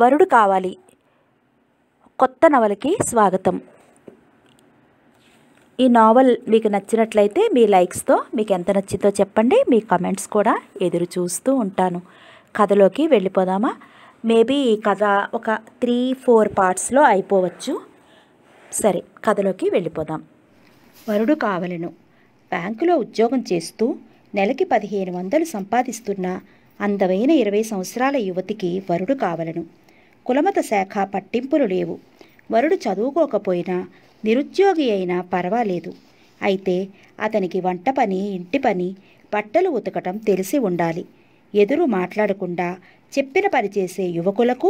వరుడు కావాలి కొత్త నవలకి స్వాగతం ఈ నావల్ మీకు నచ్చినట్లయితే మీ లైక్స్తో మీకు ఎంత నచ్చిందో చెప్పండి మీ కమెంట్స్ కూడా ఎదురు చూస్తూ ఉంటాను కథలోకి వెళ్ళిపోదామా మేబీ ఈ కథ ఒక త్రీ ఫోర్ పార్ట్స్లో అయిపోవచ్చు సరే కథలోకి వెళ్ళిపోదాం వరుడు కావలను బ్యాంకులో ఉద్యోగం చేస్తూ నెలకి పదిహేను వందలు సంపాదిస్తున్న అందమైన ఇరవై సంవత్సరాల యువతికి వరుడు కావలను కులమత శాఖ పట్టింపులు లేవు వరుడు చదువుకోకపోయినా నిరుద్యోగి అయినా పర్వాలేదు అయితే అతనికి వంట పని ఇంటి పని బట్టలు ఉతకటం తెలిసి ఉండాలి ఎదురు మాట్లాడకుండా చెప్పిన పని చేసే యువకులకు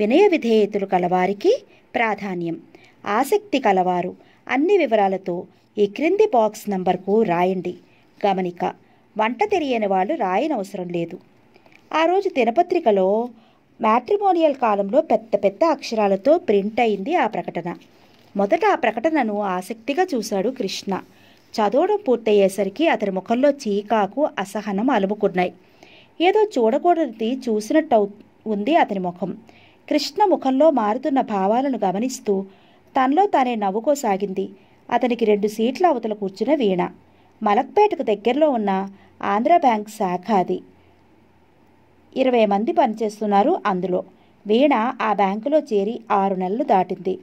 వినయ విధేయతలు కలవారికి ప్రాధాన్యం ఆసక్తి కలవారు అన్ని వివరాలతో ఈ క్రింది బాక్స్ నంబర్కు రాయండి గమనిక వంట తెలియని వాళ్ళు రాయనవసరం లేదు ఆ రోజు దినపత్రికలో మ్యాట్రిమోనియల్ కాలంలో పెద్ద పెద్ద అక్షరాలతో ప్రింట్ అయింది ఆ ప్రకటన మొదట ఆ ప్రకటనను ఆసక్తిగా చూశాడు కృష్ణ చదవడం పూర్తయ్యేసరికి అతని ముఖంలో చీకాకు అసహనం అలుముకున్నాయి ఏదో చూడకూడది చూసినట్టు ఉంది అతని ముఖం కృష్ణ ముఖంలో మారుతున్న భావాలను గమనిస్తూ తనలో తానే నవ్వుకోసాగింది అతనికి రెండు సీట్ల అవతల కూర్చున్న వీణ మలక్పేటకు దగ్గరలో ఉన్న ఆంధ్ర బ్యాంక్ శాఖ అది ఇరవై మంది పనిచేస్తున్నారు అందులో వీణ ఆ బ్యాంకులో చేరి ఆరు నెలలు దాటింది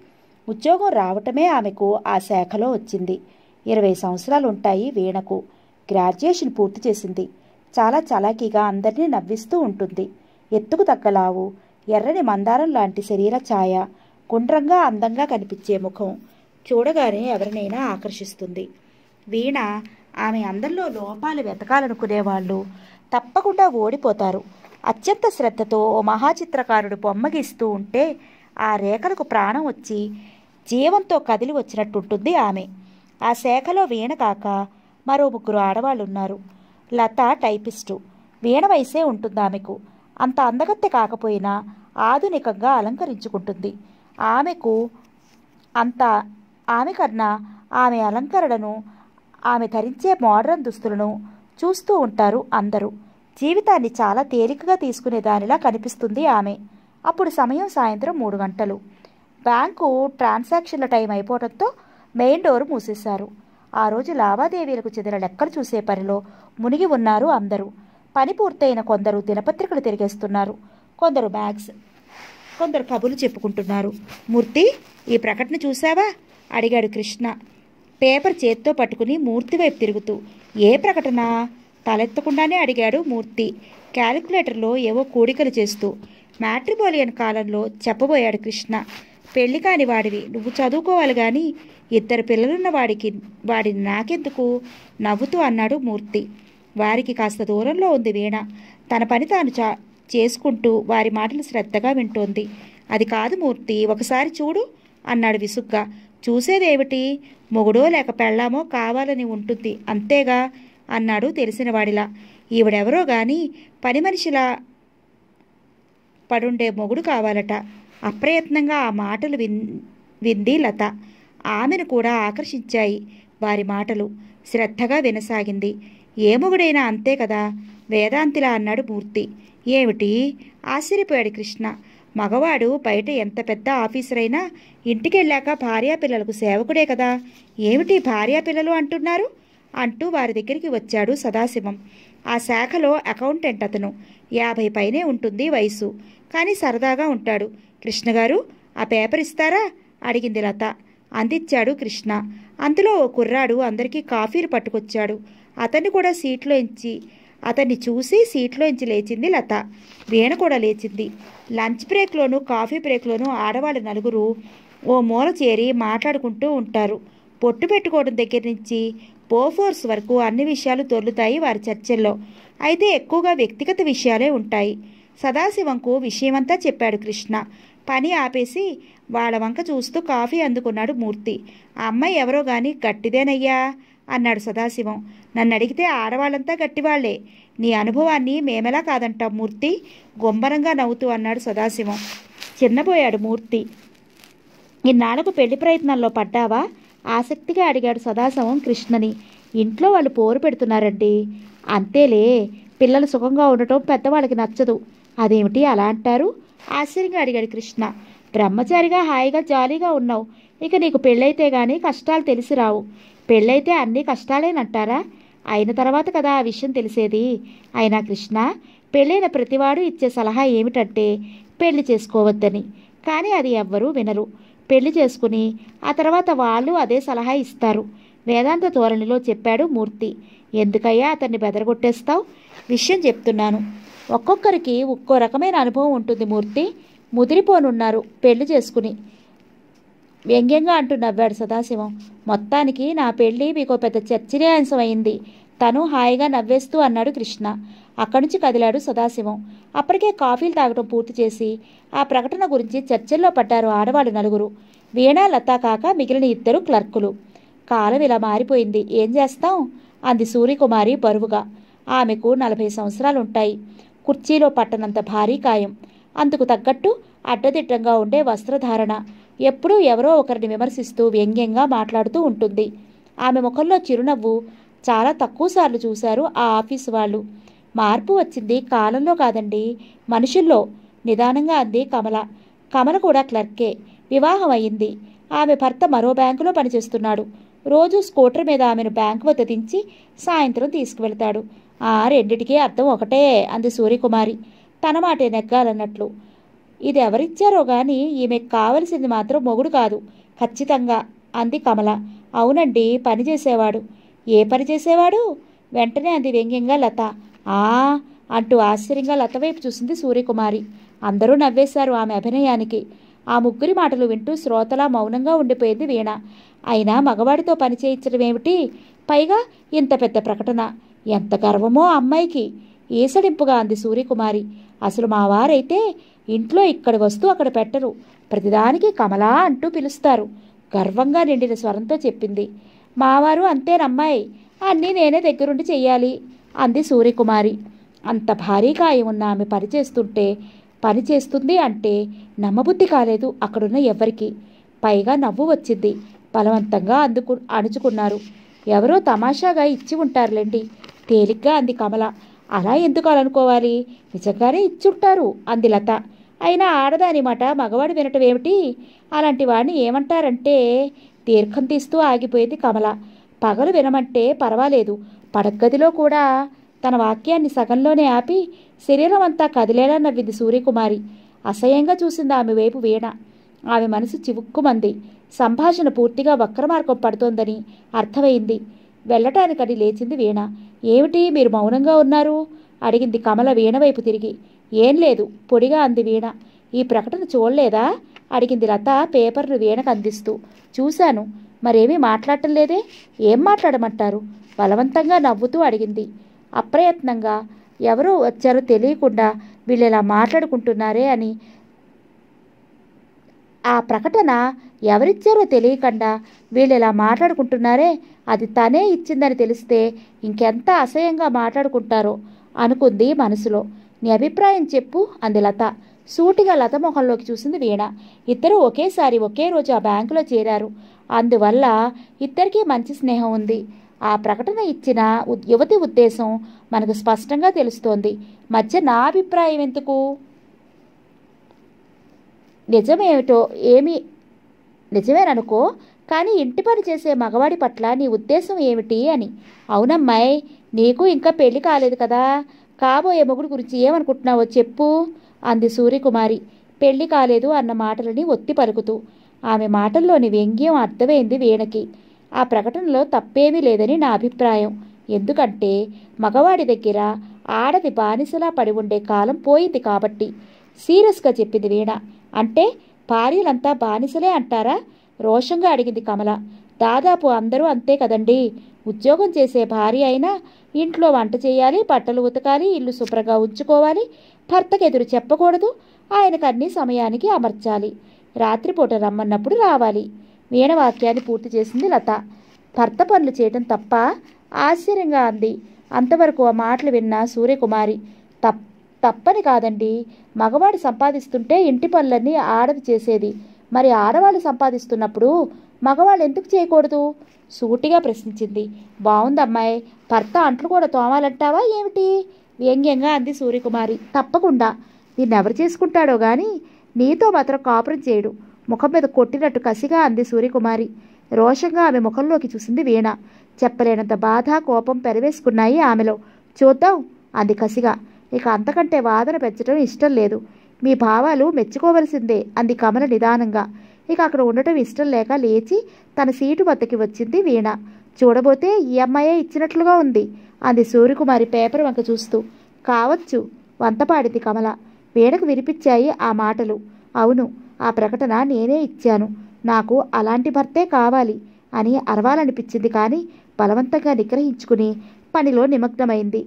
ఉద్యోగం రావటమే ఆమెకు ఆ శాఖలో వచ్చింది ఇరవై సంవత్సరాలుంటాయి వీణకు గ్రాడ్యుయేషన్ పూర్తి చేసింది చాలా చలాకీగా అందరినీ నవ్విస్తూ ఉంటుంది ఎత్తుకు తగ్గలావు ఎర్రని మందారం లాంటి శరీర ఛాయ గుండ్రంగా అందంగా కనిపించే ముఖం చూడగానే ఎవరినైనా ఆకర్షిస్తుంది వీణ ఆమె అందరిలో లోపాలు వెతకాలనుకునేవాళ్ళు తప్పకుండా ఓడిపోతారు అత్యంత శ్రద్ధతో ఓ మహాచిత్రకారుడు చిత్రకారుడు బొమ్మగిస్తూ ఉంటే ఆ రేఖలకు ప్రాణం వచ్చి జీవంతో కదిలి వచ్చినట్టుంటుంది ఆమె ఆ శాఖలో వీణ కాక మరో ముగ్గురు ఆడవాళ్ళు ఉన్నారు లత టైపిస్టు వీణ వయసే ఉంటుంది ఆమెకు అంత అందగత్తె కాకపోయినా ఆధునికంగా అలంకరించుకుంటుంది ఆమెకు అంత ఆమె కన్నా ఆమె అలంకరణను ఆమె ధరించే మోడ్రన్ దుస్తులను చూస్తూ ఉంటారు అందరూ జీవితాన్ని చాలా తేలికగా తీసుకునేదానిలా కనిపిస్తుంది ఆమె అప్పుడు సమయం సాయంత్రం మూడు గంటలు బ్యాంకు ట్రాన్సాక్షన్ల టైం అయిపోవడంతో మెయిన్ డోర్ మూసేశారు ఆ రోజు లావాదేవీలకు చెందిన లెక్కలు చూసే పనిలో మునిగి ఉన్నారు అందరూ పని పూర్తయిన కొందరు దినపత్రికలు తిరిగేస్తున్నారు కొందరు బ్యాగ్స్ కొందరు కబులు చెప్పుకుంటున్నారు మూర్తి ఈ ప్రకటన చూసావా అడిగాడు కృష్ణ పేపర్ చేత్తో పట్టుకుని మూర్తి వైపు తిరుగుతూ ఏ ప్రకటన తలెత్తకుండానే అడిగాడు మూర్తి క్యాలిక్యులేటర్లో ఏవో కూడికలు చేస్తూ మ్యాట్రిబోలియన్ కాలంలో చెప్పబోయాడు కృష్ణ పెళ్లి కాని వాడివి నువ్వు చదువుకోవాలి కానీ ఇద్దరు పిల్లలున్న వాడికి వాడిని నాకెందుకు నవ్వుతూ అన్నాడు మూర్తి వారికి కాస్త దూరంలో ఉంది వీణ తన పని తాను చా చేసుకుంటూ వారి మాటలు శ్రద్ధగా వింటోంది అది కాదు మూర్తి ఒకసారి చూడు అన్నాడు విసుగ్గా చూసేదేమిటి మొగుడో లేక పెళ్ళామో కావాలని ఉంటుంది అంతేగా అన్నాడు తెలిసినవాడిలా ఈవిడెవరో గాని పని మనిషిలా పడుండే మొగుడు కావాలట అప్రయత్నంగా ఆ మాటలు విన్ వింది లత ఆమెను కూడా ఆకర్షించాయి వారి మాటలు శ్రద్ధగా వినసాగింది ఏ మొగుడైనా అంతే కదా వేదాంతిలా అన్నాడు మూర్తి ఏమిటి ఆశ్చర్యపోయాడు కృష్ణ మగవాడు బయట ఎంత పెద్ద ఆఫీసర్ అయినా ఇంటికెళ్ళాక భార్యాపిల్లలకు సేవకుడే కదా ఏమిటి భార్యాపిల్లలు అంటున్నారు అంటూ వారి దగ్గరికి వచ్చాడు సదాశివం ఆ శాఖలో అకౌంటెంట్ అతను యాభై పైనే ఉంటుంది వయసు కానీ సరదాగా ఉంటాడు కృష్ణగారు ఆ పేపర్ ఇస్తారా అడిగింది లత అందిచ్చాడు కృష్ణ అందులో ఓ కుర్రాడు అందరికీ కాఫీలు పట్టుకొచ్చాడు అతన్ని కూడా సీట్లో ఎంచి అతన్ని చూసి సీట్లో ఎంచి లేచింది లత వీణ కూడా లేచింది లంచ్ బ్రేక్లోనూ కాఫీ బ్రేక్లోనూ ఆడవాళ్ళ నలుగురు ఓ మూల చేరి మాట్లాడుకుంటూ ఉంటారు పొట్టు పెట్టుకోవడం దగ్గర నుంచి బోఫోర్స్ వరకు అన్ని విషయాలు దొర్లుతాయి వారి చర్చల్లో అయితే ఎక్కువగా వ్యక్తిగత విషయాలే ఉంటాయి సదాశివంకు విషయమంతా చెప్పాడు కృష్ణ పని ఆపేసి వాళ్ళ వంక చూస్తూ కాఫీ అందుకున్నాడు మూర్తి ఆ అమ్మాయి ఎవరో గాని గట్టిదేనయ్యా అన్నాడు సదాశివం నన్ను అడిగితే ఆడవాళ్ళంతా గట్టివాళ్లే నీ అనుభవాన్ని మేమెలా కాదంటాం మూర్తి గొంబరంగా నవ్వుతూ అన్నాడు సదాశివం చిన్నబోయాడు మూర్తి ఇన్నాళ్లకు పెళ్లి ప్రయత్నంలో పడ్డావా ఆసక్తిగా అడిగాడు సదాశవం కృష్ణని ఇంట్లో వాళ్ళు పోరు పెడుతున్నారండి అంతేలే పిల్లలు సుఖంగా ఉండటం పెద్దవాళ్ళకి నచ్చదు అదేమిటి అలా అంటారు ఆశ్చర్యంగా అడిగాడు కృష్ణ బ్రహ్మచారిగా హాయిగా జాలీగా ఉన్నావు ఇక నీకు పెళ్ళైతే కానీ కష్టాలు తెలిసి రావు పెళ్ళైతే అన్ని కష్టాలేనంటారా అయిన తర్వాత కదా ఆ విషయం తెలిసేది అయినా కృష్ణ పెళ్ళైన ప్రతివాడు ఇచ్చే సలహా ఏమిటంటే పెళ్లి చేసుకోవద్దని కానీ అది ఎవ్వరూ వినరు పెళ్లి చేసుకుని ఆ తర్వాత వాళ్ళు అదే సలహా ఇస్తారు వేదాంత ధోరణిలో చెప్పాడు మూర్తి ఎందుకయ్యా అతన్ని బెదరగొట్టేస్తావు విషయం చెప్తున్నాను ఒక్కొక్కరికి ఒక్కో రకమైన అనుభవం ఉంటుంది మూర్తి ముదిరిపోనున్నారు పెళ్లి చేసుకుని వ్యంగ్యంగా అంటూ నవ్వాడు సదాశివం మొత్తానికి నా పెళ్ళి మీకు పెద్ద చర్చనీయాంశమైంది తను హాయిగా నవ్వేస్తూ అన్నాడు కృష్ణ అక్కడి నుంచి కదిలాడు సదాశివం అప్పటికే కాఫీలు తాగడం పూర్తి చేసి ఆ ప్రకటన గురించి చర్చల్లో పడ్డారు ఆడవాళ్ళు నలుగురు వీణా లతా కాక మిగిలిన ఇద్దరు క్లర్కులు కాలం ఇలా మారిపోయింది ఏం చేస్తాం అంది సూర్యకుమారి బరువుగా ఆమెకు నలభై సంవత్సరాలు ఉంటాయి కుర్చీలో పట్టనంత భారీ కాయం అందుకు తగ్గట్టు అడ్డదిడ్డంగా ఉండే వస్త్రధారణ ఎప్పుడూ ఎవరో ఒకరిని విమర్శిస్తూ వ్యంగ్యంగా మాట్లాడుతూ ఉంటుంది ఆమె ముఖంలో చిరునవ్వు చాలా తక్కువసార్లు చూశారు ఆ ఆఫీసు వాళ్ళు మార్పు వచ్చింది కాలంలో కాదండి మనుషుల్లో నిదానంగా అంది కమల కమల కూడా క్లర్కే వివాహం అయింది ఆమె భర్త మరో బ్యాంకులో పనిచేస్తున్నాడు రోజు స్కూటర్ మీద ఆమెను బ్యాంకు వద్ద దించి సాయంత్రం తీసుకువెళ్తాడు ఆ రెండిటికీ అర్థం ఒకటే అంది సూర్యకుమారి తన మాటే నెగ్గాలన్నట్లు ఇది ఎవరిచ్చారో గాని ఈమె కావలసింది మాత్రం మొగుడు కాదు ఖచ్చితంగా అంది కమల అవునండి పని చేసేవాడు ఏ పని చేసేవాడు వెంటనే అంది వ్యంగ్యంగా లత ఆ అంటూ ఆశ్చర్యంగా లత వైపు చూసింది సూర్యకుమారి అందరూ నవ్వేశారు ఆమె అభినయానికి ఆ ముగ్గురి మాటలు వింటూ శ్రోతలా మౌనంగా ఉండిపోయింది వీణ అయినా మగవాడితో పని చేయించడం ఏమిటి పైగా ఇంత పెద్ద ప్రకటన ఎంత గర్వమో అమ్మాయికి ఏసడింపుగా అంది సూర్యకుమారి అసలు మా వారైతే ఇంట్లో ఇక్కడి వస్తూ అక్కడ పెట్టరు ప్రతిదానికి కమలా అంటూ పిలుస్తారు గర్వంగా నిండిన స్వరంతో చెప్పింది మావారు అంతేనమ్మాయి అన్నీ నేనే దగ్గరుండి చెయ్యాలి అంది సూర్యకుమారి అంత భారీ అయి ఉన్న ఆమె పనిచేస్తుంటే పనిచేస్తుంది అంటే నమ్మబుద్ధి కాలేదు అక్కడున్న ఎవ్వరికి పైగా నవ్వు వచ్చింది బలవంతంగా అందుకు అణుచుకున్నారు ఎవరో తమాషాగా ఇచ్చి ఉంటారులేండి తేలిగ్గా అంది కమల అలా ఎందుకు అనుకోవాలి నిజంగానే ఇచ్చుంటారు అంది లత అయినా ఆడదాని మాట మగవాడు వినటం ఏమిటి అలాంటి వాడిని ఏమంటారంటే దీర్ఘం తీస్తూ ఆగిపోయింది కమల పగలు వినమంటే పర్వాలేదు పడగదిలో కూడా తన వాక్యాన్ని సగంలోనే ఆపి శరీరం అంతా కదిలేలా నవ్వింది సూర్యకుమారి అసహ్యంగా చూసింది ఆమె వైపు వీణ ఆమె మనసు చివుక్కుమంది సంభాషణ పూర్తిగా వక్రమార్గం పడుతోందని అర్థమైంది వెళ్ళటానికని లేచింది వీణ ఏమిటి మీరు మౌనంగా ఉన్నారు అడిగింది కమల వీణ వైపు తిరిగి ఏం లేదు పొడిగా అంది వీణ ఈ ప్రకటన చూడలేదా అడిగింది లత పేపర్ను వీణకు అందిస్తూ చూశాను మరేమీ మాట్లాడటం లేదే ఏం మాట్లాడమంటారు బలవంతంగా నవ్వుతూ అడిగింది అప్రయత్నంగా ఎవరు వచ్చారో తెలియకుండా వీళ్ళు ఇలా మాట్లాడుకుంటున్నారే అని ఆ ప్రకటన ఎవరిచ్చారో తెలియకుండా వీళ్ళు ఇలా మాట్లాడుకుంటున్నారే అది తనే ఇచ్చిందని తెలిస్తే ఇంకెంత అసహ్యంగా మాట్లాడుకుంటారో అనుకుంది మనసులో నీ అభిప్రాయం చెప్పు అంది లత సూటిగా లత మొహంలోకి చూసింది వీణ ఇద్దరు ఒకేసారి ఒకే రోజు ఆ బ్యాంకులో చేరారు అందువల్ల ఇద్దరికీ మంచి స్నేహం ఉంది ఆ ప్రకటన ఇచ్చిన యువతి ఉద్దేశం మనకు స్పష్టంగా తెలుస్తోంది మధ్య నా అభిప్రాయం ఎందుకు నిజమేమిటో ఏమి నిజమేననుకో కానీ ఇంటి పని చేసే మగవాడి పట్ల నీ ఉద్దేశం ఏమిటి అని అవునమ్మాయి నీకు ఇంకా పెళ్లి కాలేదు కదా కాబోయే మొగుడు గురించి ఏమనుకుంటున్నావో చెప్పు అంది సూర్యకుమారి పెళ్లి కాలేదు అన్న మాటలని ఒత్తి పలుకుతూ ఆమె మాటల్లోని వ్యంగ్యం అర్థమైంది వీణకి ఆ ప్రకటనలో తప్పేమీ లేదని నా అభిప్రాయం ఎందుకంటే మగవాడి దగ్గర ఆడది బానిసలా పడి ఉండే కాలం పోయింది కాబట్టి సీరియస్గా చెప్పింది వీణ అంటే భార్యలంతా బానిసలే అంటారా రోషంగా అడిగింది కమల దాదాపు అందరూ అంతే కదండి ఉద్యోగం చేసే భార్య అయినా ఇంట్లో వంట చేయాలి బట్టలు ఉతకాలి ఇల్లు శుభ్రంగా ఉంచుకోవాలి భర్తకు ఎదురు చెప్పకూడదు ఆయనకు అన్ని సమయానికి అమర్చాలి రాత్రిపూట రమ్మన్నప్పుడు రావాలి వీణవాక్యాన్ని పూర్తి చేసింది లత భర్త పనులు చేయటం తప్ప ఆశ్చర్యంగా అంది అంతవరకు ఆ మాటలు విన్న సూర్యకుమారి తప్ తప్పని కాదండి మగవాడు సంపాదిస్తుంటే ఇంటి పనులన్నీ ఆడది చేసేది మరి ఆడవాళ్ళు సంపాదిస్తున్నప్పుడు మగవాళ్ళు ఎందుకు చేయకూడదు సూటిగా ప్రశ్నించింది బాగుందమ్మాయి భర్త అంట్లు కూడా తోమాలంటావా ఏమిటి వ్యంగ్యంగా అంది సూర్యకుమారి తప్పకుండా దీన్ని ఎవరు చేసుకుంటాడో కానీ నీతో మాత్రం కాపురం చేయడు ముఖం మీద కొట్టినట్టు కసిగా అంది సూర్యకుమారి రోషంగా ఆమె ముఖంలోకి చూసింది వీణ చెప్పలేనంత బాధ కోపం పెరవేసుకున్నాయి ఆమెలో చూద్దాం అంది కసిగా ఇక అంతకంటే వాదన పెంచడం ఇష్టం లేదు మీ భావాలు మెచ్చుకోవలసిందే అంది కమల నిదానంగా ఇక అక్కడ ఉండటం ఇష్టం లేక లేచి తన సీటు వద్దకి వచ్చింది వీణ చూడబోతే ఈ అమ్మాయే ఇచ్చినట్లుగా ఉంది అంది సూర్యకుమారి పేపర్ వంక చూస్తూ కావచ్చు వంతపాడింది కమల వీణకు వినిపించాయి ఆ మాటలు అవును ఆ ప్రకటన నేనే ఇచ్చాను నాకు అలాంటి భర్తే కావాలి అని అరవాలనిపించింది కానీ బలవంతంగా నిగ్రహించుకుని పనిలో నిమగ్నమైంది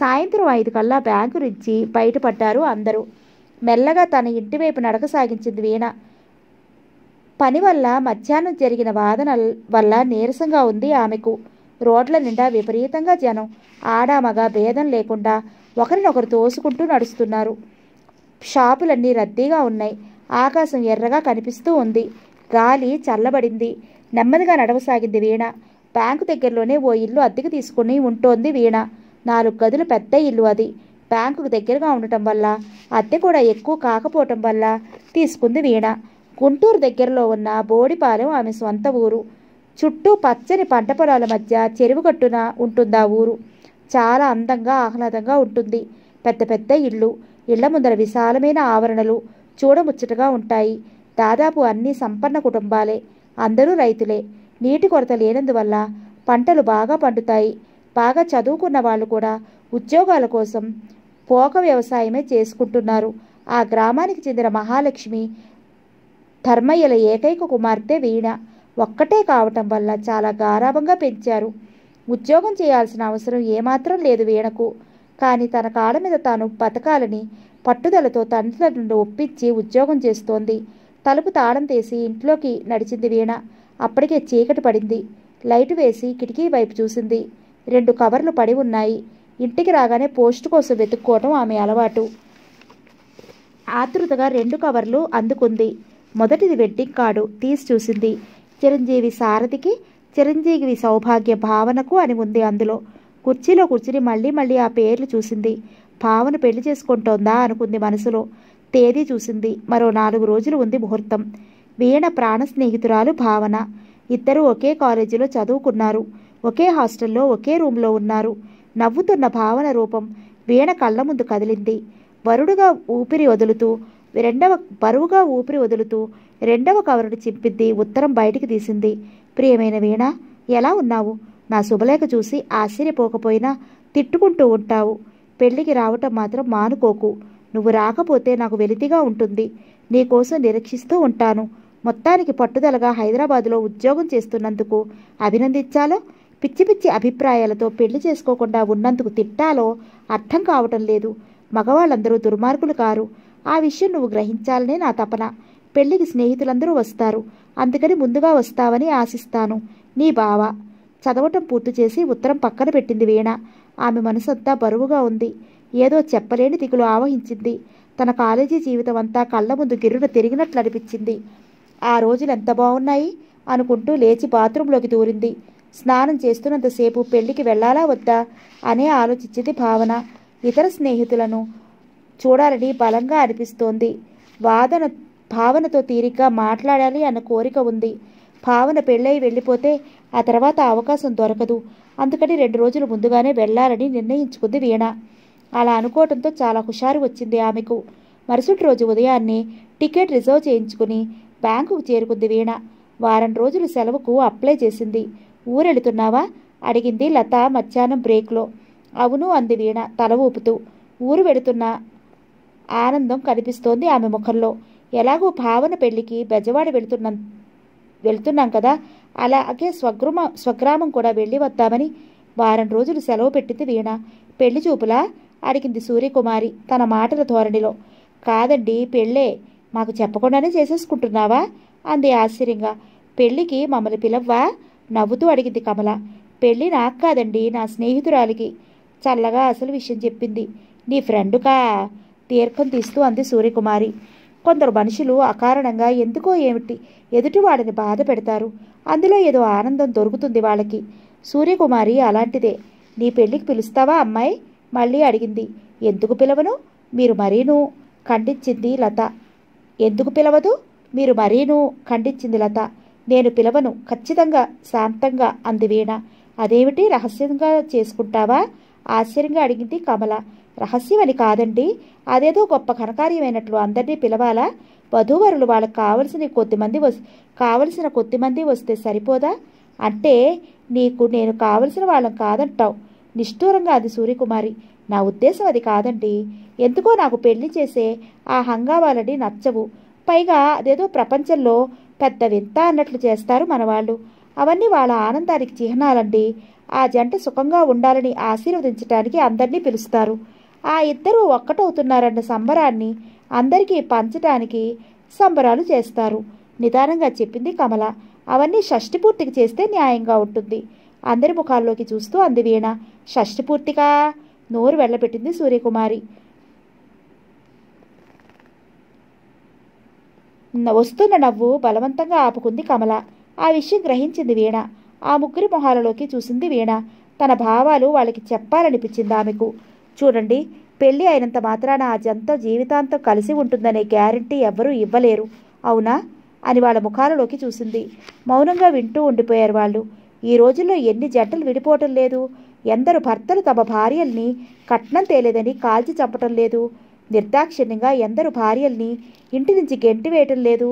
సాయంత్రం ఐదు కల్లా బ్యాంకు నుంచి బయటపడ్డారు అందరూ మెల్లగా తన ఇంటివైపు నడక సాగించింది వీణ పని వల్ల మధ్యాహ్నం జరిగిన వాదన వల్ల నీరసంగా ఉంది ఆమెకు రోడ్ల నిండా విపరీతంగా జనం ఆడామగా భేదం లేకుండా ఒకరినొకరు తోసుకుంటూ నడుస్తున్నారు షాపులన్నీ రద్దీగా ఉన్నాయి ఆకాశం ఎర్రగా కనిపిస్తూ ఉంది గాలి చల్లబడింది నెమ్మదిగా నడవసాగింది వీణ బ్యాంకు దగ్గరలోనే ఓ ఇల్లు అద్దెకు తీసుకుని ఉంటోంది వీణ నాలుగు గదులు పెద్ద ఇల్లు అది బ్యాంకుకు దగ్గరగా ఉండటం వల్ల అద్దె కూడా ఎక్కువ కాకపోవటం వల్ల తీసుకుంది వీణ గుంటూరు దగ్గరలో ఉన్న బోడిపాలెం ఆమె సొంత ఊరు చుట్టూ పచ్చని పంట పొలాల మధ్య చెరువు కట్టున ఉంటుంది ఆ ఊరు చాలా అందంగా ఆహ్లాదంగా ఉంటుంది పెద్ద పెద్ద ఇళ్ళు ఇళ్ల ముందర విశాలమైన ఆవరణలు చూడముచ్చటగా ఉంటాయి దాదాపు అన్ని సంపన్న కుటుంబాలే అందరూ రైతులే నీటి కొరత లేనందువల్ల పంటలు బాగా పండుతాయి బాగా చదువుకున్న వాళ్ళు కూడా ఉద్యోగాల కోసం పోక వ్యవసాయమే చేసుకుంటున్నారు ఆ గ్రామానికి చెందిన మహాలక్ష్మి ధర్మయ్యల ఏకైక కుమార్తె వీణ ఒక్కటే కావటం వల్ల చాలా గారాభంగా పెంచారు ఉద్యోగం చేయాల్సిన అవసరం ఏమాత్రం లేదు వీణకు కానీ తన కాళ్ళ మీద తాను బతకాలని పట్టుదలతో తండ్రులను ఒప్పించి ఉద్యోగం చేస్తోంది తలుపు తాళం తీసి ఇంట్లోకి నడిచింది వీణ అప్పటికే చీకటి పడింది లైట్ వేసి కిటికీ వైపు చూసింది రెండు కవర్లు పడి ఉన్నాయి ఇంటికి రాగానే పోస్ట్ కోసం వెతుక్కోవటం ఆమె అలవాటు ఆతృతగా రెండు కవర్లు అందుకుంది మొదటిది వెడ్డింగ్ కార్డు తీసి చూసింది చిరంజీవి సారథికి చిరంజీవి సౌభాగ్య భావనకు అని ఉంది అందులో కుర్చీలో కూర్చుని మళ్ళీ మళ్ళీ ఆ పేర్లు చూసింది పావను పెళ్లి చేసుకుంటోందా అనుకుంది మనసులో తేదీ చూసింది మరో నాలుగు రోజులు ఉంది ముహూర్తం వీణ ప్రాణ స్నేహితురాలు భావన ఇద్దరు ఒకే కాలేజీలో చదువుకున్నారు ఒకే హాస్టల్లో ఒకే రూంలో ఉన్నారు నవ్వుతున్న భావన రూపం వీణ కళ్ళ ముందు కదిలింది వరుడుగా ఊపిరి వదులుతూ రెండవ బరువుగా ఊపిరి వదులుతూ రెండవ కవరుడు చింపింది ఉత్తరం బయటికి తీసింది ప్రియమైన వీణ ఎలా ఉన్నావు నా శుభలేఖ చూసి ఆశ్చర్యపోకపోయినా తిట్టుకుంటూ ఉంటావు పెళ్లికి రావటం మాత్రం మానుకోకు నువ్వు రాకపోతే నాకు వెలితిగా ఉంటుంది నీకోసం నిరీక్షిస్తూ ఉంటాను మొత్తానికి పట్టుదలగా హైదరాబాదులో ఉద్యోగం చేస్తున్నందుకు అభినందించాలో పిచ్చి పిచ్చి అభిప్రాయాలతో పెళ్లి చేసుకోకుండా ఉన్నందుకు తిట్టాలో అర్థం కావటం లేదు మగవాళ్ళందరూ దుర్మార్గులు కారు ఆ విషయం నువ్వు గ్రహించాలనే నా తపన పెళ్లికి స్నేహితులందరూ వస్తారు అందుకని ముందుగా వస్తావని ఆశిస్తాను నీ బావా చదవటం పూర్తి చేసి ఉత్తరం పక్కన పెట్టింది వీణ ఆమె మనసంతా బరువుగా ఉంది ఏదో చెప్పలేని దిగులు ఆవహించింది తన కాలేజీ జీవితం అంతా కళ్ళ ముందు గిర్రును తిరిగినట్లు అనిపించింది ఆ రోజులు ఎంత బాగున్నాయి అనుకుంటూ లేచి బాత్రూంలోకి దూరింది స్నానం చేస్తున్నంతసేపు పెళ్లికి వెళ్లాలా వద్దా అనే ఆలోచించింది భావన ఇతర స్నేహితులను చూడాలని బలంగా అనిపిస్తోంది వాదన భావనతో తీరిగ్గా మాట్లాడాలి అన్న కోరిక ఉంది భావన పెళ్ళై వెళ్ళిపోతే ఆ తర్వాత అవకాశం దొరకదు అందుకని రెండు రోజులు ముందుగానే వెళ్లాలని నిర్ణయించుకుంది వీణ అలా అనుకోవడంతో చాలా హుషారు వచ్చింది ఆమెకు మరుసటి రోజు ఉదయాన్నే టికెట్ రిజర్వ్ చేయించుకుని బ్యాంకుకు చేరుకుంది వీణ వారం రోజులు సెలవుకు అప్లై చేసింది ఊరెళుతున్నావా అడిగింది లత మధ్యాహ్నం బ్రేక్లో అవును అంది వీణ తల ఊపుతూ ఊరు వెళుతున్న ఆనందం కనిపిస్తోంది ఆమె ముఖంలో ఎలాగో భావన పెళ్లికి బెజవాడ వెళుతున్నాం వెళ్తున్నాం కదా అలాగే స్వగ్రమ స్వగ్రామం కూడా వెళ్ళి వద్దామని వారం రోజులు సెలవు పెట్టింది వీణ పెళ్లి చూపులా అడిగింది సూర్యకుమారి తన మాటల ధోరణిలో కాదండి పెళ్ళే మాకు చెప్పకుండానే చేసేసుకుంటున్నావా అంది ఆశ్చర్యంగా పెళ్ళికి మమ్మల్ని పిలవ్వా నవ్వుతూ అడిగింది కమల పెళ్ళి నాకు కాదండి నా స్నేహితురాలికి చల్లగా అసలు విషయం చెప్పింది నీ ఫ్రెండుకా తీర్థం తీస్తూ అంది సూర్యకుమారి కొందరు మనుషులు అకారణంగా ఎందుకో ఏమిటి ఎదుటివాడిని బాధ పెడతారు అందులో ఏదో ఆనందం దొరుకుతుంది వాళ్ళకి సూర్యకుమారి అలాంటిదే నీ పెళ్ళికి పిలుస్తావా అమ్మాయి మళ్ళీ అడిగింది ఎందుకు పిలవను మీరు మరీను ఖండించింది లత ఎందుకు పిలవదు మీరు మరీను ఖండించింది లత నేను పిలవను ఖచ్చితంగా శాంతంగా అంది వీణ అదేమిటి రహస్యంగా చేసుకుంటావా ఆశ్చర్యంగా అడిగింది కమల రహస్యం అని కాదండి అదేదో గొప్ప ఘనకార్యమైనట్లు అందరినీ పిలవాలా వధూవరులు వాళ్ళకి కావలసిన కొద్దిమంది వస్ కావలసిన కొద్దిమంది వస్తే సరిపోదా అంటే నీకు నేను కావలసిన వాళ్ళం కాదంటావు నిష్ఠూరంగా అది సూర్యకుమారి నా ఉద్దేశం అది కాదండి ఎందుకో నాకు పెళ్లి చేసే ఆ హంగావాలని నచ్చవు పైగా అదేదో ప్రపంచంలో పెద్ద వింత అన్నట్లు చేస్తారు మనవాళ్ళు అవన్నీ వాళ్ళ ఆనందానికి చిహ్నాలండి ఆ జంట సుఖంగా ఉండాలని ఆశీర్వదించడానికి అందరినీ పిలుస్తారు ఆ ఇద్దరూ ఒక్కటవుతున్నారన్న సంబరాన్ని అందరికీ పంచడానికి సంబరాలు చేస్తారు నిదానంగా చెప్పింది కమల అవన్నీ షష్టి పూర్తికి చేస్తే న్యాయంగా ఉంటుంది అందరి ముఖాల్లోకి చూస్తూ అంది వీణ షష్టి పూర్తిగా నోరు వెళ్ళబెట్టింది సూర్యకుమారి వస్తున్న నవ్వు బలవంతంగా ఆపుకుంది కమల ఆ విషయం గ్రహించింది వీణ ఆ ముగ్గురి మొహాలలోకి చూసింది వీణ తన భావాలు వాళ్ళకి చెప్పాలనిపించింది ఆమెకు చూడండి పెళ్ళి అయినంత మాత్రాన ఆ జంతం జీవితాంతం కలిసి ఉంటుందనే గ్యారంటీ ఎవ్వరూ ఇవ్వలేరు అవునా అని వాళ్ళ ముఖాలలోకి చూసింది మౌనంగా వింటూ ఉండిపోయారు వాళ్ళు ఈ రోజుల్లో ఎన్ని జంటలు విడిపోవటం లేదు ఎందరు భర్తలు తమ భార్యల్ని కట్నం తేలేదని కాల్చి చంపటం లేదు నిర్దాక్షిణ్యంగా ఎందరు భార్యల్ని ఇంటి నుంచి గెంటి వేయటం లేదు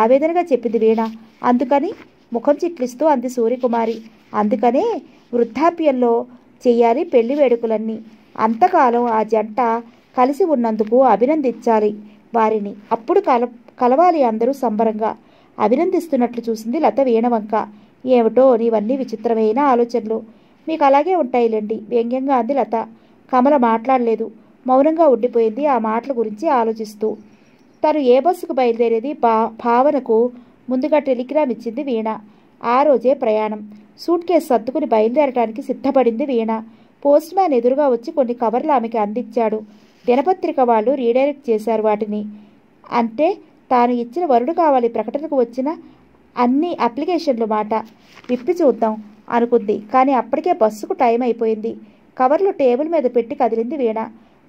ఆవేదనగా చెప్పింది వీణ అందుకని ముఖం చిట్లిస్తూ అంది సూర్యకుమారి అందుకనే వృద్ధాప్యంలో చేయాలి పెళ్లి వేడుకలన్నీ అంతకాలం ఆ జంట కలిసి ఉన్నందుకు అభినందించాలి వారిని అప్పుడు కల కలవాలి అందరూ సంబరంగా అభినందిస్తున్నట్లు చూసింది లత వీణవంక ఏమిటో నీవన్నీ విచిత్రమైన ఆలోచనలు మీకు అలాగే ఉంటాయిలేండి వ్యంగ్యంగా అంది లత కమల మాట్లాడలేదు మౌనంగా ఉండిపోయింది ఆ మాటల గురించి ఆలోచిస్తూ తను ఏ బస్సుకు బయలుదేరేది భా భావనకు ముందుగా టెలిగ్రామ్ ఇచ్చింది వీణ ఆ రోజే ప్రయాణం సూట్ కేసు సర్దుకుని బయలుదేరటానికి సిద్ధపడింది వీణ పోస్ట్ మ్యాన్ ఎదురుగా వచ్చి కొన్ని కవర్లు ఆమెకి అందించాడు దినపత్రిక వాళ్ళు రీడైరెక్ట్ చేశారు వాటిని అంటే తాను ఇచ్చిన వరుడు కావాలి ప్రకటనకు వచ్చిన అన్ని అప్లికేషన్లు మాట విప్పి చూద్దాం అనుకుంది కానీ అప్పటికే బస్సుకు టైం అయిపోయింది కవర్లు టేబుల్ మీద పెట్టి కదిలింది వీణ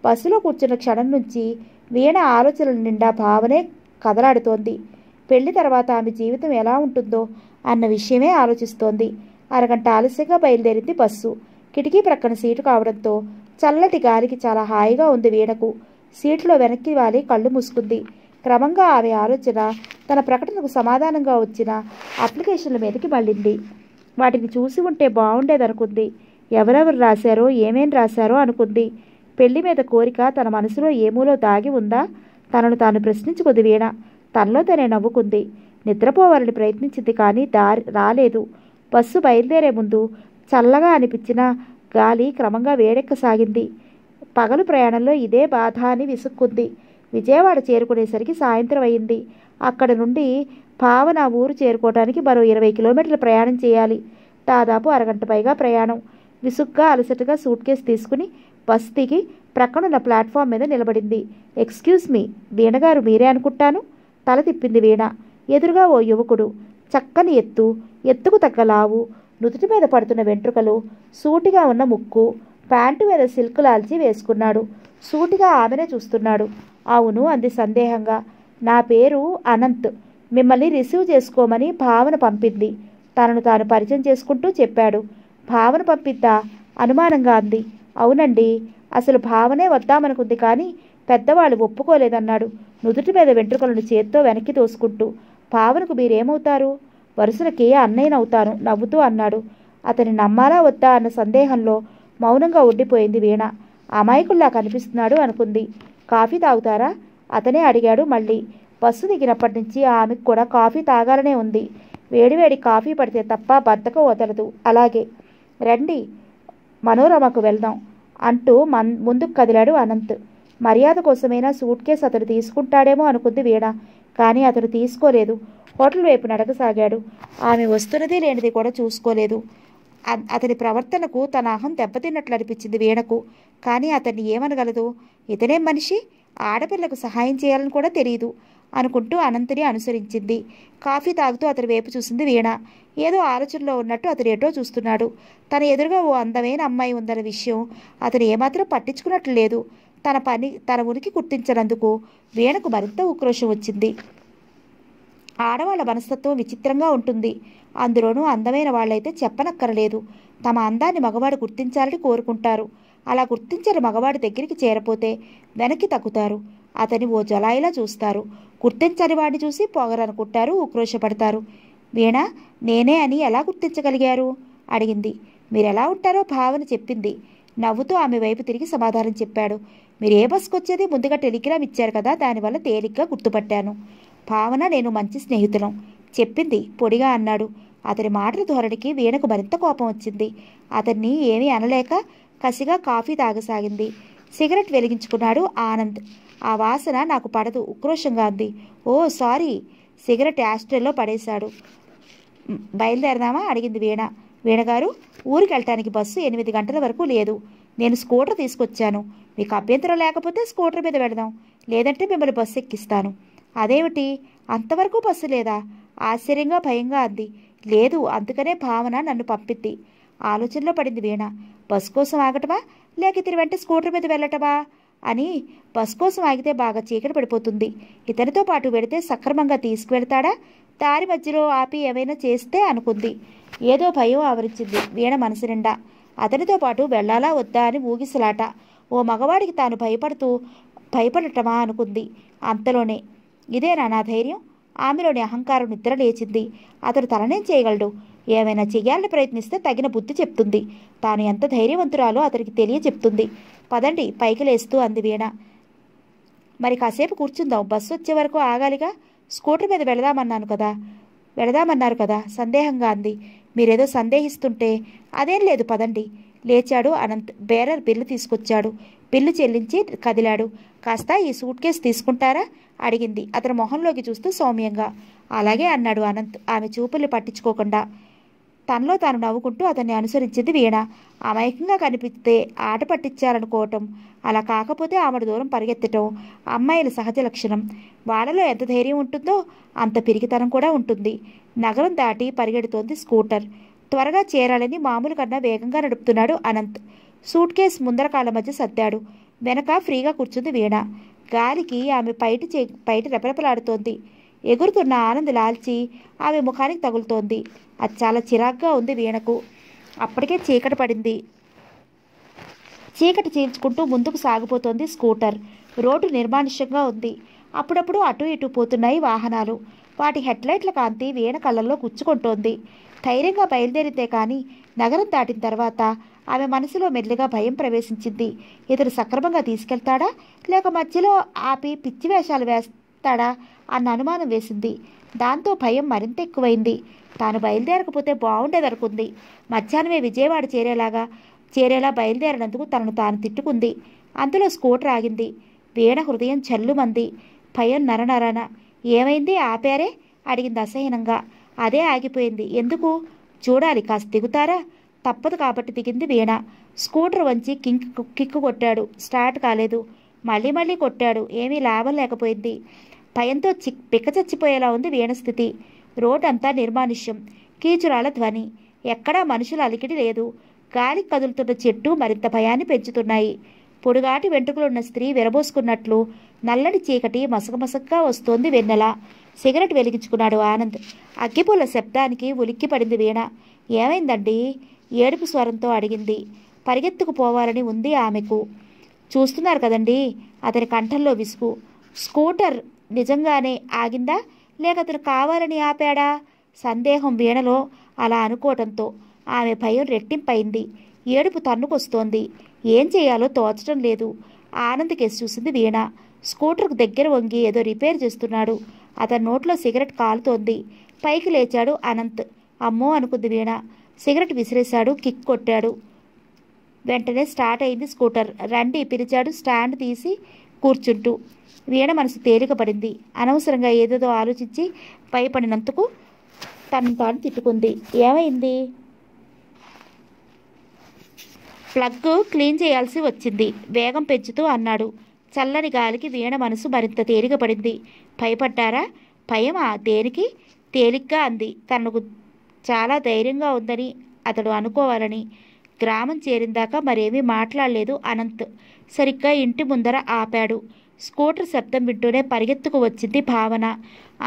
బస్సులో కూర్చున్న క్షణం నుంచి వీణ ఆలోచనల నిండా భావనే కదలాడుతోంది పెళ్లి తర్వాత ఆమె జీవితం ఎలా ఉంటుందో అన్న విషయమే ఆలోచిస్తోంది అరగంట ఆలస్యంగా బయలుదేరింది బస్సు కిటికీ ప్రక్కన సీటు కావడంతో చల్లటి గాలికి చాలా హాయిగా ఉంది వీణకు సీట్లో వెనక్కి వాలి కళ్ళు మూసుకుంది క్రమంగా ఆమె ఆలోచన తన ప్రకటనకు సమాధానంగా వచ్చిన అప్లికేషన్ల మీదకి మళ్ళింది వాటిని చూసి ఉంటే బాగుండేదనుకుంది ఎవరెవరు రాశారో ఏమేం రాశారో అనుకుంది పెళ్లి మీద కోరిక తన మనసులో ఏమూలో దాగి ఉందా తనను తాను ప్రశ్నించుకుంది వీణ తనలో తనే నవ్వుకుంది నిద్రపోవాలని ప్రయత్నించింది కానీ దారి రాలేదు బస్సు బయలుదేరే ముందు చల్లగా అనిపించిన గాలి క్రమంగా వేడెక్కసాగింది పగలు ప్రయాణంలో ఇదే బాధ అని విసుక్కుంది విజయవాడ చేరుకునేసరికి సాయంత్రం అయింది అక్కడ నుండి పావన ఊరు చేరుకోవడానికి మరో ఇరవై కిలోమీటర్ల ప్రయాణం చేయాలి దాదాపు అరగంట పైగా ప్రయాణం విసుగ్గా అలసటగా సూట్ కేసు తీసుకుని బస్ దిగి ప్రక్కనున్న ప్లాట్ఫామ్ మీద నిలబడింది ఎక్స్క్యూజ్ మీ వీణగారు మీరే అనుకుంటాను తల తిప్పింది వీణ ఎదురుగా ఓ యువకుడు చక్కని ఎత్తు ఎత్తుకు తగ్గలావు నుదుటి మీద పడుతున్న వెంట్రుకలు సూటిగా ఉన్న ముక్కు ప్యాంటు మీద సిల్క్ లాల్చి వేసుకున్నాడు సూటిగా ఆమెనే చూస్తున్నాడు అవును అంది సందేహంగా నా పేరు అనంత్ మిమ్మల్ని రిసీవ్ చేసుకోమని భావన పంపింది తనను తాను పరిచయం చేసుకుంటూ చెప్పాడు భావన పంపిద్దా అనుమానంగా అంది అవునండి అసలు భావనే వద్దామనుకుంది కానీ పెద్దవాళ్ళు ఒప్పుకోలేదన్నాడు నుదుటి మీద వెంట్రుకలను చేత్తో వెనక్కి తోసుకుంటూ భావనకు మీరేమవుతారు వరుసలకి అన్నయ్యనవుతాను నవ్వుతూ అన్నాడు అతని నమ్మాలా వద్దా అన్న సందేహంలో మౌనంగా ఉండిపోయింది వీణ అమాయకుల్లా కనిపిస్తున్నాడు అనుకుంది కాఫీ తాగుతారా అతనే అడిగాడు మళ్ళీ బస్సు దిగినప్పటి నుంచి ఆమెకు కూడా కాఫీ తాగాలనే ఉంది వేడివేడి కాఫీ పడితే తప్ప బద్దకం వదలదు అలాగే రండి మనోరమకు వెళ్దాం అంటూ మన్ ముందుకు కదిలాడు అనంత్ మర్యాద కోసమైనా సూట్ కేసు అతడు తీసుకుంటాడేమో అనుకుంది వీణ కానీ అతడు తీసుకోలేదు హోటల్ వైపు నడకసాగాడు ఆమె వస్తున్నది లేనిది కూడా చూసుకోలేదు అతని ప్రవర్తనకు తన అహం దెబ్బతిన్నట్లు అనిపించింది వీణకు కానీ అతన్ని ఏమనగలదు ఇతనే మనిషి ఆడపిల్లకు సహాయం చేయాలని కూడా తెలియదు అనుకుంటూ అనంతని అనుసరించింది కాఫీ తాగుతూ అతని వైపు చూసింది వీణ ఏదో ఆలోచనలో ఉన్నట్టు అతను ఎటో చూస్తున్నాడు తన ఎదురుగా ఓ అందమైన అమ్మాయి ఉందన్న విషయం అతను ఏమాత్రం పట్టించుకున్నట్లు లేదు తన పని తన ఉనికి గుర్తించినందుకు వీణకు మరింత ఉక్రోషం వచ్చింది ఆడవాళ్ళ మనస్తత్వం విచిత్రంగా ఉంటుంది అందులోనూ అందమైన వాళ్ళైతే చెప్పనక్కరలేదు తమ అందాన్ని మగవాడు గుర్తించాలని కోరుకుంటారు అలా గుర్తించని మగవాడి దగ్గరికి చేరపోతే వెనక్కి తగ్గుతారు అతని ఓ జలాయిలా చూస్తారు గుర్తించని వాడిని చూసి పొగరనుకుంటారు ఉక్రోషపడతారు వీణ నేనే అని ఎలా గుర్తించగలిగారు అడిగింది మీరెలా ఉంటారో భావన చెప్పింది నవ్వుతూ ఆమె వైపు తిరిగి సమాధానం చెప్పాడు మీరు ఏ బస్సుకు వచ్చేది ముందుగా టెలిగ్రామ్ ఇచ్చారు కదా దానివల్ల తేలిగ్గా గుర్తుపట్టాను భావన నేను మంచి స్నేహితులం చెప్పింది పొడిగా అన్నాడు అతని మాటల ధోరణికి వీణకు మరింత కోపం వచ్చింది అతన్ని ఏమీ అనలేక కసిగా కాఫీ తాగసాగింది సిగరెట్ వెలిగించుకున్నాడు ఆనంద్ ఆ వాసన నాకు పడదు ఉక్రోషంగా ఉంది ఓ సారీ సిగరెట్ యాస్ట్రల్లో పడేశాడు బయలుదేరదామా అడిగింది వీణ వీణగారు ఊరికి వెళ్ళటానికి బస్సు ఎనిమిది గంటల వరకు లేదు నేను స్కూటర్ తీసుకొచ్చాను మీకు అభ్యంతరం లేకపోతే స్కూటర్ మీద వెళదాం లేదంటే మిమ్మల్ని బస్సు ఎక్కిస్తాను అదేమిటి అంతవరకు బస్సు లేదా ఆశ్చర్యంగా భయంగా అంది లేదు అందుకనే భావన నన్ను పంపింది ఆలోచనలో పడింది వీణ బస్ కోసం ఆగటమా లేక ఇతని వెంట స్కూటర్ మీద వెళ్ళటమా అని బస్ కోసం ఆగితే బాగా చీకటి పడిపోతుంది ఇతనితో పాటు వెడితే సక్రమంగా తీసుకువెళ్తాడా దారి మధ్యలో ఆపి ఏమైనా చేస్తే అనుకుంది ఏదో భయం ఆవరించింది వీణ మనసు నిండా అతనితో పాటు వెళ్ళాలా వద్దా అని ఊగిసలాట ఓ మగవాడికి తాను భయపడుతూ భయపడటమా అనుకుంది అంతలోనే ఇదేనా నా ధైర్యం ఆమెలోని అహంకారం నిద్ర లేచింది అతడు తననేం చేయగలడు ఏమైనా చేయాలని ప్రయత్నిస్తే తగిన బుద్ధి చెప్తుంది తాను ఎంత ధైర్యవంతురాలో అతడికి తెలియ చెప్తుంది పదండి పైకి లేస్తూ అంది వీణ మరి కాసేపు కూర్చుందాం బస్సు వచ్చే వరకు ఆగాలిగా స్కూటర్ మీద వెళదామన్నాను కదా వెళదామన్నారు కదా సందేహంగా అంది మీరేదో సందేహిస్తుంటే అదేం లేదు పదండి లేచాడు అనంత్ బేరర్ బిల్లు తీసుకొచ్చాడు బిల్లు చెల్లించి కదిలాడు కాస్త ఈ సూట్ కేసు తీసుకుంటారా అడిగింది అతని మొహంలోకి చూస్తూ సౌమ్యంగా అలాగే అన్నాడు అనంత్ ఆమె చూపుల్ని పట్టించుకోకుండా తనలో తాను నవ్వుకుంటూ అతన్ని అనుసరించింది వీణ అమాయకంగా కనిపిస్తే ఆట పట్టించాలనుకోవటం అలా కాకపోతే ఆమెడు దూరం పరిగెత్తటం అమ్మాయిల సహజ లక్షణం వాళ్ళలో ఎంత ధైర్యం ఉంటుందో అంత పిరిగితనం కూడా ఉంటుంది నగరం దాటి పరిగెడుతోంది స్కూటర్ త్వరగా చేరాలని మామూలు కన్నా వేగంగా నడుపుతున్నాడు అనంత్ సూట్ కేసు ముందరకాల మధ్య సర్దాడు వెనక ఫ్రీగా కూర్చుంది వీణ గాలికి ఆమె పైటి చే పైటి రెపరెపలాడుతోంది ఎగురుతున్న ఆనంద్ లాల్చి ఆమె ముఖానికి తగులుతోంది అది చాలా చిరాగ్గా ఉంది వీణకు అప్పటికే చీకటి పడింది చీకటి చీల్చుకుంటూ ముందుకు సాగిపోతోంది స్కూటర్ రోడ్డు నిర్మానుష్యంగా ఉంది అప్పుడప్పుడు అటు ఇటు పోతున్నాయి వాహనాలు వాటి హెడ్లైట్ల కాంతి వీణ కళ్ళల్లో గుచ్చుకుంటోంది ధైర్యంగా బయలుదేరితే కానీ నగరం దాటిన తర్వాత ఆమె మనసులో మెల్లిగా భయం ప్రవేశించింది ఇతడు సక్రమంగా తీసుకెళ్తాడా లేక మధ్యలో ఆపి పిచ్చి వేషాలు వేస్తాడా అన్న అనుమానం వేసింది దాంతో భయం మరింత ఎక్కువైంది తాను బయలుదేరకపోతే బాగుండేదనుకుంది మధ్యాహ్నమే విజయవాడ చేరేలాగా చేరేలా బయలుదేరినందుకు తనను తాను తిట్టుకుంది అందులో స్కూటర్ ఆగింది వీణ హృదయం చల్లుమంది భయం నరనరన ఏమైంది ఆపారే అడిగింది అసహ్యనంగా అదే ఆగిపోయింది ఎందుకు చూడాలి కాస్త దిగుతారా తప్పదు కాబట్టి దిగింది వీణ స్కూటర్ వంచి కింక్ కిక్కు కొట్టాడు స్టార్ట్ కాలేదు మళ్ళీ మళ్ళీ కొట్టాడు ఏమీ లాభం లేకపోయింది భయంతో చి పిక్క చచ్చిపోయేలా ఉంది వీణ స్థితి రోడ్డంతా నిర్మానుష్యం కీచురాల ధ్వని ఎక్కడా మనుషుల అలికిడి లేదు గాలి కదులుతున్న చెట్టు మరింత భయాన్ని పెంచుతున్నాయి పొడుగాటి వెంట్రుకలున్న స్త్రీ విరబోసుకున్నట్లు నల్లటి చీకటి మసకమసగ్గా వస్తోంది వెన్నెల సిగరెట్ వెలిగించుకున్నాడు ఆనంద్ అగ్గిపూల శబ్దానికి ఉలిక్కిపడింది వీణ ఏమైందండి ఏడుపు స్వరంతో అడిగింది పరిగెత్తుకుపోవాలని ఉంది ఆమెకు చూస్తున్నారు కదండి అతని కంఠంలో విసుగు స్కూటర్ నిజంగానే ఆగిందా లేక అతను కావాలని ఆపాడా సందేహం వీణలో అలా అనుకోవటంతో ఆమె భయం రెట్టింపైంది ఏడుపు తన్నుకొస్తోంది ఏం చేయాలో తోచడం లేదు ఆనంద్ కేసు చూసింది వీణ స్కూటర్కు దగ్గర వంగి ఏదో రిపేర్ చేస్తున్నాడు అతని నోట్లో సిగరెట్ కాలుతోంది పైకి లేచాడు అనంత్ అమ్మో అనుకుంది వీణ సిగరెట్ విసిరేశాడు కిక్ కొట్టాడు వెంటనే స్టార్ట్ అయింది స్కూటర్ రండి పిలిచాడు స్టాండ్ తీసి కూర్చుంటూ వీణ మనసు తేలిక పడింది అనవసరంగా ఏదేదో ఆలోచించి పైపడినందుకు తను తాను తిట్టుకుంది ఏమైంది ప్లగ్ క్లీన్ చేయాల్సి వచ్చింది వేగం పెంచుతూ అన్నాడు చల్లని గాలికి వీణ మనసు మరింత తేలిక పడింది భయపడ్డారా భయమా దేనికి తేలిగ్గా అంది తనకు చాలా ధైర్యంగా ఉందని అతడు అనుకోవాలని గ్రామం చేరిందాక మరేమీ మాట్లాడలేదు అనంత్ సరిగ్గా ఇంటి ముందర ఆపాడు స్కూటర్ శబ్దం వింటూనే పరిగెత్తుకు వచ్చింది భావన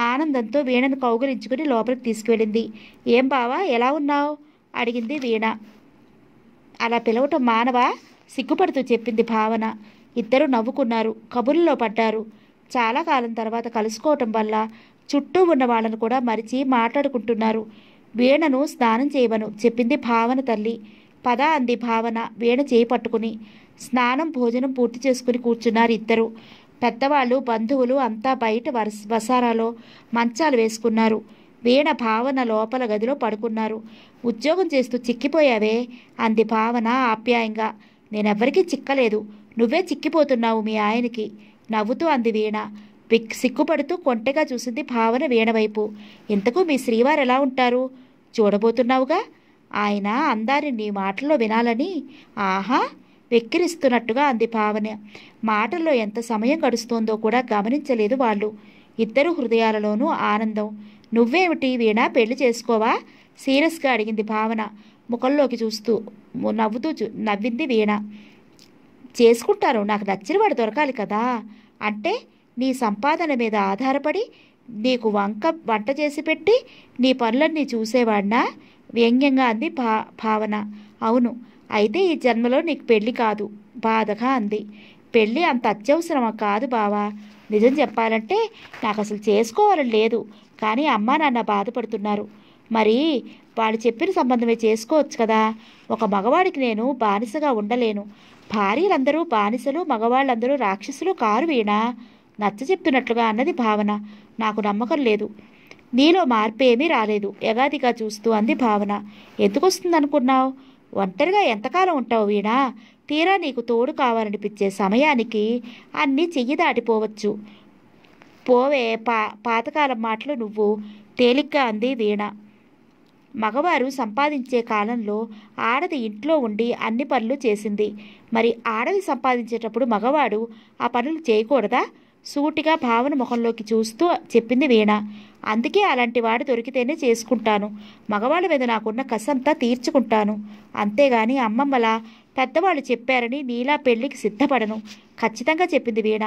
ఆనందంతో వీణను కౌగులించుకుని లోపలికి తీసుకువెళ్ళింది ఏం బావా ఎలా ఉన్నావు అడిగింది వీణ అలా పిలవటం మానవా సిగ్గుపడుతూ చెప్పింది భావన ఇద్దరు నవ్వుకున్నారు కబుర్లలో పడ్డారు చాలా కాలం తర్వాత కలుసుకోవటం వల్ల చుట్టూ ఉన్న వాళ్ళను కూడా మరిచి మాట్లాడుకుంటున్నారు వీణను స్నానం చేయవను చెప్పింది భావన తల్లి పద అంది భావన వీణ చేయి పట్టుకుని స్నానం భోజనం పూర్తి చేసుకుని కూర్చున్నారు ఇద్దరు పెద్దవాళ్ళు బంధువులు అంతా బయట వరస వసారాలో మంచాలు వేసుకున్నారు వీణ భావన లోపల గదిలో పడుకున్నారు ఉద్యోగం చేస్తూ చిక్కిపోయావే అంది భావన ఆప్యాయంగా నేనెవ్వరికీ చిక్కలేదు నువ్వే చిక్కిపోతున్నావు మీ ఆయనకి నవ్వుతూ అంది వీణ సిగ్గుపడుతూ కొంటెగా చూసింది భావన వీణవైపు ఇంతకు మీ శ్రీవారు ఎలా ఉంటారు చూడబోతున్నావుగా ఆయన అందాన్ని నీ మాటల్లో వినాలని ఆహా వెక్కిరిస్తున్నట్టుగా అంది భావన మాటల్లో ఎంత సమయం గడుస్తోందో కూడా గమనించలేదు వాళ్ళు ఇద్దరు హృదయాలలోనూ ఆనందం నువ్వేమిటి వీణ పెళ్లి చేసుకోవా సీరియస్గా అడిగింది భావన ముఖంలోకి చూస్తూ నవ్వుతూ నవ్వింది వీణ చేసుకుంటారు నాకు నచ్చిన వాడు దొరకాలి కదా అంటే నీ సంపాదన మీద ఆధారపడి నీకు వంక వంట చేసి పెట్టి నీ పనులన్నీ చూసేవాడినా వ్యంగ్యంగా అంది భా భావన అవును అయితే ఈ జన్మలో నీకు పెళ్ళి కాదు బాధగా అంది పెళ్ళి అంత అత్యవసరం కాదు బావా నిజం చెప్పాలంటే నాకు అసలు చేసుకోవాలని లేదు కానీ అమ్మ నాన్న బాధపడుతున్నారు మరి వాళ్ళు చెప్పిన సంబంధమే చేసుకోవచ్చు కదా ఒక మగవాడికి నేను బానిసగా ఉండలేను భార్యలందరూ బానిసలు మగవాళ్ళందరూ రాక్షసులు కారు వీణా నచ్చ చెప్తున్నట్లుగా అన్నది భావన నాకు నమ్మకం లేదు నీలో మార్పు ఏమీ రాలేదు ఎగాదిగా చూస్తూ అంది భావన ఎందుకొస్తుందనుకున్నావు ఒంటరిగా ఎంతకాలం ఉంటావు వీణా తీరా నీకు తోడు కావాలనిపించే సమయానికి అన్నీ చెయ్యి దాటిపోవచ్చు పోవే పా పాతకాలం మాటలు నువ్వు తేలిగ్గా అంది వీణ మగవారు సంపాదించే కాలంలో ఆడది ఇంట్లో ఉండి అన్ని పనులు చేసింది మరి ఆడది సంపాదించేటప్పుడు మగవాడు ఆ పనులు చేయకూడదా సూటిగా భావన ముఖంలోకి చూస్తూ చెప్పింది వీణ అందుకే అలాంటి వాడు దొరికితేనే చేసుకుంటాను మగవాళ్ళ మీద నాకున్న కసంతా తీర్చుకుంటాను అంతేగాని అమ్మమ్మలా పెద్దవాళ్ళు చెప్పారని నీలా పెళ్లికి సిద్ధపడను ఖచ్చితంగా చెప్పింది వీణ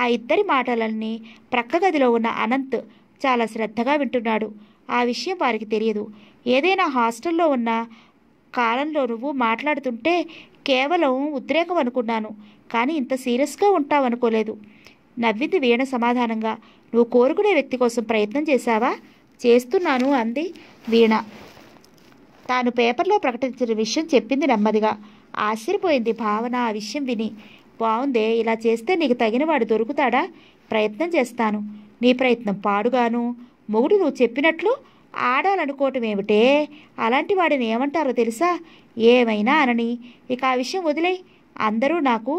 ఆ ఇద్దరి మాటలన్నీ ప్రక్క గదిలో ఉన్న అనంత్ చాలా శ్రద్ధగా వింటున్నాడు ఆ విషయం వారికి తెలియదు ఏదైనా హాస్టల్లో ఉన్న కాలంలో నువ్వు మాట్లాడుతుంటే కేవలం ఉద్రేకం అనుకున్నాను కానీ ఇంత సీరియస్గా ఉంటావనుకోలేదు నవ్వింది వీణ సమాధానంగా నువ్వు కోరుకునే వ్యక్తి కోసం ప్రయత్నం చేశావా చేస్తున్నాను అంది వీణ తాను పేపర్లో ప్రకటించిన విషయం చెప్పింది నెమ్మదిగా ఆశ్చర్యపోయింది భావన ఆ విషయం విని బాగుందే ఇలా చేస్తే నీకు తగినవాడు దొరుకుతాడా ప్రయత్నం చేస్తాను నీ ప్రయత్నం పాడుగాను మొగుడు నువ్వు చెప్పినట్లు ఆడాలనుకోవటం ఏమిటే అలాంటి వాడిని ఏమంటారో తెలుసా ఏమైనా అనని ఇక ఆ విషయం వదిలే అందరూ నాకు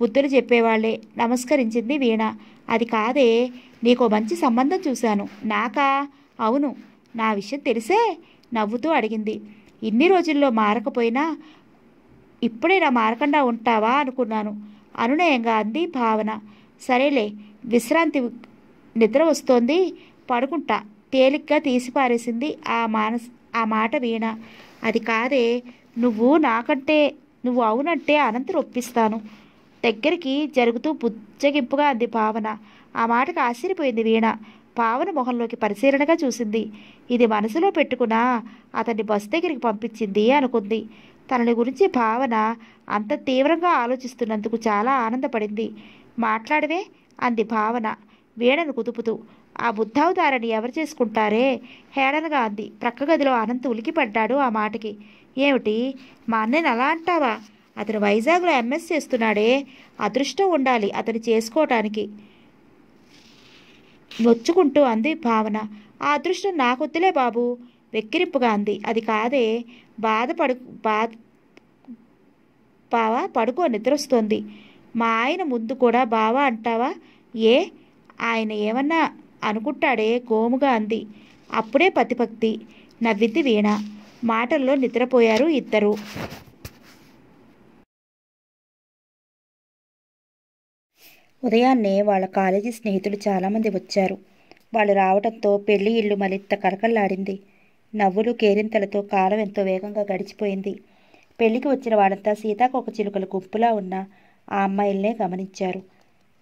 బుద్ధులు చెప్పేవాళ్లే నమస్కరించింది వీణ అది కాదే నీకో మంచి సంబంధం చూశాను నాకా అవును నా విషయం తెలిసే నవ్వుతూ అడిగింది ఇన్ని రోజుల్లో మారకపోయినా ఇప్పుడే నా మారకుండా ఉంటావా అనుకున్నాను అనునయంగా అంది భావన సరేలే విశ్రాంతి నిద్ర వస్తోంది పడుకుంటా తేలిగ్గా తీసిపారేసింది ఆ మానస్ ఆ మాట వీణ అది కాదే నువ్వు నాకంటే నువ్వు అవునంటే అనంతరం ఒప్పిస్తాను దగ్గరికి జరుగుతూ బుజ్జగింపుగా అంది పావన ఆ మాటకు ఆశ్చర్యపోయింది వీణ పావన మొహంలోకి పరిశీలనగా చూసింది ఇది మనసులో పెట్టుకున్న అతన్ని బస్సు దగ్గరికి పంపించింది అనుకుంది తనని గురించి భావన అంత తీవ్రంగా ఆలోచిస్తున్నందుకు చాలా ఆనందపడింది మాట్లాడవే అంది భావన వీణను కుదుపుతూ ఆ బుద్ధావతారని ఎవరు చేసుకుంటారే హేళనగా అంది ప్రక్క గదిలో అనంత ఉలికిపడ్డాడు ఆ మాటకి ఏమిటి మా అన్నని అలా అంటావా అతను వైజాగ్లో ఎంఎస్ చేస్తున్నాడే అదృష్టం ఉండాలి అతను చేసుకోవటానికి నొచ్చుకుంటూ అంది భావన ఆ అదృష్టం నాకొద్దులే బాబు వెక్కిరింపుగా అంది అది కాదే బాధపడు బాధ బావా పడుకో నిద్రొస్తోంది మా ఆయన ముందు కూడా బావా అంటావా ఏ ఆయన ఏమన్నా అనుకుంటాడే గోముగా అంది అప్పుడే పతిపక్తి నవ్వింది వీణ మాటల్లో నిద్రపోయారు ఇద్దరు ఉదయాన్నే వాళ్ళ కాలేజీ స్నేహితులు చాలామంది వచ్చారు వాళ్ళు రావడంతో పెళ్లి ఇల్లు మరింత కలకల్లాడింది నవ్వులు కేరింతలతో కాలం ఎంతో వేగంగా గడిచిపోయింది పెళ్లికి వచ్చిన వాళ్ళంతా సీతాకొక చిలుకల గుంపులా ఉన్న ఆ అమ్మాయిల్నే గమనించారు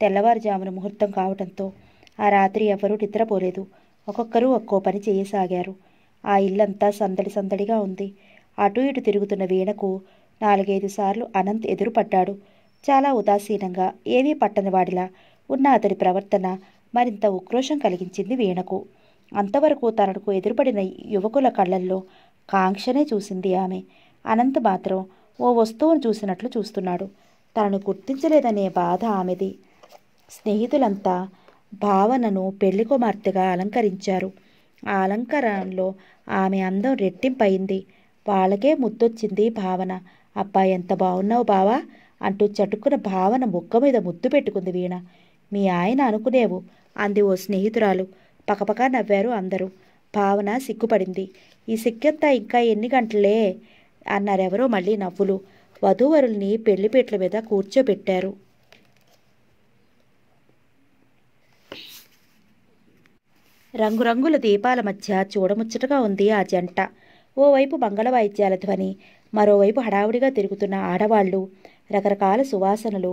తెల్లవారుజామున ముహూర్తం కావడంతో ఆ రాత్రి ఎవరూ నిద్రపోలేదు ఒక్కొక్కరు ఒక్కో పని చేయసాగారు ఆ ఇల్లంతా సందడి సందడిగా ఉంది అటు ఇటు తిరుగుతున్న వీణకు నాలుగైదు సార్లు అనంత్ ఎదురుపడ్డాడు చాలా ఉదాసీనంగా ఏవీ పట్టనివాడిలా ఉన్న అతడి ప్రవర్తన మరింత ఉక్రోషం కలిగించింది వీణకు అంతవరకు తనకు ఎదురుపడిన యువకుల కళ్ళల్లో కాంక్షనే చూసింది ఆమె అనంత్ మాత్రం ఓ వస్తువును చూసినట్లు చూస్తున్నాడు తనను గుర్తించలేదనే బాధ ఆమెది స్నేహితులంతా భావనను పెళ్లి కుమార్తెగా అలంకరించారు ఆ అలంకరణలో ఆమె అందం రెట్టింపయింది వాళ్ళకే ముద్దొచ్చింది భావన అబ్బా ఎంత బాగున్నావు బావా అంటూ చటుక్కున భావన ముక్క మీద ముద్దు పెట్టుకుంది వీణ మీ ఆయన అనుకునేవు అంది ఓ స్నేహితురాలు పకపక నవ్వారు అందరూ భావన సిగ్గుపడింది ఈ సిగ్గంతా ఇంకా ఎన్ని గంటలే అన్నారెవరో మళ్ళీ నవ్వులు వధూవరుల్ని పెళ్లిపేట్ల మీద కూర్చోబెట్టారు రంగురంగుల దీపాల మధ్య చూడముచ్చటగా ఉంది ఆ జంట ఓవైపు మంగళ వాయిద్యాల ధ్వని మరోవైపు హడావుడిగా తిరుగుతున్న ఆడవాళ్లు రకరకాల సువాసనలు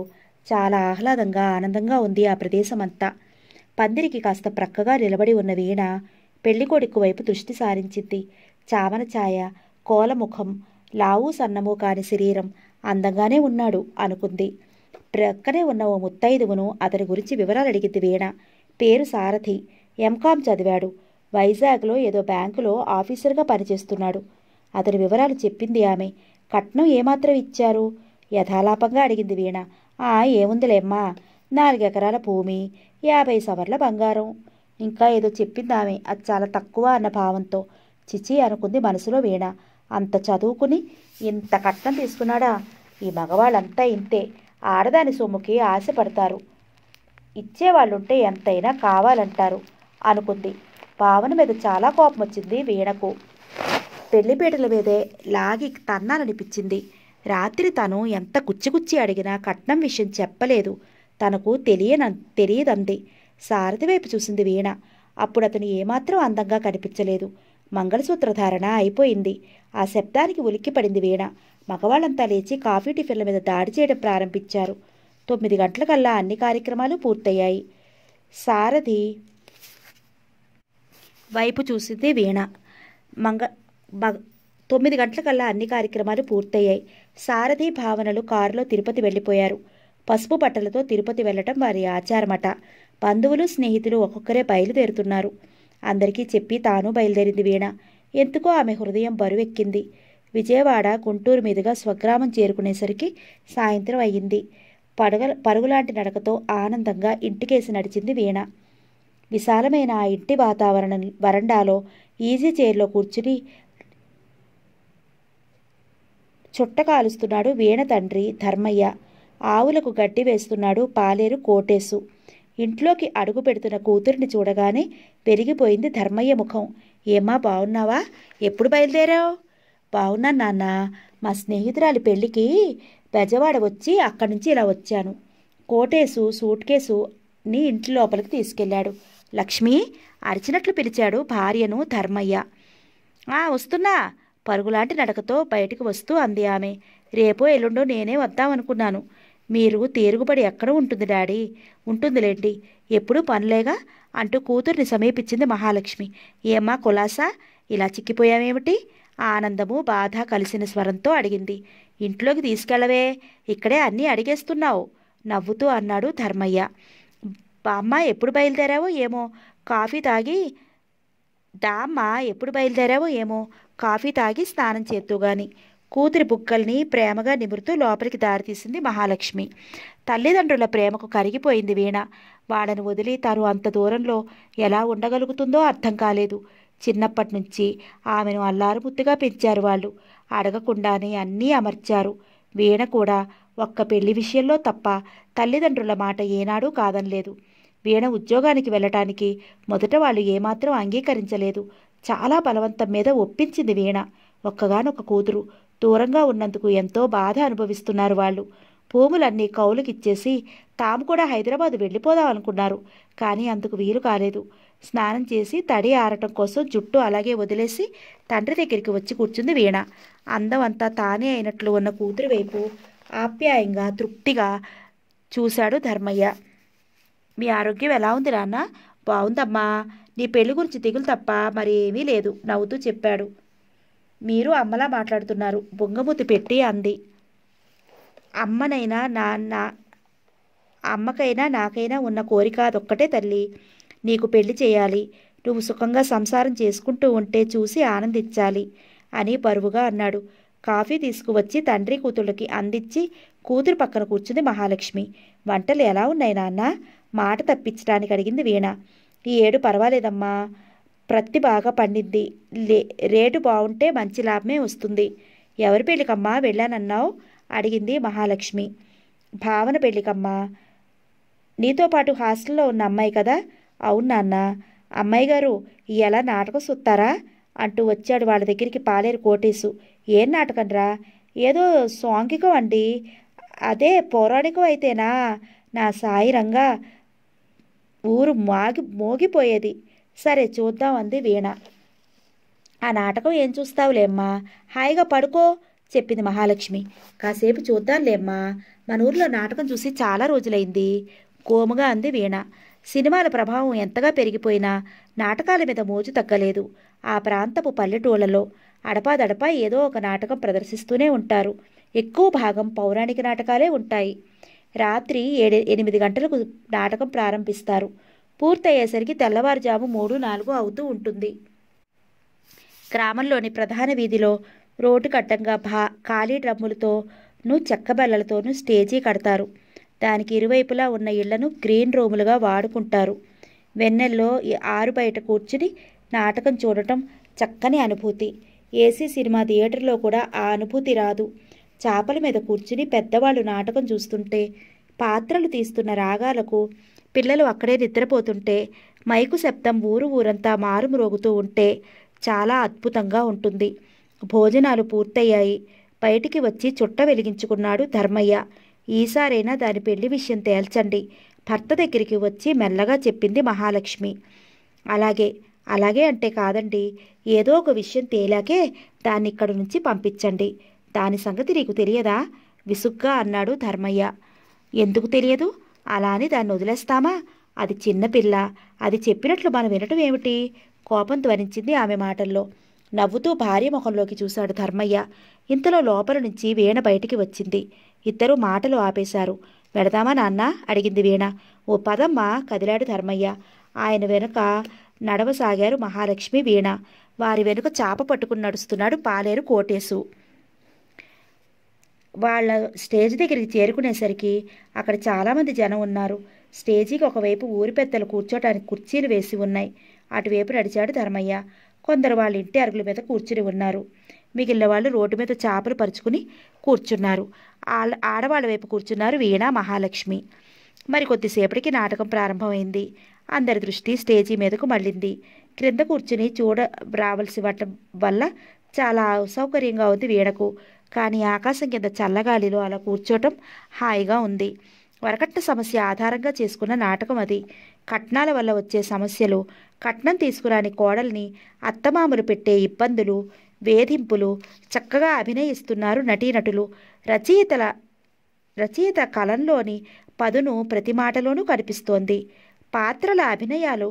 చాలా ఆహ్లాదంగా ఆనందంగా ఉంది ఆ ప్రదేశమంతా పందిరికి కాస్త ప్రక్కగా నిలబడి ఉన్న వీణ పెళ్లికొడుకు వైపు దృష్టి సారించింది చామన ఛాయ కోలముఖం లావు సన్నము కాని శరీరం అందంగానే ఉన్నాడు అనుకుంది ప్రక్కనే ఉన్న ఓ ముత్తైదువును అతని గురించి వివరాలు అడిగింది వీణ పేరు సారథి ఎంకామ్ చదివాడు వైజాగ్లో ఏదో బ్యాంకులో ఆఫీసర్గా పనిచేస్తున్నాడు అతని వివరాలు చెప్పింది ఆమె కట్నం ఏమాత్రం ఇచ్చారు యథాలాపంగా అడిగింది వీణ ఆ ఏముందిలేమ్మా నాలుగెకరాల భూమి యాభై సవర్ల బంగారం ఇంకా ఏదో చెప్పింది ఆమె అది చాలా తక్కువ అన్న భావంతో చిచి అనుకుంది మనసులో వీణ అంత చదువుకుని ఇంత కట్నం తీసుకున్నాడా ఈ మగవాళ్ళంతా ఇంతే ఆడదాని సొమ్ముకి ఆశపడతారు ఇచ్చేవాళ్ళుంటే ఎంతైనా కావాలంటారు అనుకుంది భావన మీద చాలా కోపం వచ్చింది వీణకు పెళ్లిపీటల మీదే లాగి తన్నాలనిపించింది రాత్రి తను ఎంత కుచ్చిగుచ్చి అడిగినా కట్నం విషయం చెప్పలేదు తనకు తెలియన తెలియదంది సారథి వైపు చూసింది వీణ అప్పుడు అతను ఏమాత్రం అందంగా కనిపించలేదు మంగళసూత్రధారణ అయిపోయింది ఆ శబ్దానికి ఉలిక్కిపడింది వీణ మగవాళ్ళంతా లేచి కాఫీ టిఫిన్ల మీద దాడి చేయడం ప్రారంభించారు తొమ్మిది గంటలకల్లా అన్ని కార్యక్రమాలు పూర్తయ్యాయి సారథి వైపు చూసింది వీణ మంగ తొమ్మిది గంటలకల్లా అన్ని కార్యక్రమాలు పూర్తయ్యాయి సారథి భావనలు కారులో తిరుపతి వెళ్ళిపోయారు పసుపు బట్టలతో తిరుపతి వెళ్ళటం వారి ఆచారమట బంధువులు స్నేహితులు ఒక్కొక్కరే బయలుదేరుతున్నారు అందరికీ చెప్పి తాను బయలుదేరింది వీణ ఎందుకో ఆమె హృదయం బరువెక్కింది విజయవాడ గుంటూరు మీదుగా స్వగ్రామం చేరుకునేసరికి సాయంత్రం అయ్యింది పడగ పరుగులాంటి నడకతో ఆనందంగా ఇంటికేసి నడిచింది వీణ విశాలమైన ఆ ఇంటి వాతావరణం వరండాలో ఈజీ చైర్లో కూర్చుని చుట్ట కాలుస్తున్నాడు వీణ తండ్రి ధర్మయ్య ఆవులకు గడ్డి వేస్తున్నాడు పాలేరు కోటేసు ఇంట్లోకి అడుగు పెడుతున్న కూతురిని చూడగానే పెరిగిపోయింది ధర్మయ్య ముఖం ఏమా బాగున్నావా ఎప్పుడు బయలుదేరావు బాగున్నా నాన్న మా స్నేహితురాలి పెళ్ళికి బెజవాడ వచ్చి అక్కడి నుంచి ఇలా వచ్చాను కోటేసు సూట్ కేసుని ఇంటి లోపలికి తీసుకెళ్లాడు లక్ష్మి అరిచినట్లు పిలిచాడు భార్యను ధర్మయ్య వస్తున్నా పరుగులాంటి నడకతో బయటికి వస్తూ అంది ఆమె రేపో ఎల్లుండో నేనే వద్దామనుకున్నాను మీరు తీరుగుబడి ఎక్కడ ఉంటుంది డాడీ ఉంటుందిలేండి ఎప్పుడూ పనులేగా అంటూ కూతుర్ని సమీపించింది మహాలక్ష్మి ఏమ్మా కులాసా ఇలా చిక్కిపోయామేమిటి ఆనందము బాధ కలిసిన స్వరంతో అడిగింది ఇంట్లోకి తీసుకెళ్ళవే ఇక్కడే అన్నీ అడిగేస్తున్నావు నవ్వుతూ అన్నాడు ధర్మయ్య బామ్మ ఎప్పుడు బయలుదేరావో ఏమో కాఫీ తాగి దామ్మ ఎప్పుడు బయలుదేరావో ఏమో కాఫీ తాగి స్నానం చేత్తుగాని కూతురి బుక్కల్ని ప్రేమగా నిమురుతూ లోపలికి దారితీసింది మహాలక్ష్మి తల్లిదండ్రుల ప్రేమకు కరిగిపోయింది వీణ వాళ్ళను వదిలి తను అంత దూరంలో ఎలా ఉండగలుగుతుందో అర్థం కాలేదు చిన్నప్పటి నుంచి ఆమెను అల్లారు ముద్దుగా పెంచారు వాళ్ళు అడగకుండానే అన్నీ అమర్చారు వీణ కూడా ఒక్క పెళ్లి విషయంలో తప్ప తల్లిదండ్రుల మాట ఏనాడూ కాదనలేదు వీణ ఉద్యోగానికి వెళ్ళటానికి మొదట వాళ్ళు ఏమాత్రం అంగీకరించలేదు చాలా బలవంతం మీద ఒప్పించింది వీణ ఒక్కగానొక్క కూతురు దూరంగా ఉన్నందుకు ఎంతో బాధ అనుభవిస్తున్నారు వాళ్ళు భూములన్నీ కౌలుకిచ్చేసి తాము కూడా హైదరాబాద్ వెళ్ళిపోదాం అనుకున్నారు కానీ అందుకు వీలు కాలేదు స్నానం చేసి తడి ఆరటం కోసం జుట్టు అలాగే వదిలేసి తండ్రి దగ్గరికి వచ్చి కూర్చుంది వీణ అందం అంతా తానే అయినట్లు ఉన్న కూతురు వైపు ఆప్యాయంగా తృప్తిగా చూశాడు ధర్మయ్య మీ ఆరోగ్యం ఎలా ఉంది నాన్న బాగుందమ్మా నీ పెళ్లి గురించి దిగులు తప్ప మరేమీ లేదు నవ్వుతూ చెప్పాడు మీరు అమ్మలా మాట్లాడుతున్నారు బొంగమూతి పెట్టి అంది అమ్మనైనా నాన్న అమ్మకైనా నాకైనా ఉన్న కోరిక అదొక్కటే తల్లి నీకు పెళ్లి చేయాలి నువ్వు సుఖంగా సంసారం చేసుకుంటూ ఉంటే చూసి ఆనందించాలి అని బరువుగా అన్నాడు కాఫీ తీసుకువచ్చి తండ్రి కూతుళ్ళకి అందించి కూతురు పక్కన కూర్చుంది మహాలక్ష్మి వంటలు ఎలా ఉన్నాయి నాన్న మాట తప్పించడానికి అడిగింది వీణ ఈ ఏడు పర్వాలేదమ్మా ప్రతి బాగా పండింది లే రేటు బాగుంటే మంచి లాభమే వస్తుంది ఎవరి పెళ్ళికమ్మా వెళ్ళానన్నావు అడిగింది మహాలక్ష్మి భావన పెళ్ళికమ్మా నీతో పాటు హాస్టల్లో ఉన్న అమ్మాయి కదా అవును నాన్న అమ్మాయి గారు ఎలా నాటకం సుత్తారా అంటూ వచ్చాడు వాళ్ళ దగ్గరికి పాలేరు కోటేసు ఏం నాటకం రా ఏదో సాంఘికం అండి అదే పౌరాణికం అయితేనా నా సాయి రంగా ఊరు మాగి మోగిపోయేది సరే చూద్దాం అంది వీణ ఆ నాటకం ఏం చూస్తావులేమ్మా హాయిగా పడుకో చెప్పింది మహాలక్ష్మి కాసేపు చూద్దాంలేమ్మా మన ఊర్లో నాటకం చూసి చాలా రోజులైంది కోముగా అంది వీణ సినిమాల ప్రభావం ఎంతగా పెరిగిపోయినా నాటకాల మీద మోజు తగ్గలేదు ఆ ప్రాంతపు పల్లెటూళ్లలో అడపాదడపా ఏదో ఒక నాటకం ప్రదర్శిస్తూనే ఉంటారు ఎక్కువ భాగం పౌరాణిక నాటకాలే ఉంటాయి రాత్రి ఏడు ఎనిమిది గంటలకు నాటకం ప్రారంభిస్తారు పూర్తయ్యేసరికి తెల్లవారుజాము మూడు నాలుగు అవుతూ ఉంటుంది గ్రామంలోని ప్రధాన వీధిలో రోడ్డు కట్టంగా భా ఖాళీ డ్రమ్ములతోనూ చెక్కబెల్లలతోనూ స్టేజీ కడతారు దానికి ఇరువైపులా ఉన్న ఇళ్లను గ్రీన్ రూములుగా వాడుకుంటారు వెన్నెల్లో ఆరు బయట కూర్చుని నాటకం చూడటం చక్కని అనుభూతి ఏసీ సినిమా థియేటర్లో కూడా ఆ అనుభూతి రాదు చాపల మీద కూర్చుని పెద్దవాళ్ళు నాటకం చూస్తుంటే పాత్రలు తీస్తున్న రాగాలకు పిల్లలు అక్కడే నిద్రపోతుంటే మైకు శబ్దం ఊరు ఊరంతా మారుమ్రోగుతూ ఉంటే చాలా అద్భుతంగా ఉంటుంది భోజనాలు పూర్తయ్యాయి బయటికి వచ్చి చుట్ట వెలిగించుకున్నాడు ధర్మయ్య ఈసారైనా దాని పెళ్లి విషయం తేల్చండి భర్త దగ్గరికి వచ్చి మెల్లగా చెప్పింది మహాలక్ష్మి అలాగే అలాగే అంటే కాదండి ఏదో ఒక విషయం తేలాకే దాన్ని ఇక్కడి నుంచి పంపించండి దాని సంగతి నీకు తెలియదా విసుగ్గా అన్నాడు ధర్మయ్య ఎందుకు తెలియదు అలా అని దాన్ని వదిలేస్తామా అది చిన్నపిల్ల అది చెప్పినట్లు మనం వినటం ఏమిటి కోపం ధ్వనించింది ఆమె మాటల్లో నవ్వుతూ భార్య ముఖంలోకి చూశాడు ధర్మయ్య ఇంతలో లోపల నుంచి వీణ బయటికి వచ్చింది ఇద్దరు మాటలు ఆపేశారు వెడదామా నాన్న అడిగింది వీణ ఓ పదమ్మ కదిలాడు ధర్మయ్య ఆయన వెనుక నడవసాగారు మహాలక్ష్మి వీణ వారి వెనుక చాప పట్టుకుని నడుస్తున్నాడు పాలేరు కోటేశు వాళ్ళ స్టేజ్ దగ్గరికి చేరుకునేసరికి అక్కడ చాలామంది జనం ఉన్నారు స్టేజీకి ఒకవైపు ఊరి పెద్దలు కూర్చోటానికి కుర్చీలు వేసి ఉన్నాయి అటువైపు నడిచాడు ధర్మయ్య కొందరు వాళ్ళ ఇంటి అరుగుల మీద కూర్చుని ఉన్నారు మిగిలిన వాళ్ళు రోడ్డు మీద చేపలు పరుచుకుని కూర్చున్నారు ఆడవాళ్ళ వైపు కూర్చున్నారు వీణ మహాలక్ష్మి మరి కొద్దిసేపటికి నాటకం ప్రారంభమైంది అందరి దృష్టి స్టేజీ మీదకు మళ్ళింది క్రింద కూర్చుని చూడ రావాల్సి వల్ల చాలా అసౌకర్యంగా ఉంది వీణకు కానీ ఆకాశం కింద చల్లగాలిలో అలా కూర్చోటం హాయిగా ఉంది వరకట్న సమస్య ఆధారంగా చేసుకున్న నాటకం అది కట్నాల వల్ల వచ్చే సమస్యలు కట్నం తీసుకురాని కోడల్ని అత్తమామలు పెట్టే ఇబ్బందులు వేధింపులు చక్కగా అభినయిస్తున్నారు నటీనటులు రచయితల రచయిత కలంలోని పదును ప్రతి మాటలోనూ కనిపిస్తోంది పాత్రల అభినయాలు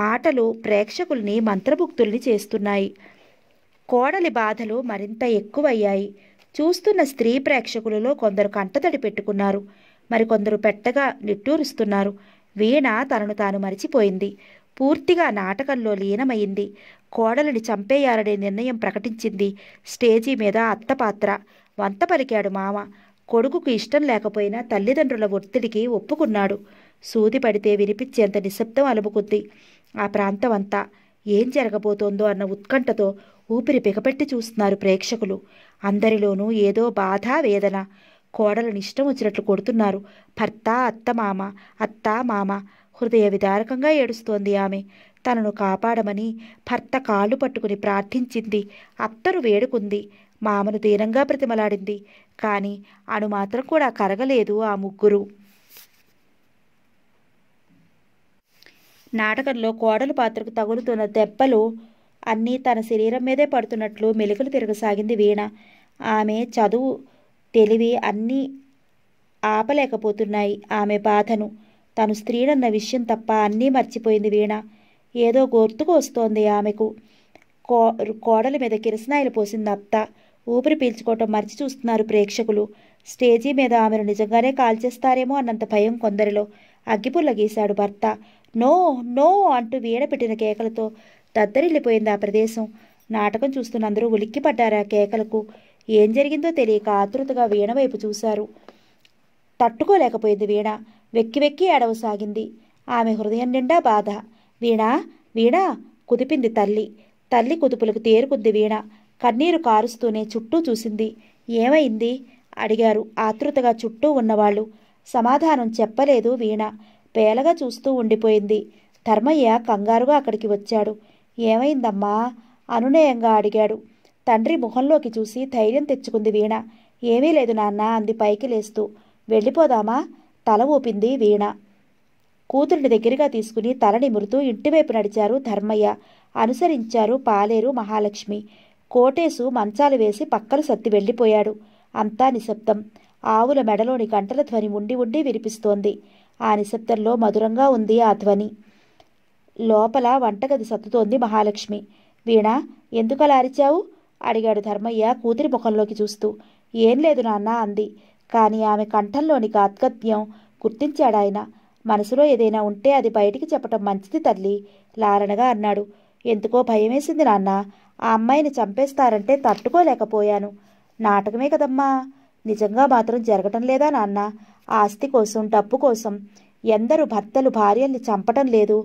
మాటలు ప్రేక్షకుల్ని మంత్రభుక్తుల్ని చేస్తున్నాయి కోడలి బాధలు మరింత ఎక్కువయ్యాయి చూస్తున్న స్త్రీ ప్రేక్షకులలో కొందరు కంటతడి పెట్టుకున్నారు మరికొందరు పెట్టగా నిట్టూరుస్తున్నారు వీణ తనను తాను మరిచిపోయింది పూర్తిగా నాటకంలో లీనమైంది కోడలిని చంపేయాలనే నిర్ణయం ప్రకటించింది స్టేజీ మీద అత్త పాత్ర వంత పలికాడు మామ కొడుకుకు ఇష్టం లేకపోయినా తల్లిదండ్రుల ఒత్తిడికి ఒప్పుకున్నాడు సూది పడితే వినిపించేంత నిశ్శబ్దం అలుముకుంది ఆ ప్రాంతం అంతా ఏం జరగబోతోందో అన్న ఉత్కంఠతో ఊపిరి చూస్తున్నారు ప్రేక్షకులు అందరిలోనూ ఏదో బాధ వేదన కోడలు నిష్టం వచ్చినట్లు కొడుతున్నారు భర్త అత్త మామ అత్త మామ హృదయ విదారకంగా ఏడుస్తోంది ఆమె తనను కాపాడమని భర్త కాళ్ళు పట్టుకుని ప్రార్థించింది అత్తను వేడుకుంది మామను దీనంగా ప్రతిమలాడింది కానీ అను మాత్రం కూడా కరగలేదు ఆ ముగ్గురు నాటకంలో కోడలు పాత్రకు తగులుతున్న దెబ్బలు అన్నీ తన శరీరం మీదే పడుతున్నట్లు మెలుకలు తిరగసాగింది వీణ ఆమె చదువు తెలివి అన్నీ ఆపలేకపోతున్నాయి ఆమె బాధను తను స్త్రీనన్న విషయం తప్ప అన్నీ మర్చిపోయింది వీణ ఏదో గుర్తుకు వస్తోంది ఆమెకు కో కోడల మీద కిరసనాయిలు పోసింది అత్త ఊపిరి పీల్చుకోవటం మర్చి చూస్తున్నారు ప్రేక్షకులు స్టేజీ మీద ఆమెను నిజంగానే కాల్చేస్తారేమో అన్నంత భయం కొందరిలో అగ్గిపుల్ల గీశాడు భర్త నో నో అంటూ వీణ పెట్టిన కేకలతో దద్దరిల్లిపోయింది ఆ ప్రదేశం నాటకం చూస్తున్న అందరూ ఉలిక్కిపడ్డారా కేకలకు ఏం జరిగిందో తెలియక ఆతృతగా వీణ వైపు చూశారు తట్టుకోలేకపోయింది వీణ వెక్కి వెక్కి సాగింది ఆమె హృదయం నిండా బాధ వీణ వీణ కుదిపింది తల్లి తల్లి కుదుపులకు తేరుకుంది వీణ కన్నీరు కారుస్తూనే చుట్టూ చూసింది ఏమైంది అడిగారు ఆతృతగా చుట్టూ ఉన్నవాళ్ళు సమాధానం చెప్పలేదు వీణ పేలగా చూస్తూ ఉండిపోయింది ధర్మయ్య కంగారుగా అక్కడికి వచ్చాడు ఏమైందమ్మా అనునయంగా అడిగాడు తండ్రి మొహంలోకి చూసి ధైర్యం తెచ్చుకుంది వీణ ఏమీ లేదు నాన్న అంది పైకి లేస్తూ వెళ్ళిపోదామా తల ఊపింది వీణ కూతురిని దగ్గరగా తీసుకుని తల నిమురుతూ ఇంటివైపు నడిచారు ధర్మయ్య అనుసరించారు పాలేరు మహాలక్ష్మి కోటేసు మంచాలు వేసి పక్కలు సత్తి వెళ్ళిపోయాడు అంతా నిశ్శబ్దం ఆవుల మెడలోని గంటల ధ్వని ఉండి ఉండి వినిపిస్తోంది ఆ నిశ్శబ్దంలో మధురంగా ఉంది ఆ ధ్వని లోపల వంటగది సత్తుతోంది మహాలక్ష్మి వీణ అలా అరిచావు అడిగాడు ధర్మయ్య కూతురి ముఖంలోకి చూస్తూ ఏం లేదు నాన్న అంది కానీ ఆమె కంఠంలోని గాత్గత్యం గుర్తించాడాయన మనసులో ఏదైనా ఉంటే అది బయటికి చెప్పటం మంచిది తల్లి లారణగా అన్నాడు ఎందుకో భయమేసింది నాన్న ఆ అమ్మాయిని చంపేస్తారంటే తట్టుకోలేకపోయాను నాటకమే కదమ్మా నిజంగా మాత్రం జరగటం లేదా నాన్న ఆస్తి కోసం డబ్బు కోసం ఎందరు భర్తలు భార్యల్ని చంపటం లేదు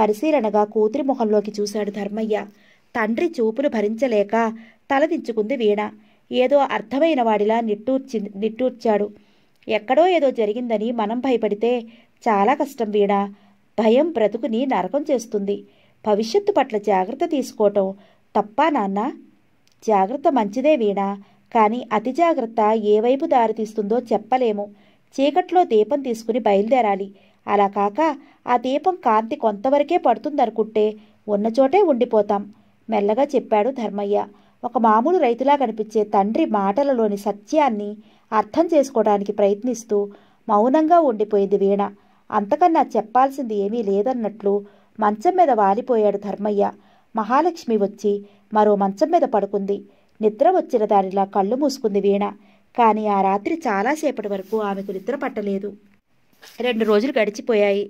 పరిశీలనగా కూతురి ముఖంలోకి చూశాడు ధర్మయ్య తండ్రి చూపులు భరించలేక తలదించుకుంది వీణ ఏదో అర్థమైన వాడిలా నిట్టూర్చి నిట్టూర్చాడు ఎక్కడో ఏదో జరిగిందని మనం భయపడితే చాలా కష్టం వీణ భయం బ్రతుకుని నరకం చేస్తుంది భవిష్యత్తు పట్ల జాగ్రత్త తీసుకోవటం తప్పా నాన్న జాగ్రత్త మంచిదే వీణ కానీ అతి జాగ్రత్త ఏ వైపు దారితీస్తుందో చెప్పలేము చీకట్లో దీపం తీసుకుని బయలుదేరాలి అలా కాక ఆ దీపం కాంతి కొంతవరకే పడుతుందనుకుంటే ఉన్నచోటే ఉండిపోతాం మెల్లగా చెప్పాడు ధర్మయ్య ఒక మామూలు రైతులా కనిపించే తండ్రి మాటలలోని సత్యాన్ని అర్థం చేసుకోవడానికి ప్రయత్నిస్తూ మౌనంగా ఉండిపోయింది వీణ అంతకన్నా చెప్పాల్సింది ఏమీ లేదన్నట్లు మంచం మీద వాలిపోయాడు ధర్మయ్య మహాలక్ష్మి వచ్చి మరో మంచం మీద పడుకుంది నిద్ర వచ్చిన దానిలా కళ్ళు మూసుకుంది వీణ కానీ ఆ రాత్రి చాలాసేపటి వరకు ఆమెకు నిద్ర పట్టలేదు రెండు రోజులు గడిచిపోయాయి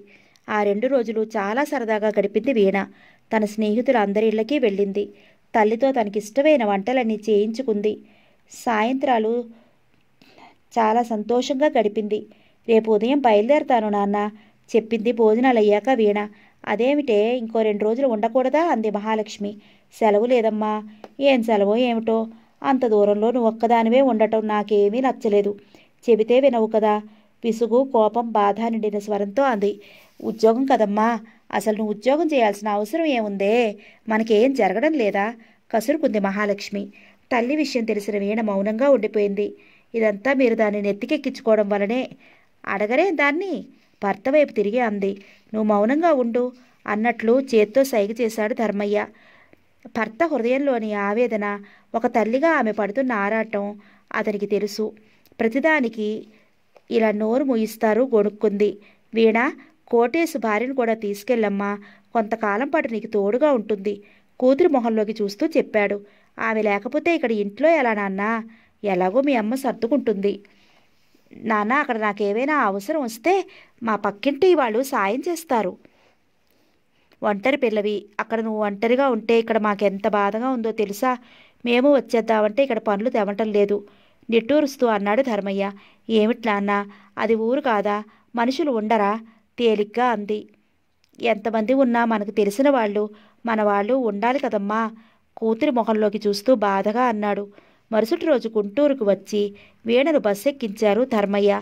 ఆ రెండు రోజులు చాలా సరదాగా గడిపింది వీణ తన స్నేహితుల అందరిళ్ళకి వెళ్ళింది తల్లితో తనకిష్టమైన వంటలన్నీ చేయించుకుంది సాయంత్రాలు చాలా సంతోషంగా గడిపింది రేపు ఉదయం బయలుదేరతాను నాన్న చెప్పింది భోజనాలు అయ్యాక వీణ అదేమిటే ఇంకో రెండు రోజులు ఉండకూడదా అంది మహాలక్ష్మి సెలవు లేదమ్మా ఏం సెలవో ఏమిటో అంత దూరంలో నువ్వు ఒక్కదానివే ఉండటం నాకేమీ నచ్చలేదు చెబితే వినవు కదా విసుగు కోపం బాధ నిండిన స్వరంతో అంది ఉద్యోగం కదమ్మా అసలు నువ్వు ఉద్యోగం చేయాల్సిన అవసరం ఏముందే మనకేం జరగడం లేదా కసురుకుంది మహాలక్ష్మి తల్లి విషయం తెలిసిన వీణ మౌనంగా ఉండిపోయింది ఇదంతా మీరు దాన్ని నెత్తికెక్కించుకోవడం వలనే అడగరే దాన్ని భర్త వైపు తిరిగి అంది నువ్వు మౌనంగా ఉండు అన్నట్లు చేత్తో సైగ చేశాడు ధర్మయ్య భర్త హృదయంలోని ఆవేదన ఒక తల్లిగా ఆమె పడుతున్న ఆరాటం అతనికి తెలుసు ప్రతిదానికి ఇలా నోరు ముయిస్తారు గొణుక్కుంది వీణ కోటేశు భార్యను కూడా తీసుకెళ్ళమ్మా కొంతకాలం పాటు నీకు తోడుగా ఉంటుంది కూతురి మొహంలోకి చూస్తూ చెప్పాడు ఆమె లేకపోతే ఇక్కడ ఇంట్లో ఎలా నాన్న ఎలాగో మీ అమ్మ సర్దుకుంటుంది నాన్న అక్కడ నాకేమైనా అవసరం వస్తే మా పక్కింటి వాళ్ళు సాయం చేస్తారు ఒంటరి పిల్లవి అక్కడ నువ్వు ఒంటరిగా ఉంటే ఇక్కడ మాకెంత బాధగా ఉందో తెలుసా మేము వచ్చేద్దామంటే ఇక్కడ పనులు తెవటం లేదు నిట్టూరుస్తూ అన్నాడు ధర్మయ్య ఏమిట్లా అన్నా అది ఊరు కాదా మనుషులు ఉండరా తేలిగ్గా అంది ఎంతమంది ఉన్నా మనకు తెలిసిన వాళ్ళు మన వాళ్ళు ఉండాలి కదమ్మా కూతురి మొహంలోకి చూస్తూ బాధగా అన్నాడు మరుసటి రోజు గుంటూరుకు వచ్చి వీణను బస్సెక్కించారు ధర్మయ్య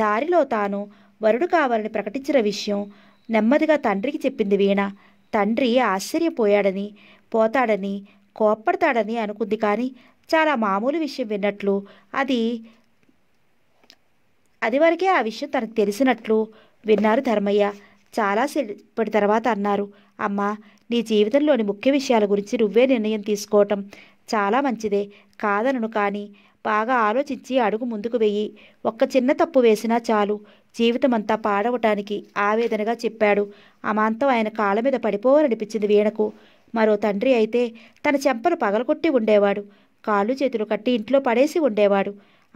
దారిలో తాను వరుడు కావాలని ప్రకటించిన విషయం నెమ్మదిగా తండ్రికి చెప్పింది వీణ తండ్రి ఆశ్చర్యపోయాడని పోతాడని కోప్పడతాడని అనుకుంది కానీ చాలా మామూలు విషయం విన్నట్లు అది అది వరకే ఆ విషయం తనకు తెలిసినట్లు విన్నారు ధర్మయ్య చాలా ఇప్పటి తర్వాత అన్నారు అమ్మ నీ జీవితంలోని ముఖ్య విషయాల గురించి నువ్వే నిర్ణయం తీసుకోవటం చాలా మంచిదే కాదనను కానీ బాగా ఆలోచించి అడుగు ముందుకు వెయ్యి ఒక్క చిన్న తప్పు వేసినా చాలు జీవితం అంతా పాడవటానికి ఆవేదనగా చెప్పాడు అమాంతం ఆయన కాళ్ళ మీద పడిపోవాలనిపించింది వీణకు మరో తండ్రి అయితే తన చెంపను పగలగొట్టి ఉండేవాడు కాళ్ళు చేతులు కట్టి ఇంట్లో పడేసి ఉండేవాడు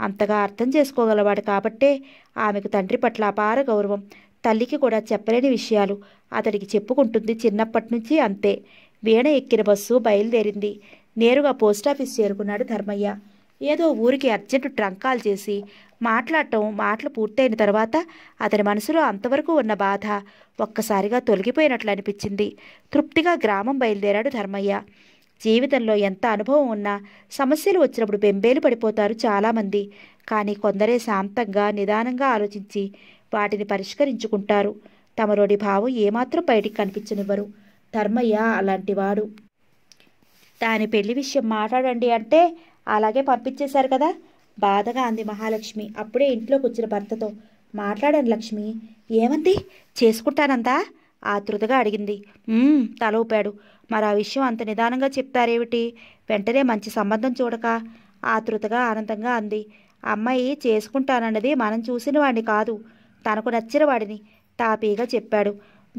అంతగా అర్థం చేసుకోగలవాడు కాబట్టే ఆమెకు తండ్రి పట్ల అపార గౌరవం తల్లికి కూడా చెప్పలేని విషయాలు అతడికి చెప్పుకుంటుంది చిన్నప్పటి నుంచి అంతే వీణ ఎక్కిన బస్సు బయలుదేరింది నేరుగా పోస్టాఫీస్ చేరుకున్నాడు ధర్మయ్య ఏదో ఊరికి అర్జెంటు ట్రంకాలు చేసి మాట్లాడటం మాటలు పూర్తయిన తర్వాత అతని మనసులో అంతవరకు ఉన్న బాధ ఒక్కసారిగా తొలగిపోయినట్లు అనిపించింది తృప్తిగా గ్రామం బయలుదేరాడు ధర్మయ్య జీవితంలో ఎంత అనుభవం ఉన్నా సమస్యలు వచ్చినప్పుడు బెంబేలు పడిపోతారు చాలామంది కానీ కొందరే శాంతంగా నిదానంగా ఆలోచించి వాటిని పరిష్కరించుకుంటారు తమలోని భావం ఏమాత్రం బయటికి కనిపించనివ్వరు ధర్మయ్య అలాంటివాడు దాని పెళ్లి విషయం మాట్లాడండి అంటే అలాగే పంపించేశారు కదా బాధగా అంది మహాలక్ష్మి అప్పుడే ఇంట్లోకి వచ్చిన భర్తతో మాట్లాడాను లక్ష్మి ఏమంది చేసుకుంటానంతా ఆతృతగా అడిగింది తల ఊపాడు మరి ఆ విషయం అంత నిదానంగా చెప్తారేమిటి వెంటనే మంచి సంబంధం చూడక ఆతృతగా ఆనందంగా అంది అమ్మాయి చేసుకుంటానన్నది మనం చూసిన వాడిని కాదు తనకు నచ్చిన వాడిని తాపీగా చెప్పాడు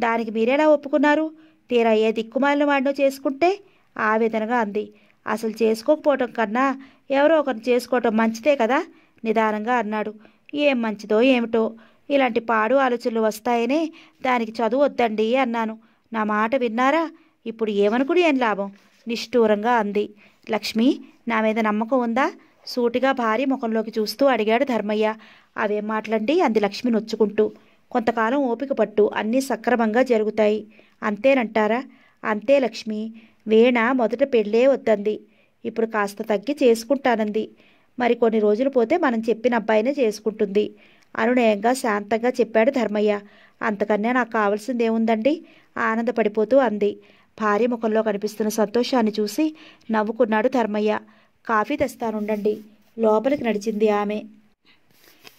దానికి మీరెలా ఒప్పుకున్నారు తీరా ఏ దిక్కుమాలిన వాడినో చేసుకుంటే ఆ విధంగా అంది అసలు చేసుకోకపోవటం కన్నా ఎవరో ఒకరిని చేసుకోవటం మంచిదే కదా నిదానంగా అన్నాడు ఏం మంచిదో ఏమిటో ఇలాంటి పాడు ఆలోచనలు వస్తాయనే దానికి చదువు వద్దండి అన్నాను నా మాట విన్నారా ఇప్పుడు ఏమనుకుని ఏం లాభం నిష్ఠూరంగా అంది లక్ష్మి నా మీద నమ్మకం ఉందా సూటిగా భార్య ముఖంలోకి చూస్తూ అడిగాడు ధర్మయ్య అవేం మాటలండి అంది లక్ష్మి నొచ్చుకుంటూ కొంతకాలం ఓపిక పట్టు అన్నీ సక్రమంగా జరుగుతాయి అంతేనంటారా అంతే లక్ష్మి వీణ మొదట పెళ్ళే వద్దంది ఇప్పుడు కాస్త తగ్గి చేసుకుంటానంది మరి కొన్ని రోజులు పోతే మనం చెప్పిన అబ్బాయినే చేసుకుంటుంది అనునయంగా శాంతంగా చెప్పాడు ధర్మయ్య అంతకన్నా నాకు కావాల్సిందేముందండి ఆనందపడిపోతూ అంది భార్య ముఖంలో కనిపిస్తున్న సంతోషాన్ని చూసి నవ్వుకున్నాడు ధర్మయ్య కాఫీ తెస్తానుండండి లోపలికి నడిచింది ఆమె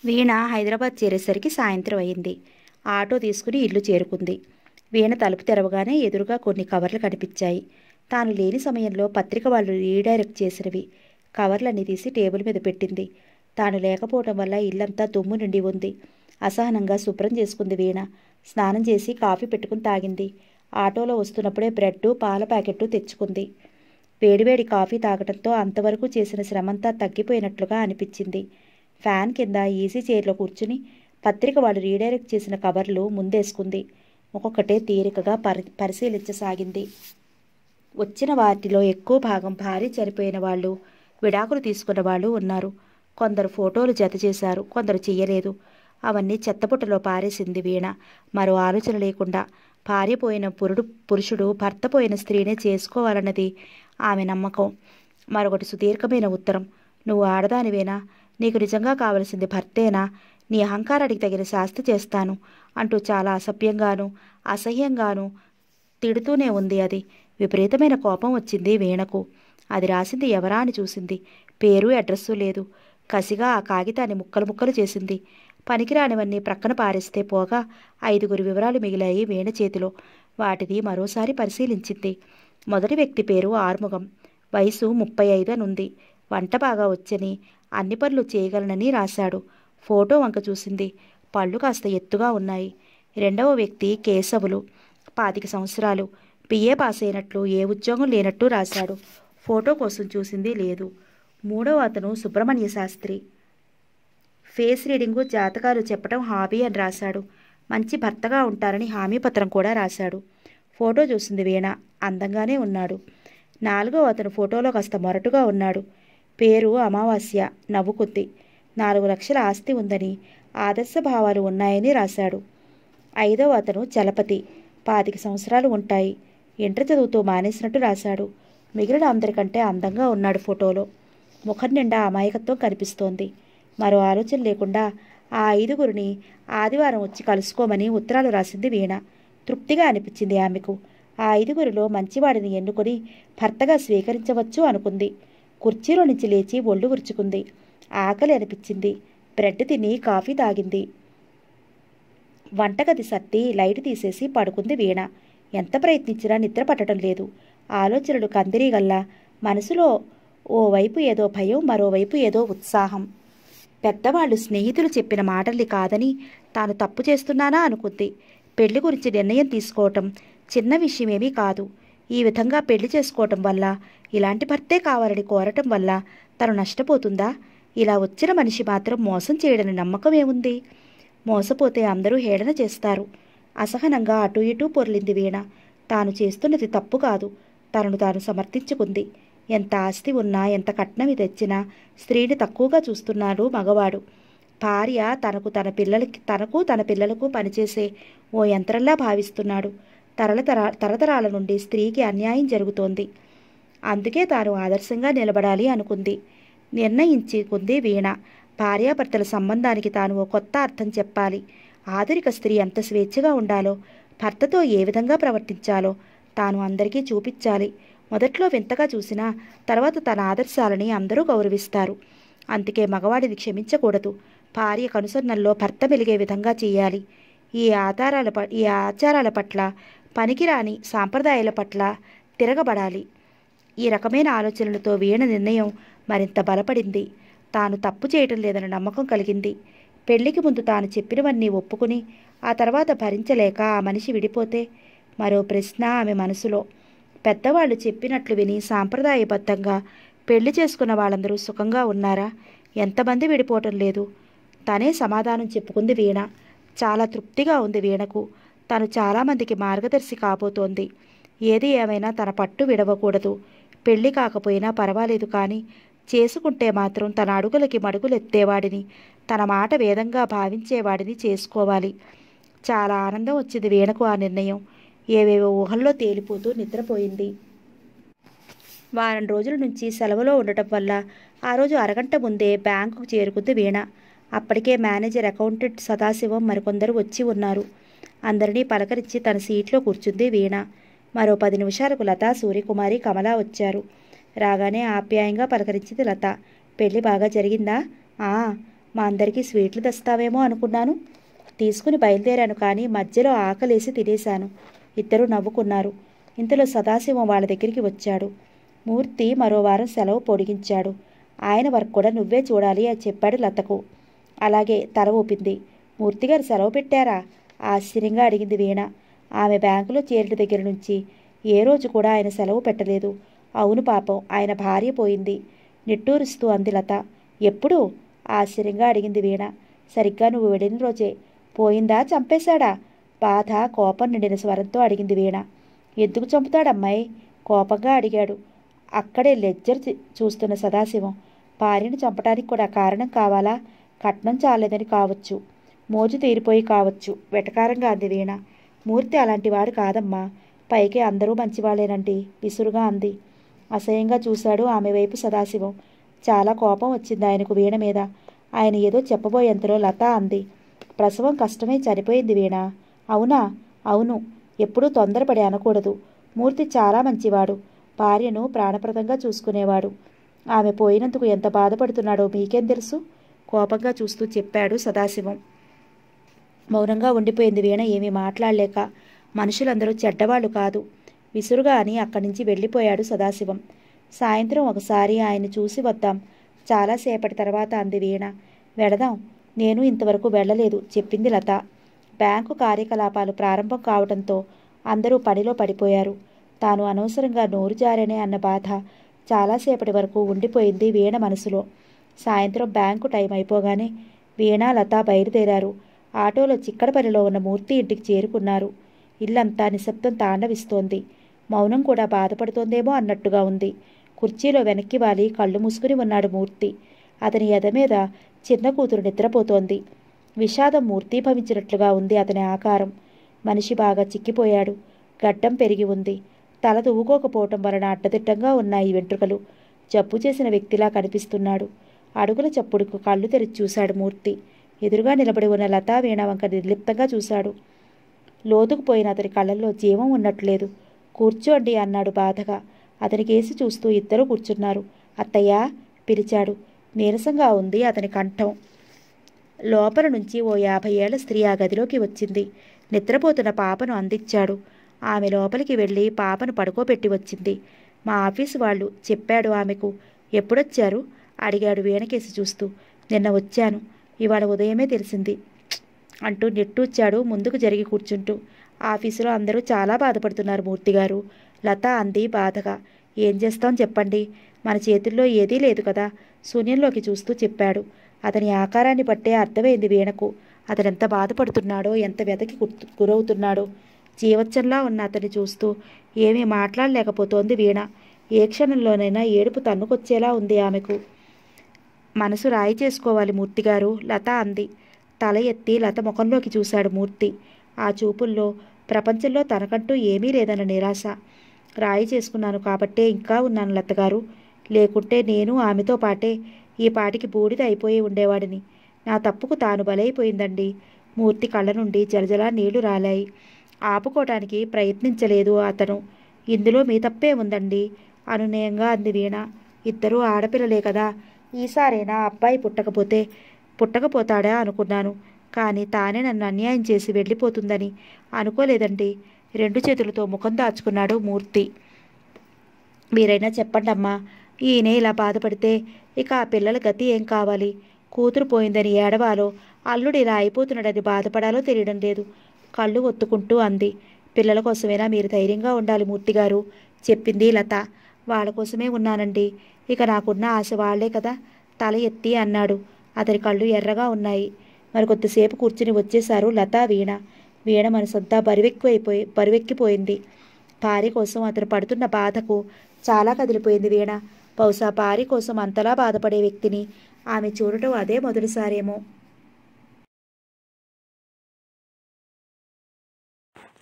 వీణ హైదరాబాద్ చేరేసరికి సాయంత్రం అయింది ఆటో తీసుకుని ఇల్లు చేరుకుంది వీణ తలుపు తెరవగానే ఎదురుగా కొన్ని కవర్లు కనిపించాయి తాను లేని సమయంలో పత్రిక వాళ్ళు రీడైరెక్ట్ చేసినవి కవర్లన్నీ తీసి టేబుల్ మీద పెట్టింది తాను లేకపోవటం వల్ల ఇల్లంతా దుమ్ము నిండి ఉంది అసహనంగా శుభ్రం చేసుకుంది వీణ స్నానం చేసి కాఫీ పెట్టుకుని తాగింది ఆటోలో వస్తున్నప్పుడే బ్రెడ్ పాల ప్యాకెట్ తెచ్చుకుంది వేడివేడి కాఫీ తాగడంతో అంతవరకు చేసిన శ్రమంతా తగ్గిపోయినట్లుగా అనిపించింది ఫ్యాన్ కింద ఈజీ చైర్లో కూర్చుని పత్రిక వాళ్ళు రీడైరెక్ట్ చేసిన కవర్లు ముందేసుకుంది ఒక్కొక్కటే తీరికగా పరి పరిశీలించసాగింది వచ్చిన వాటిలో ఎక్కువ భాగం భారీ చనిపోయిన వాళ్ళు విడాకులు తీసుకున్న వాళ్ళు ఉన్నారు కొందరు ఫోటోలు జత చేశారు కొందరు చెయ్యలేదు అవన్నీ చెత్తపుట్టలో పారేసింది వీణ మరో ఆలోచన లేకుండా భార్య పోయిన పురుడు పురుషుడు భర్త పోయిన స్త్రీనే చేసుకోవాలన్నది ఆమె నమ్మకం మరొకటి సుదీర్ఘమైన ఉత్తరం నువ్వు ఆడదానివేనా నీకు నిజంగా కావలసింది భర్తేనా నీ అహంకారానికి తగిన శాస్తి చేస్తాను అంటూ చాలా అసభ్యంగాను అసహ్యంగాను తిడుతూనే ఉంది అది విపరీతమైన కోపం వచ్చింది వీణకు అది రాసింది ఎవరా అని చూసింది పేరు అడ్రస్సు లేదు కసిగా ఆ కాగితాన్ని ముక్కలు ముక్కలు చేసింది పనికిరానివన్నీ ప్రక్కన పారేస్తే పోగా ఐదుగురు వివరాలు మిగిలాయి వీణ చేతిలో వాటిది మరోసారి పరిశీలించింది మొదటి వ్యక్తి పేరు ఆర్ముగం వయసు ముప్పై ఐదు ఉంది వంట బాగా వచ్చని అన్ని పనులు చేయగలనని రాశాడు ఫోటో వంక చూసింది పళ్ళు కాస్త ఎత్తుగా ఉన్నాయి రెండవ వ్యక్తి కేశవులు పాతిక సంవత్సరాలు పిఏ పాస్ అయినట్లు ఏ ఉద్యోగం లేనట్టు రాశాడు ఫోటో కోసం చూసింది లేదు మూడవ అతను సుబ్రహ్మణ్య శాస్త్రి ఫేస్ రీడింగు జాతకాలు చెప్పడం హాబీ అని రాశాడు మంచి భర్తగా ఉంటారని హామీ పత్రం కూడా రాశాడు ఫోటో చూసింది వీణ అందంగానే ఉన్నాడు నాలుగో అతను ఫోటోలో కాస్త మొరటుగా ఉన్నాడు పేరు అమావాస్య నవ్వుకుంది నాలుగు లక్షల ఆస్తి ఉందని ఆదర్శ భావాలు ఉన్నాయని రాశాడు ఐదో అతను చలపతి పాతిక సంవత్సరాలు ఉంటాయి ఇంటర్ చదువుతూ మానేసినట్టు రాశాడు మిగిలిన అందరికంటే అందంగా ఉన్నాడు ఫోటోలో ముఖం నిండా అమాయకత్వం కనిపిస్తోంది మరో ఆలోచన లేకుండా ఆ ఐదుగురిని ఆదివారం వచ్చి కలుసుకోమని ఉత్తరాలు రాసింది వీణ తృప్తిగా అనిపించింది ఆమెకు ఆ ఐదుగురిలో మంచివాడిని ఎన్నుకొని భర్తగా స్వీకరించవచ్చు అనుకుంది కుర్చీలో నుంచి లేచి ఒళ్ళు ఉరుచుకుంది ఆకలి అనిపించింది బ్రెడ్ తిని కాఫీ తాగింది వంటగది సర్ది లైట్ తీసేసి పడుకుంది వీణ ఎంత ప్రయత్నించినా నిద్ర పట్టడం లేదు ఆలోచనలు కందిరీగల్లా మనసులో ఓవైపు ఏదో భయం మరోవైపు ఏదో ఉత్సాహం పెద్దవాళ్ళు స్నేహితులు చెప్పిన మాటల్ని కాదని తాను తప్పు చేస్తున్నానా అనుకుంది పెళ్లి గురించి నిర్ణయం తీసుకోవటం చిన్న విషయమేమీ కాదు ఈ విధంగా పెళ్లి చేసుకోవటం వల్ల ఇలాంటి భర్తే కావాలని కోరటం వల్ల తను నష్టపోతుందా ఇలా వచ్చిన మనిషి మాత్రం మోసం చేయడని నమ్మకం ఏముంది మోసపోతే అందరూ హేళన చేస్తారు అసహనంగా అటు ఇటూ పొర్లింది వీణ తాను చేస్తున్నది తప్పు కాదు తనను తాను సమర్థించుకుంది ఎంత ఆస్తి ఉన్నా ఎంత కట్నమి తెచ్చినా స్త్రీని తక్కువగా చూస్తున్నాడు మగవాడు భార్య తనకు తన పిల్లలకి తనకు తన పిల్లలకు పనిచేసే ఓ యంత్రంలా భావిస్తున్నాడు తరల తరతరాల నుండి స్త్రీకి అన్యాయం జరుగుతోంది అందుకే తాను ఆదర్శంగా నిలబడాలి అనుకుంది నిర్ణయించుకుంది వీణ భార్యాభర్తల సంబంధానికి తాను ఓ కొత్త అర్థం చెప్పాలి ఆధునిక స్త్రీ ఎంత స్వేచ్ఛగా ఉండాలో భర్తతో ఏ విధంగా ప్రవర్తించాలో తాను అందరికీ చూపించాలి మొదట్లో వింతగా చూసినా తర్వాత తన ఆదర్శాలని అందరూ గౌరవిస్తారు అందుకే మగవాడిని క్షమించకూడదు భార్య కనుసన్నల్లో భర్త మెలిగే విధంగా చేయాలి ఈ ఆధారాల ఈ ఆచారాల పట్ల పనికిరాని సాంప్రదాయాల పట్ల తిరగబడాలి ఈ రకమైన ఆలోచనలతో వీణ నిర్ణయం మరింత బలపడింది తాను తప్పు చేయటం లేదన్న నమ్మకం కలిగింది పెళ్లికి ముందు తాను చెప్పినవన్నీ ఒప్పుకుని ఆ తర్వాత భరించలేక ఆ మనిషి విడిపోతే మరో ప్రశ్న ఆమె మనసులో పెద్దవాళ్ళు చెప్పినట్లు విని సాంప్రదాయబద్ధంగా పెళ్లి చేసుకున్న వాళ్ళందరూ సుఖంగా ఉన్నారా ఎంతమంది విడిపోవటం లేదు తనే సమాధానం చెప్పుకుంది వీణ చాలా తృప్తిగా ఉంది వీణకు తను చాలామందికి మార్గదర్శి కాబోతోంది ఏది ఏమైనా తన పట్టు విడవకూడదు పెళ్లి కాకపోయినా పర్వాలేదు కానీ చేసుకుంటే మాత్రం తన అడుగులకి మడుగులెత్తేవాడిని తన మాట వేదంగా భావించేవాడిని చేసుకోవాలి చాలా ఆనందం వచ్చింది వీణకు ఆ నిర్ణయం ఏవేవో ఊహల్లో తేలిపోతూ నిద్రపోయింది వారం రోజుల నుంచి సెలవులో ఉండటం వల్ల ఆ రోజు అరగంట ముందే బ్యాంకుకు చేరుకుంది వీణ అప్పటికే మేనేజర్ అకౌంటెంట్ సదాశివం మరికొందరు వచ్చి ఉన్నారు అందరినీ పలకరించి తన సీట్లో కూర్చుంది వీణ మరో పది నిమిషాలకు లత సూర్యకుమారి కమల వచ్చారు రాగానే ఆప్యాయంగా పలకరించింది లత పెళ్ళి బాగా జరిగిందా ఆ మా అందరికీ స్వీట్లు తెస్తావేమో అనుకున్నాను తీసుకుని బయలుదేరాను కానీ మధ్యలో ఆకలేసి తినేశాను ఇద్దరూ నవ్వుకున్నారు ఇంతలో సదాశివం వాళ్ళ దగ్గరికి వచ్చాడు మూర్తి మరో వారం సెలవు పొడిగించాడు ఆయన వర్క్ కూడా నువ్వే చూడాలి అని చెప్పాడు లతకు అలాగే తల ఊపింది మూర్తిగారు సెలవు పెట్టారా ఆశ్చర్యంగా అడిగింది వీణ ఆమె బ్యాంకులో చేరిన దగ్గర నుంచి ఏ రోజు కూడా ఆయన సెలవు పెట్టలేదు అవును పాపం ఆయన భార్య పోయింది నిట్టూరుస్తూ అంది లత ఎప్పుడు ఆశ్చర్యంగా అడిగింది వీణ సరిగ్గా నువ్వు వెళ్ళిన రోజే పోయిందా చంపేశాడా బాధ కోపం నిండిన స్వరంతో అడిగింది వీణ ఎందుకు చంపుతాడమ్మాయి కోపంగా అడిగాడు అక్కడే లెజ్జర్ చూస్తున్న సదాశివం భార్యను చంపడానికి కూడా కారణం కావాలా కట్నం చాలేదని కావచ్చు మోజు తీరిపోయి కావచ్చు వెటకారంగా అంది వీణ మూర్తి అలాంటివాడు కాదమ్మా పైకి అందరూ మంచివాళ్ళేనండి విసురుగా అంది అసహ్యంగా చూశాడు ఆమె వైపు సదాశివం చాలా కోపం వచ్చింది ఆయనకు వీణ మీద ఆయన ఏదో చెప్పబోయేంతలో లత అంది ప్రసవం కష్టమే చనిపోయింది వీణ అవునా అవును ఎప్పుడూ తొందరపడి అనకూడదు మూర్తి చాలా మంచివాడు భార్యను ప్రాణప్రదంగా చూసుకునేవాడు ఆమె పోయినందుకు ఎంత బాధపడుతున్నాడో మీకేం తెలుసు కోపంగా చూస్తూ చెప్పాడు సదాశివం మౌనంగా ఉండిపోయింది వీణ ఏమీ మాట్లాడలేక మనుషులందరూ చెడ్డవాళ్ళు కాదు విసురుగా అని అక్కడి నుంచి వెళ్ళిపోయాడు సదాశివం సాయంత్రం ఒకసారి ఆయన చూసి వద్దాం చాలాసేపటి తర్వాత అంది వీణ వెడదాం నేను ఇంతవరకు వెళ్ళలేదు చెప్పింది లత బ్యాంకు కార్యకలాపాలు ప్రారంభం కావడంతో అందరూ పనిలో పడిపోయారు తాను అనవసరంగా నోరు జారనే అన్న బాధ చాలాసేపటి వరకు ఉండిపోయింది వీణ మనసులో సాయంత్రం బ్యాంకు టైం అయిపోగానే వీణ లత బయలుదేరారు ఆటోలో చిక్కడపల్లిలో ఉన్న మూర్తి ఇంటికి చేరుకున్నారు ఇల్లంతా నిశ్శబ్దం తాండవిస్తోంది మౌనం కూడా బాధపడుతోందేమో అన్నట్టుగా ఉంది కుర్చీలో వెనక్కి వాలి కళ్ళు మూసుకుని ఉన్నాడు మూర్తి అతని ఎద మీద చిన్న కూతురు నిద్రపోతోంది విషాదం భవించినట్లుగా ఉంది అతని ఆకారం మనిషి బాగా చిక్కిపోయాడు గడ్డం పెరిగి ఉంది తల తువ్వుకోకపోవటం వలన అడ్డదిట్టంగా ఉన్నాయి వెంట్రుకలు జబ్బు చేసిన వ్యక్తిలా కనిపిస్తున్నాడు అడుగుల చప్పుడుకు కళ్ళు తెరిచి చూశాడు మూర్తి ఎదురుగా నిలబడి ఉన్న లతా వీణవంక నిర్లిప్తంగా చూశాడు లోతుకుపోయిన అతని కళ్ళల్లో జీవం ఉన్నట్లేదు కూర్చోండి అన్నాడు బాధగా అతని కేసి చూస్తూ ఇద్దరు కూర్చున్నారు అత్తయ్యా పిలిచాడు నీరసంగా ఉంది అతని కంఠం లోపల నుంచి ఓ యాభై ఏళ్ల స్త్రీ ఆ గదిలోకి వచ్చింది నిద్రపోతున్న పాపను అందించాడు ఆమె లోపలికి వెళ్ళి పాపను పడుకోబెట్టి వచ్చింది మా ఆఫీసు వాళ్ళు చెప్పాడు ఆమెకు ఎప్పుడొచ్చారు అడిగాడు వీణకేసి చూస్తూ నిన్న వచ్చాను ఇవాళ ఉదయమే తెలిసింది అంటూ నెట్టూచ్చాడు ముందుకు జరిగి కూర్చుంటూ ఆఫీసులో అందరూ చాలా బాధపడుతున్నారు మూర్తిగారు లత అంది బాధగా ఏం చేస్తాం చెప్పండి మన చేతుల్లో ఏదీ లేదు కదా శూన్యంలోకి చూస్తూ చెప్పాడు అతని ఆకారాన్ని బట్టే అర్థమైంది వీణకు అతనెంత బాధపడుతున్నాడో ఎంత వెతకి గురవుతున్నాడో జీవచ్చంలా ఉన్న అతన్ని చూస్తూ ఏమీ మాట్లాడలేకపోతోంది వీణ ఏ క్షణంలోనైనా ఏడుపు తన్నుకొచ్చేలా ఉంది ఆమెకు మనసు రాయి చేసుకోవాలి మూర్తిగారు లత అంది తల ఎత్తి లత ముఖంలోకి చూశాడు మూర్తి ఆ చూపుల్లో ప్రపంచంలో తనకంటూ ఏమీ లేదన్న నిరాశ రాయి చేసుకున్నాను కాబట్టే ఇంకా ఉన్నాను లతగారు లేకుంటే నేను ఆమెతో పాటే ఈ పాటికి బూడిద అయిపోయి ఉండేవాడిని నా తప్పుకు తాను బలైపోయిందండి మూర్తి కళ్ళ నుండి జలజలా నీళ్లు రాలాయి ఆపుకోవటానికి ప్రయత్నించలేదు అతను ఇందులో మీ తప్పే ఉందండి అనునయంగా అంది వీణ ఇద్దరూ ఆడపిల్లలే కదా ఈసారైనా అబ్బాయి పుట్టకపోతే పుట్టకపోతాడా అనుకున్నాను కానీ తానే నన్ను అన్యాయం చేసి వెళ్ళిపోతుందని అనుకోలేదండి రెండు చేతులతో ముఖం దాచుకున్నాడు మూర్తి మీరైనా చెప్పండమ్మా ఈయనే ఇలా బాధపడితే ఇక ఆ పిల్లల గతి ఏం కావాలి కూతురు పోయిందని ఏడవాలో అల్లుడు ఇలా అయిపోతున్నాడని బాధపడాలో తెలియడం లేదు కళ్ళు ఒత్తుకుంటూ అంది పిల్లల కోసమేనా మీరు ధైర్యంగా ఉండాలి మూర్తిగారు చెప్పింది లత వాళ్ళ కోసమే ఉన్నానండి ఇక నాకున్న ఆశ వాళ్లే కదా తల ఎత్తి అన్నాడు అతని కళ్ళు ఎర్రగా ఉన్నాయి మరి కొద్దిసేపు కూర్చుని వచ్చేశారు లత వీణ వీణ మనసంతా అయిపోయి బరువెక్కిపోయింది భార్య కోసం అతను పడుతున్న బాధకు చాలా కదిలిపోయింది వీణ బహుశా భార్య కోసం అంతలా బాధపడే వ్యక్తిని ఆమె చూడటం అదే మొదటిసారేమో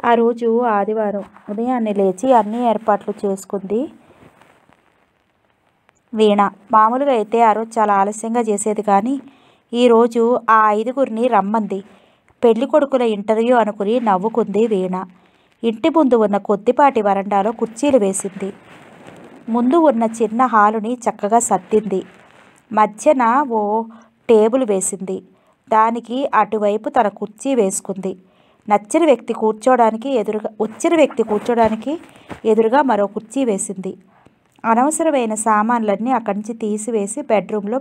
ఆ రోజు ఆదివారం ఉదయాన్నే లేచి అన్ని ఏర్పాట్లు చేసుకుంది వీణ మామూలుగా అయితే ఆ రోజు చాలా ఆలస్యంగా చేసేది కానీ ఈరోజు ఆ ఐదుగురిని రమ్మంది పెళ్లి కొడుకుల ఇంటర్వ్యూ అనుకుని నవ్వుకుంది వీణ ఇంటి ముందు ఉన్న కొద్దిపాటి వరండాలో కుర్చీలు వేసింది ముందు ఉన్న చిన్న హాలుని చక్కగా సర్దింది మధ్యన ఓ టేబుల్ వేసింది దానికి అటువైపు తన కుర్చీ వేసుకుంది నచ్చిన వ్యక్తి కూర్చోడానికి ఎదురుగా వచ్చిన వ్యక్తి కూర్చోడానికి ఎదురుగా మరో కుర్చీ వేసింది అనవసరమైన సామాన్లన్నీ అక్కడి నుంచి తీసివేసి బెడ్రూమ్లో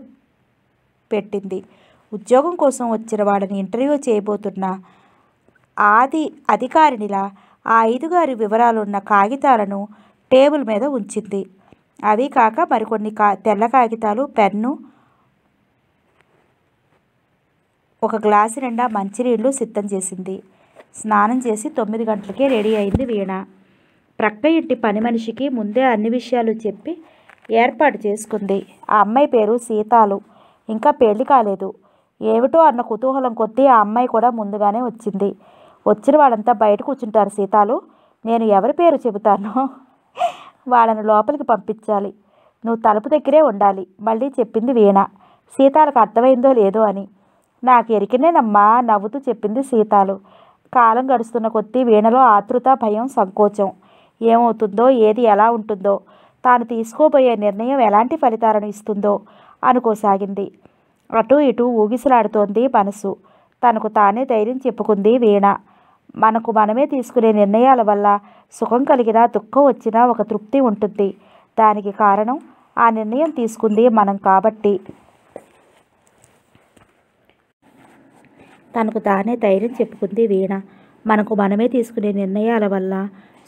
పెట్టింది ఉద్యోగం కోసం వచ్చిన వాళ్ళని ఇంటర్వ్యూ చేయబోతున్న ఆది అధికారినిలా ఆ ఐదుగారి వివరాలున్న కాగితాలను టేబుల్ మీద ఉంచింది అది కాక మరికొన్ని కా తెల్ల కాగితాలు పెన్ను ఒక గ్లాసు నిండా మంచినీళ్ళు సిద్ధం చేసింది స్నానం చేసి తొమ్మిది గంటలకే రెడీ అయింది వీణ ప్రక్క ఇంటి పని మనిషికి ముందే అన్ని విషయాలు చెప్పి ఏర్పాటు చేసుకుంది ఆ అమ్మాయి పేరు సీతాలు ఇంకా పెళ్లి కాలేదు ఏమిటో అన్న కుతూహలం కొద్దీ ఆ అమ్మాయి కూడా ముందుగానే వచ్చింది వచ్చిన వాళ్ళంతా బయట కూర్చుంటారు సీతాలు నేను ఎవరి పేరు చెబుతానో వాళ్ళను లోపలికి పంపించాలి నువ్వు తలుపు దగ్గరే ఉండాలి మళ్ళీ చెప్పింది వీణ సీతాలకు అర్థమైందో లేదో అని నాకు ఎరికినేనమ్మా నవ్వుతూ చెప్పింది సీతాలు కాలం గడుస్తున్న కొద్దీ వీణలో ఆతృత భయం సంకోచం ఏమవుతుందో ఏది ఎలా ఉంటుందో తాను తీసుకోబోయే నిర్ణయం ఎలాంటి ఫలితాలను ఇస్తుందో అనుకోసాగింది అటు ఇటు ఊగిసలాడుతోంది మనసు తనకు తానే ధైర్యం చెప్పుకుంది వీణ మనకు మనమే తీసుకునే నిర్ణయాల వల్ల సుఖం కలిగినా దుఃఖం వచ్చినా ఒక తృప్తి ఉంటుంది దానికి కారణం ఆ నిర్ణయం తీసుకుంది మనం కాబట్టి తనకు తానే ధైర్యం చెప్పుకుంది వీణ మనకు మనమే తీసుకునే నిర్ణయాల వల్ల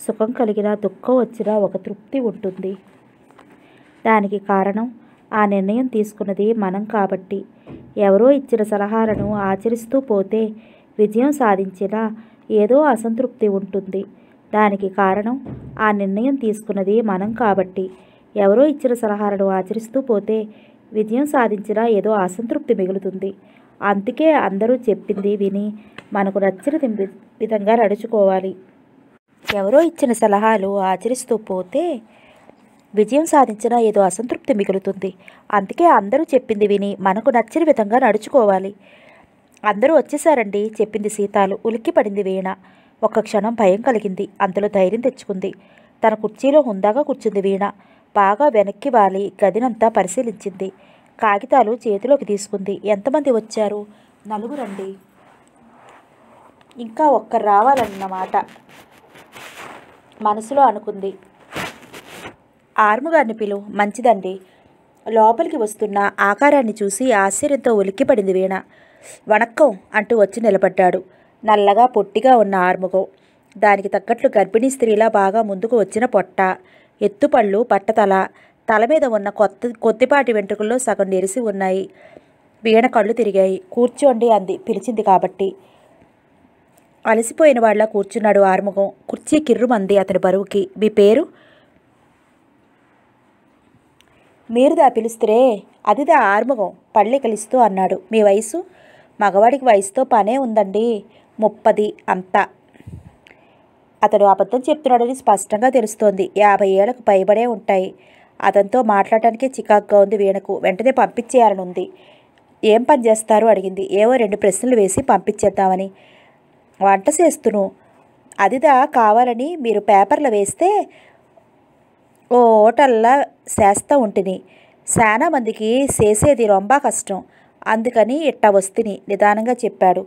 సుఖం కలిగినా దుఃఖం వచ్చినా ఒక తృప్తి ఉంటుంది దానికి కారణం ఆ నిర్ణయం తీసుకున్నది మనం కాబట్టి ఎవరో ఇచ్చిన సలహాలను ఆచరిస్తూ పోతే విజయం సాధించినా ఏదో అసంతృప్తి ఉంటుంది దానికి కారణం ఆ నిర్ణయం తీసుకున్నది మనం కాబట్టి ఎవరో ఇచ్చిన సలహాలను ఆచరిస్తూ పోతే విజయం సాధించిన ఏదో అసంతృప్తి మిగులుతుంది అందుకే అందరూ చెప్పింది విని మనకు నచ్చిన విధంగా నడుచుకోవాలి ఎవరో ఇచ్చిన సలహాలు ఆచరిస్తూ పోతే విజయం సాధించిన ఏదో అసంతృప్తి మిగులుతుంది అందుకే అందరూ చెప్పింది విని మనకు నచ్చిన విధంగా నడుచుకోవాలి అందరూ వచ్చేసారండి చెప్పింది సీతాలు పడింది వీణ ఒక్క క్షణం భయం కలిగింది అందులో ధైర్యం తెచ్చుకుంది తన కుర్చీలో హుందాగా కూర్చుంది వీణ బాగా వెనక్కి వాలి గదినంతా పరిశీలించింది కాగితాలు చేతిలోకి తీసుకుంది ఎంతమంది వచ్చారు నలుగురండి ఇంకా ఒక్కరు రావాలన్నమాట మనసులో అనుకుంది ఆర్ముగారిని పిలువు మంచిదండి లోపలికి వస్తున్న ఆకారాన్ని చూసి ఆశ్చర్యంతో ఉలిక్కిపడింది వీణ వణక్కం అంటూ వచ్చి నిలబడ్డాడు నల్లగా పొట్టిగా ఉన్న ఆర్ముఖం దానికి తగ్గట్లు గర్భిణీ స్త్రీలా బాగా ముందుకు వచ్చిన పొట్ట ఎత్తుపళ్ళు పట్టతల తల మీద ఉన్న కొత్త కొద్దిపాటి వెంట్రుకల్లో సగం నెరిసి ఉన్నాయి వీణ కళ్ళు తిరిగాయి కూర్చోండి అంది పిలిచింది కాబట్టి అలసిపోయిన వాళ్ళ కూర్చున్నాడు ఆర్ముఖం కుర్చీ కిర్రుమంది అతని బరువుకి మీ పేరు మీరుదా దా అదిదా ఆర్ముగం కలుస్తూ అన్నాడు మీ వయసు మగవాడికి వయసుతో పనే ఉందండి ముప్పది అంతా అతడు అబద్ధం చెప్తున్నాడని స్పష్టంగా తెలుస్తోంది యాభై ఏళ్లకు పైబడే ఉంటాయి అతనితో మాట్లాడటానికే చికాగ్గా ఉంది వీణకు వెంటనే పంపించేయాలని ఉంది ఏం పని చేస్తారు అడిగింది ఏవో రెండు ప్రశ్నలు వేసి పంపించేద్దామని వంట చేస్తును అదిదా కావాలని మీరు పేపర్లు వేస్తే ఓ హోటల్లా చేస్తూ ఉంటుంది చాలా మందికి చేసేది రొంబా కష్టం అందుకని ఇట్ట వస్తుని నిదానంగా చెప్పాడు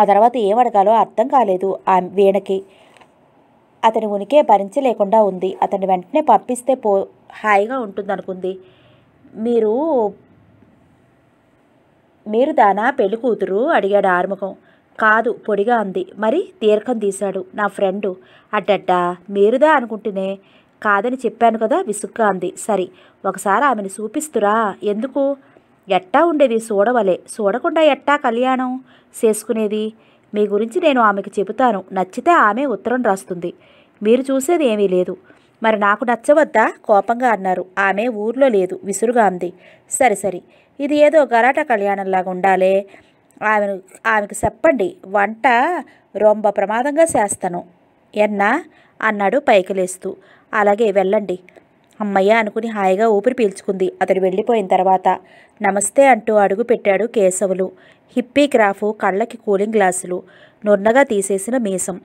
ఆ తర్వాత ఏమడగాలో అర్థం కాలేదు ఆ వీణకి అతని ఉనికే భరించలేకుండా ఉంది అతని వెంటనే పంపిస్తే పో హాయిగా ఉంటుందనుకుంది మీరు మీరు దానా పెళ్లి కూతురు అడిగాడు ఆర్ముఖం కాదు పొడిగా అంది మరి తీర్కం తీశాడు నా ఫ్రెండు అడ్డడ్డ మీరుదా అనుకుంటేనే కాదని చెప్పాను కదా విసుగ్గా అంది సరే ఒకసారి ఆమెను చూపిస్తురా ఎందుకు ఎట్టా ఉండేది చూడవలే చూడకుండా ఎట్టా కళ్యాణం చేసుకునేది మీ గురించి నేను ఆమెకు చెబుతాను నచ్చితే ఆమె ఉత్తరం రాస్తుంది మీరు చూసేది ఏమీ లేదు మరి నాకు నచ్చవద్దా కోపంగా అన్నారు ఆమె ఊర్లో లేదు విసురుగా అంది సరి సరి ఇది ఏదో గలాట కళ్యాణంలాగా ఉండాలే ఆమెను ఆమెకు చెప్పండి వంట రొంబ ప్రమాదంగా చేస్తాను ఎన్నా అన్నాడు పైకి లేస్తూ అలాగే వెళ్ళండి అమ్మయ్య అనుకుని హాయిగా ఊపిరి పీల్చుకుంది అతడు వెళ్ళిపోయిన తర్వాత నమస్తే అంటూ అడుగు పెట్టాడు కేశవులు హిప్పీ గ్రాఫు కళ్ళకి కూలింగ్ గ్లాసులు నున్నగా తీసేసిన మీసం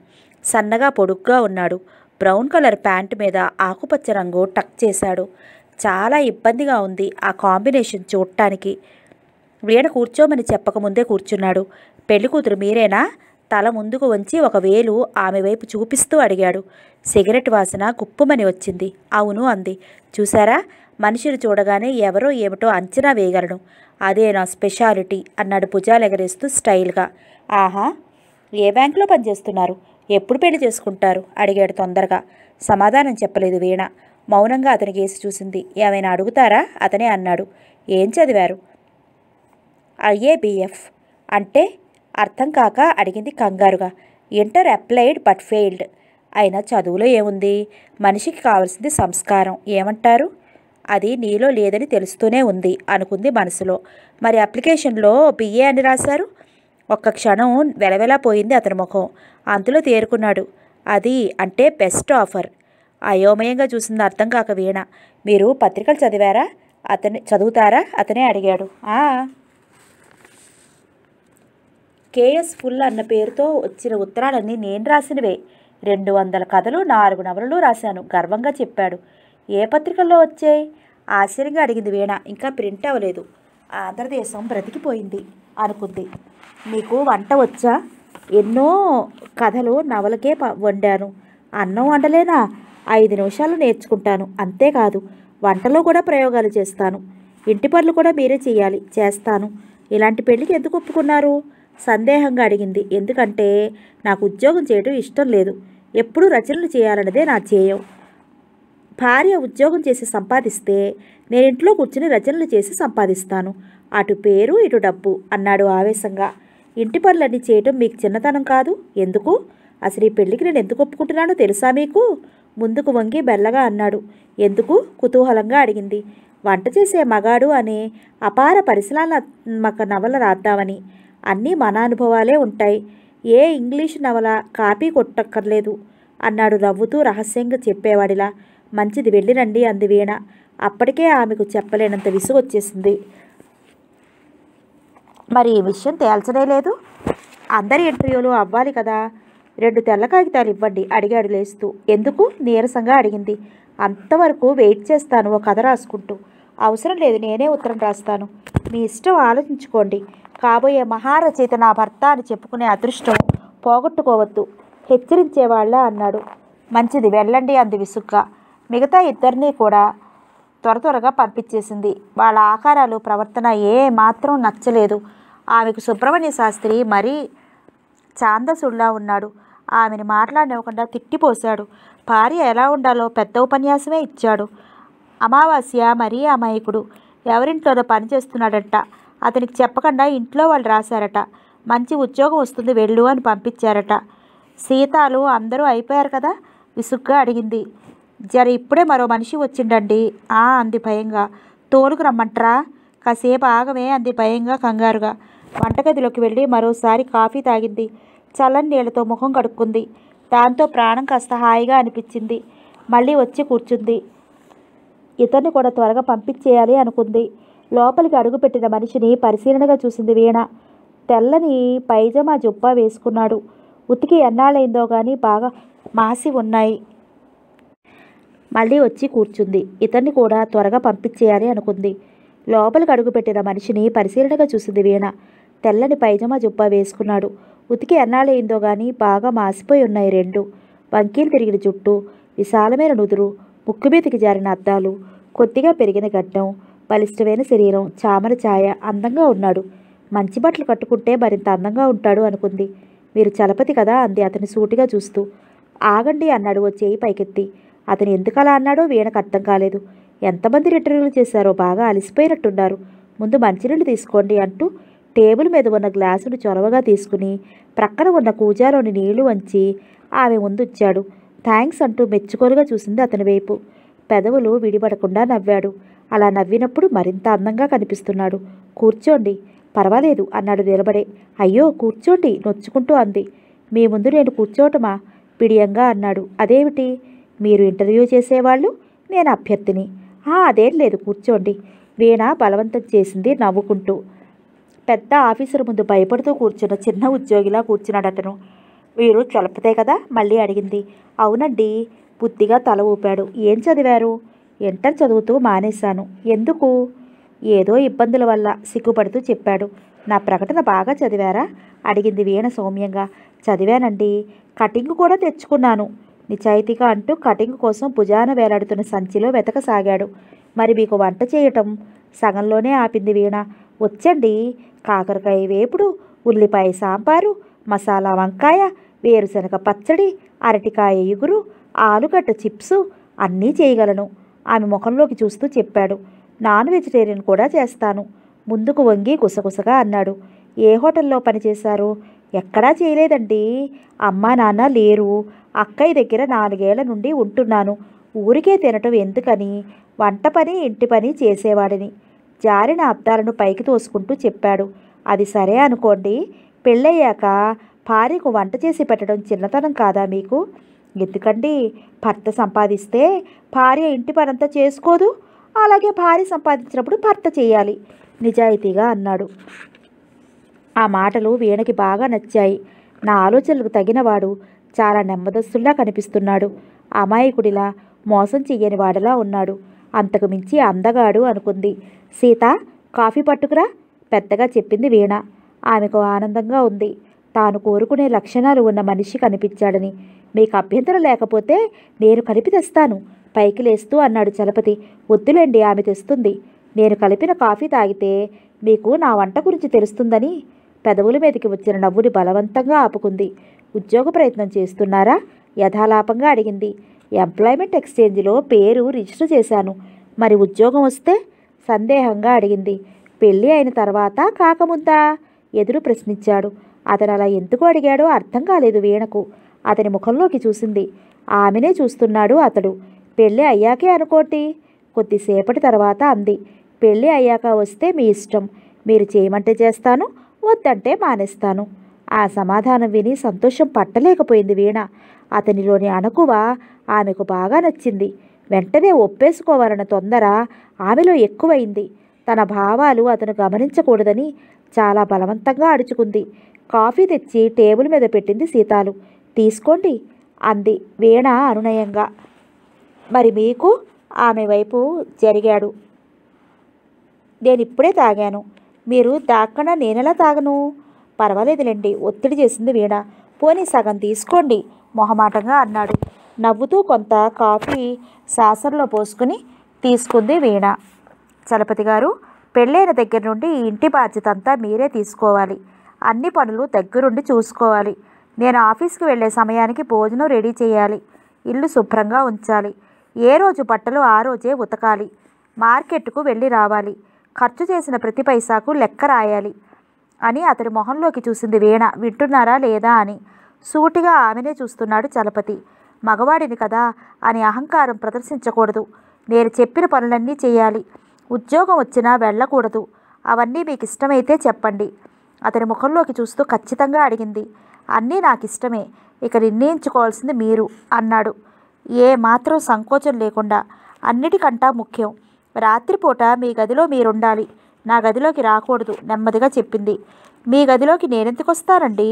సన్నగా పొడుగ్గా ఉన్నాడు బ్రౌన్ కలర్ ప్యాంట్ మీద ఆకుపచ్చ రంగు టక్ చేశాడు చాలా ఇబ్బందిగా ఉంది ఆ కాంబినేషన్ చూడటానికి వీణ కూర్చోమని చెప్పకముందే కూర్చున్నాడు పెళ్లి కూతురు మీరేనా తల ముందుకు వంచి ఒక వేలు ఆమె వైపు చూపిస్తూ అడిగాడు సిగరెట్ వాసన కుప్పుమని వచ్చింది అవును అంది చూసారా మనుషులు చూడగానే ఎవరో ఏమిటో అంచనా వేయగలను అదే నా స్పెషాలిటీ అన్నాడు భుజాలు ఎగరేస్తూ స్టైల్గా ఆహా ఏ బ్యాంకులో పనిచేస్తున్నారు ఎప్పుడు పెళ్లి చేసుకుంటారు అడిగాడు తొందరగా సమాధానం చెప్పలేదు వీణ మౌనంగా అతని కేసి చూసింది ఏమైనా అడుగుతారా అతనే అన్నాడు ఏం చదివారు ఐఏబిఎఫ్ అంటే అర్థం కాక అడిగింది కంగారుగా ఇంటర్ అప్లైడ్ బట్ ఫెయిల్డ్ అయినా చదువులో ఏముంది మనిషికి కావాల్సింది సంస్కారం ఏమంటారు అది నీలో లేదని తెలుస్తూనే ఉంది అనుకుంది మనసులో మరి అప్లికేషన్లో బిఏ అని రాశారు ఒక్క క్షణం వెలవెలా పోయింది అతని ముఖం అంతలో తేరుకున్నాడు అది అంటే బెస్ట్ ఆఫర్ అయోమయంగా చూసింది అర్థం కాక వీణ మీరు పత్రికలు చదివారా అతని చదువుతారా అతనే అడిగాడు కేఎస్ ఫుల్ అన్న పేరుతో వచ్చిన ఉత్తరాలన్నీ నేను రాసినవే రెండు వందల కథలు నాలుగు నవలలు రాశాను గర్వంగా చెప్పాడు ఏ పత్రికల్లో వచ్చాయి ఆశ్చర్యంగా అడిగింది వీణ ఇంకా ప్రింట్ అవ్వలేదు ఆంధ్రదేశం బ్రతికిపోయింది అనుకుంది మీకు వంట వచ్చా ఎన్నో కథలు నవలకే వండాను అన్నం వండలేనా ఐదు నిమిషాలు నేర్చుకుంటాను అంతేకాదు వంటలో కూడా ప్రయోగాలు చేస్తాను ఇంటి పనులు కూడా మీరే చేయాలి చేస్తాను ఇలాంటి పెళ్ళికి ఎందుకు ఒప్పుకున్నారు సందేహంగా అడిగింది ఎందుకంటే నాకు ఉద్యోగం చేయడం ఇష్టం లేదు ఎప్పుడూ రచనలు చేయాలన్నదే నా ధ్యేయం భార్య ఉద్యోగం చేసి సంపాదిస్తే నేను ఇంట్లో కూర్చుని రచనలు చేసి సంపాదిస్తాను అటు పేరు ఇటు డబ్బు అన్నాడు ఆవేశంగా ఇంటి పనులన్నీ చేయటం మీకు చిన్నతనం కాదు ఎందుకు అసలు ఈ పెళ్లికి నేను ఎందుకు ఒప్పుకుంటున్నానో తెలుసా మీకు ముందుకు వంగి బెల్లగా అన్నాడు ఎందుకు కుతూహలంగా అడిగింది వంట చేసే మగాడు అనే అపార పరిశీలనాత్మక నవల రాద్దామని అన్నీ మన అనుభవాలే ఉంటాయి ఏ ఇంగ్లీష్ నవల కాపీ కొట్టక్కర్లేదు అన్నాడు నవ్వుతూ రహస్యంగా చెప్పేవాడిలా మంచిది వెళ్ళిరండి అంది వీణ అప్పటికే ఆమెకు చెప్పలేనంత విసుగొచ్చేసింది మరి ఈ విషయం తేల్చనే లేదు అందరి ఇంటర్వ్యూలు అవ్వాలి కదా రెండు తెల్ల కాగితాలు ఇవ్వండి అడిగాడు లేస్తూ ఎందుకు నీరసంగా అడిగింది అంతవరకు వెయిట్ చేస్తాను ఓ కథ రాసుకుంటూ అవసరం లేదు నేనే ఉత్తరం రాస్తాను మీ ఇష్టం ఆలోచించుకోండి కాబోయే మహారచయిత నా భర్త అని చెప్పుకునే అదృష్టం పోగొట్టుకోవద్దు హెచ్చరించేవాళ్ళ అన్నాడు మంచిది వెళ్ళండి అంది విసుగ్గా మిగతా ఇద్దరినీ కూడా త్వర త్వరగా పంపించేసింది వాళ్ళ ఆకారాలు ప్రవర్తన ఏ మాత్రం నచ్చలేదు ఆమెకు సుబ్రహ్మణ్య శాస్త్రి మరీ చాందసుడిలా ఉన్నాడు ఆమెను మాట్లాడనివ్వకుండా తిట్టిపోశాడు భార్య ఎలా ఉండాలో పెద్ద ఉపన్యాసమే ఇచ్చాడు అమావాస్య మరీ అమాయకుడు ఎవరింట్లోనో పనిచేస్తున్నాడట అతనికి చెప్పకుండా ఇంట్లో వాళ్ళు రాశారట మంచి ఉద్యోగం వస్తుంది వెళ్ళు అని పంపించారట సీతాలు అందరూ అయిపోయారు కదా విసుగ్గా అడిగింది జర ఇప్పుడే మరో మనిషి వచ్చిండండి ఆ అంది భయంగా తోలుకు రమ్మంటారా కాసేపు ఆగమే అంది భయంగా కంగారుగా వంటగదిలోకి వెళ్ళి మరోసారి కాఫీ తాగింది చల్లని నీళ్లతో ముఖం కడుక్కుంది దాంతో ప్రాణం కాస్త హాయిగా అనిపించింది మళ్ళీ వచ్చి కూర్చుంది ఇతన్ని కూడా త్వరగా పంపించేయాలి అనుకుంది లోపలికి అడుగుపెట్టిన మనిషిని పరిశీలనగా చూసింది వీణ తెల్లని పైజమా జుబ్బా వేసుకున్నాడు ఉతికి ఎన్నాళ్ళైందో కానీ బాగా మాసి ఉన్నాయి మళ్ళీ వచ్చి కూర్చుంది ఇతన్ని కూడా త్వరగా పంపించేయాలి అనుకుంది లోపలికి అడుగుపెట్టిన మనిషిని పరిశీలనగా చూసింది వీణ తెల్లని పైజమా జుబ్బా వేసుకున్నాడు ఉతికి ఎన్నాళ్ళైందో కానీ బాగా మాసిపోయి ఉన్నాయి రెండు వంకీలు తిరిగిన జుట్టు విశాలమైన నుదురు ముక్కు మీదకి జారిన అద్దాలు కొద్దిగా పెరిగిన గడ్డం బలిష్టమైన శరీరం చామర ఛాయ అందంగా ఉన్నాడు మంచి బట్టలు కట్టుకుంటే మరింత అందంగా ఉంటాడు అనుకుంది మీరు చలపతి కదా అంది అతని సూటిగా చూస్తూ ఆగండి అన్నాడు ఓ చేయి పైకెత్తి అతను ఎందుకు అలా అన్నాడో వీణకు అర్థం కాలేదు ఎంతమంది రిటర్న్లు చేశారో బాగా అలసిపోయినట్టున్నారు ముందు మంచినీళ్ళు తీసుకోండి అంటూ టేబుల్ మీద ఉన్న గ్లాసును చొరవగా తీసుకుని ప్రక్కన ఉన్న కూజాలోని నీళ్లు వంచి ఆమె ముందుచ్చాడు థ్యాంక్స్ అంటూ మెచ్చుకోలుగా చూసింది అతని వైపు పెదవులు విడిపడకుండా నవ్వాడు అలా నవ్వినప్పుడు మరింత అందంగా కనిపిస్తున్నాడు కూర్చోండి పర్వాలేదు అన్నాడు నిలబడే అయ్యో కూర్చోండి నొచ్చుకుంటూ అంది మీ ముందు నేను కూర్చోవటమా పిడియంగా అన్నాడు అదేమిటి మీరు ఇంటర్వ్యూ చేసేవాళ్ళు నేను అభ్యర్థిని అదేం లేదు కూర్చోండి వీణ బలవంతం చేసింది నవ్వుకుంటూ పెద్ద ఆఫీసర్ ముందు భయపడుతూ కూర్చున్న చిన్న ఉద్యోగిలా కూర్చున్నాడు అతను వీరు చొలపతే కదా మళ్ళీ అడిగింది అవునండి బుద్ధిగా తల ఊపాడు ఏం చదివారు ఇంటర్ చదువుతూ మానేశాను ఎందుకు ఏదో ఇబ్బందుల వల్ల సిగ్గుపడుతూ చెప్పాడు నా ప్రకటన బాగా చదివారా అడిగింది వీణ సౌమ్యంగా చదివానండి కటింగ్ కూడా తెచ్చుకున్నాను నిజాయితీగా అంటూ కటింగ్ కోసం భుజాన వేలాడుతున్న సంచిలో వెతకసాగాడు మరి మీకు వంట చేయటం సగంలోనే ఆపింది వీణ వచ్చండి కాకరకాయ వేపుడు ఉల్లిపాయ సాంబారు మసాలా వంకాయ వేరుశనగ పచ్చడి అరటికాయ ఎగురు ఆలుగడ్డ చిప్సు అన్నీ చేయగలను ఆమె ముఖంలోకి చూస్తూ చెప్పాడు నాన్ వెజిటేరియన్ కూడా చేస్తాను ముందుకు వంగి గుసగుసగా అన్నాడు ఏ హోటల్లో పనిచేశారు ఎక్కడా చేయలేదండి అమ్మా నాన్న లేరు అక్కయ్య దగ్గర నాలుగేళ్ల నుండి ఉంటున్నాను ఊరికే తినటం ఎందుకని వంట పని ఇంటి పని చేసేవాడిని జారిన అద్దాలను పైకి తోసుకుంటూ చెప్పాడు అది సరే అనుకోండి పెళ్ళయ్యాక భార్యకు వంట చేసి పెట్టడం చిన్నతనం కాదా మీకు ఎందుకండి భర్త సంపాదిస్తే భార్య ఇంటి పనంతా చేసుకోదు అలాగే భార్య సంపాదించినప్పుడు భర్త చేయాలి నిజాయితీగా అన్నాడు ఆ మాటలు వీణకి బాగా నచ్చాయి నా ఆలోచనలకు తగినవాడు చాలా నెమ్మదస్తుల్లా కనిపిస్తున్నాడు అమాయకుడిలా మోసం చెయ్యని వాడలా ఉన్నాడు అంతకు మించి అందగాడు అనుకుంది సీత కాఫీ పట్టుకురా పెద్దగా చెప్పింది వీణ ఆమెకు ఆనందంగా ఉంది తాను కోరుకునే లక్షణాలు ఉన్న మనిషి కనిపించాడని మీకు అభ్యంతరం లేకపోతే నేను కలిపి తెస్తాను పైకి లేస్తూ అన్నాడు చలపతి వద్దులేండి ఆమె తెస్తుంది నేను కలిపిన కాఫీ తాగితే మీకు నా వంట గురించి తెలుస్తుందని పెదవుల మీదకి వచ్చిన నవ్వుని బలవంతంగా ఆపుకుంది ఉద్యోగ ప్రయత్నం చేస్తున్నారా యథాలాపంగా అడిగింది ఎంప్లాయ్మెంట్ ఎక్స్చేంజ్లో పేరు రిజిస్టర్ చేశాను మరి ఉద్యోగం వస్తే సందేహంగా అడిగింది పెళ్ళి అయిన తర్వాత కాకముందా ఎదురు ప్రశ్నించాడు అతను అలా ఎందుకు అడిగాడో అర్థం కాలేదు వీణకు అతని ముఖంలోకి చూసింది ఆమెనే చూస్తున్నాడు అతడు పెళ్ళి అయ్యాకే అనుకోటి కొద్దిసేపటి తర్వాత అంది పెళ్ళి అయ్యాక వస్తే మీ ఇష్టం మీరు చేయమంటే చేస్తాను వద్దంటే మానేస్తాను ఆ సమాధానం విని సంతోషం పట్టలేకపోయింది వీణ అతనిలోని అణకువ ఆమెకు బాగా నచ్చింది వెంటనే ఒప్పేసుకోవాలన్న తొందర ఆమెలో ఎక్కువైంది తన భావాలు అతను గమనించకూడదని చాలా బలవంతంగా అడుచుకుంది కాఫీ తెచ్చి టేబుల్ మీద పెట్టింది సీతాలు తీసుకోండి అంది వీణ అనునయంగా మరి మీకు ఆమె వైపు జరిగాడు నేను ఇప్పుడే తాగాను మీరు తాకుండా నేనెలా తాగను పర్వాలేదులేండి ఒత్తిడి చేసింది వీణ పోనీ సగం తీసుకోండి మొహమాటంగా అన్నాడు నవ్వుతూ కొంత కాఫీ సాసర్లో పోసుకుని తీసుకుంది వీణ చలపతి గారు పెళ్ళైన దగ్గర నుండి ఇంటి బాధ్యత అంతా మీరే తీసుకోవాలి అన్ని పనులు దగ్గరుండి చూసుకోవాలి నేను ఆఫీస్కి వెళ్ళే సమయానికి భోజనం రెడీ చేయాలి ఇల్లు శుభ్రంగా ఉంచాలి ఏ రోజు బట్టలు ఆ రోజే ఉతకాలి మార్కెట్కు వెళ్ళి రావాలి ఖర్చు చేసిన ప్రతి పైసాకు లెక్క రాయాలి అని అతడి మొహంలోకి చూసింది వీణ వింటున్నారా లేదా అని సూటిగా ఆమెనే చూస్తున్నాడు చలపతి మగవాడిని కదా అని అహంకారం ప్రదర్శించకూడదు నేను చెప్పిన పనులన్నీ చేయాలి ఉద్యోగం వచ్చినా వెళ్ళకూడదు అవన్నీ మీకు ఇష్టమైతే చెప్పండి అతని ముఖంలోకి చూస్తూ ఖచ్చితంగా అడిగింది అన్నీ నాకు ఇష్టమే ఇక నిర్ణయించుకోవాల్సింది మీరు అన్నాడు ఏ మాత్రం సంకోచం లేకుండా అన్నిటికంటా ముఖ్యం రాత్రిపూట మీ గదిలో మీరుండాలి నా గదిలోకి రాకూడదు నెమ్మదిగా చెప్పింది మీ గదిలోకి నేనెందుకు వస్తానండి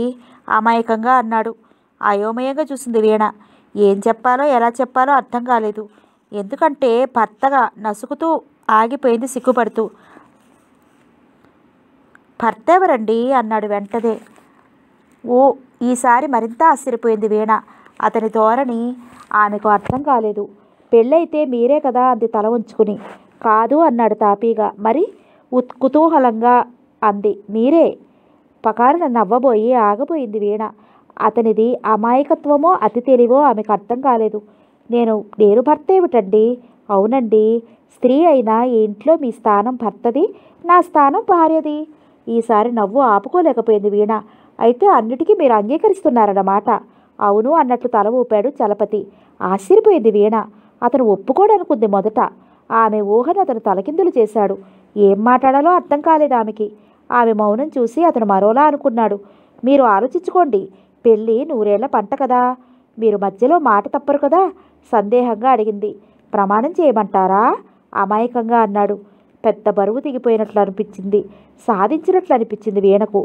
అమాయకంగా అన్నాడు అయోమయంగా చూసింది వీణ ఏం చెప్పాలో ఎలా చెప్పాలో అర్థం కాలేదు ఎందుకంటే భర్తగా నసుకుతూ ఆగిపోయింది సిగ్గుపడుతూ భర్త ఎవరండి అన్నాడు వెంటనే ఓ ఈసారి మరింత ఆశ్చర్యపోయింది వీణ అతని ధోరణి ఆమెకు అర్థం కాలేదు పెళ్ళైతే మీరే కదా అంది తల ఉంచుకుని కాదు అన్నాడు తాపీగా మరి ఉత్ కుతూహలంగా అంది మీరే పకారణ నవ్వబోయి ఆగబోయింది వీణ అతనిది అమాయకత్వమో అతి తెలివో ఆమెకు అర్థం కాలేదు నేను నేను భర్త ఏమిటండి అవునండి స్త్రీ అయినా ఈ ఇంట్లో మీ స్థానం భర్తది నా స్థానం భార్యది ఈసారి నవ్వు ఆపుకోలేకపోయింది వీణ అయితే అన్నిటికీ మీరు అంగీకరిస్తున్నారన్నమాట అవును అన్నట్లు తల ఊపాడు చలపతి ఆశ్చర్యపోయింది వీణ అతను ఒప్పుకోడనుకుంది మొదట ఆమె ఊహను అతను తలకిందులు చేశాడు ఏం మాట్లాడాలో అర్థం కాలేదు ఆమెకి ఆమె మౌనం చూసి అతను మరోలా అనుకున్నాడు మీరు ఆలోచించుకోండి పెళ్ళి నూరేళ్ల పంట కదా మీరు మధ్యలో మాట తప్పరు కదా సందేహంగా అడిగింది ప్రమాణం చేయమంటారా అమాయకంగా అన్నాడు పెద్ద బరువు దిగిపోయినట్లు అనిపించింది సాధించినట్లు అనిపించింది వీణకు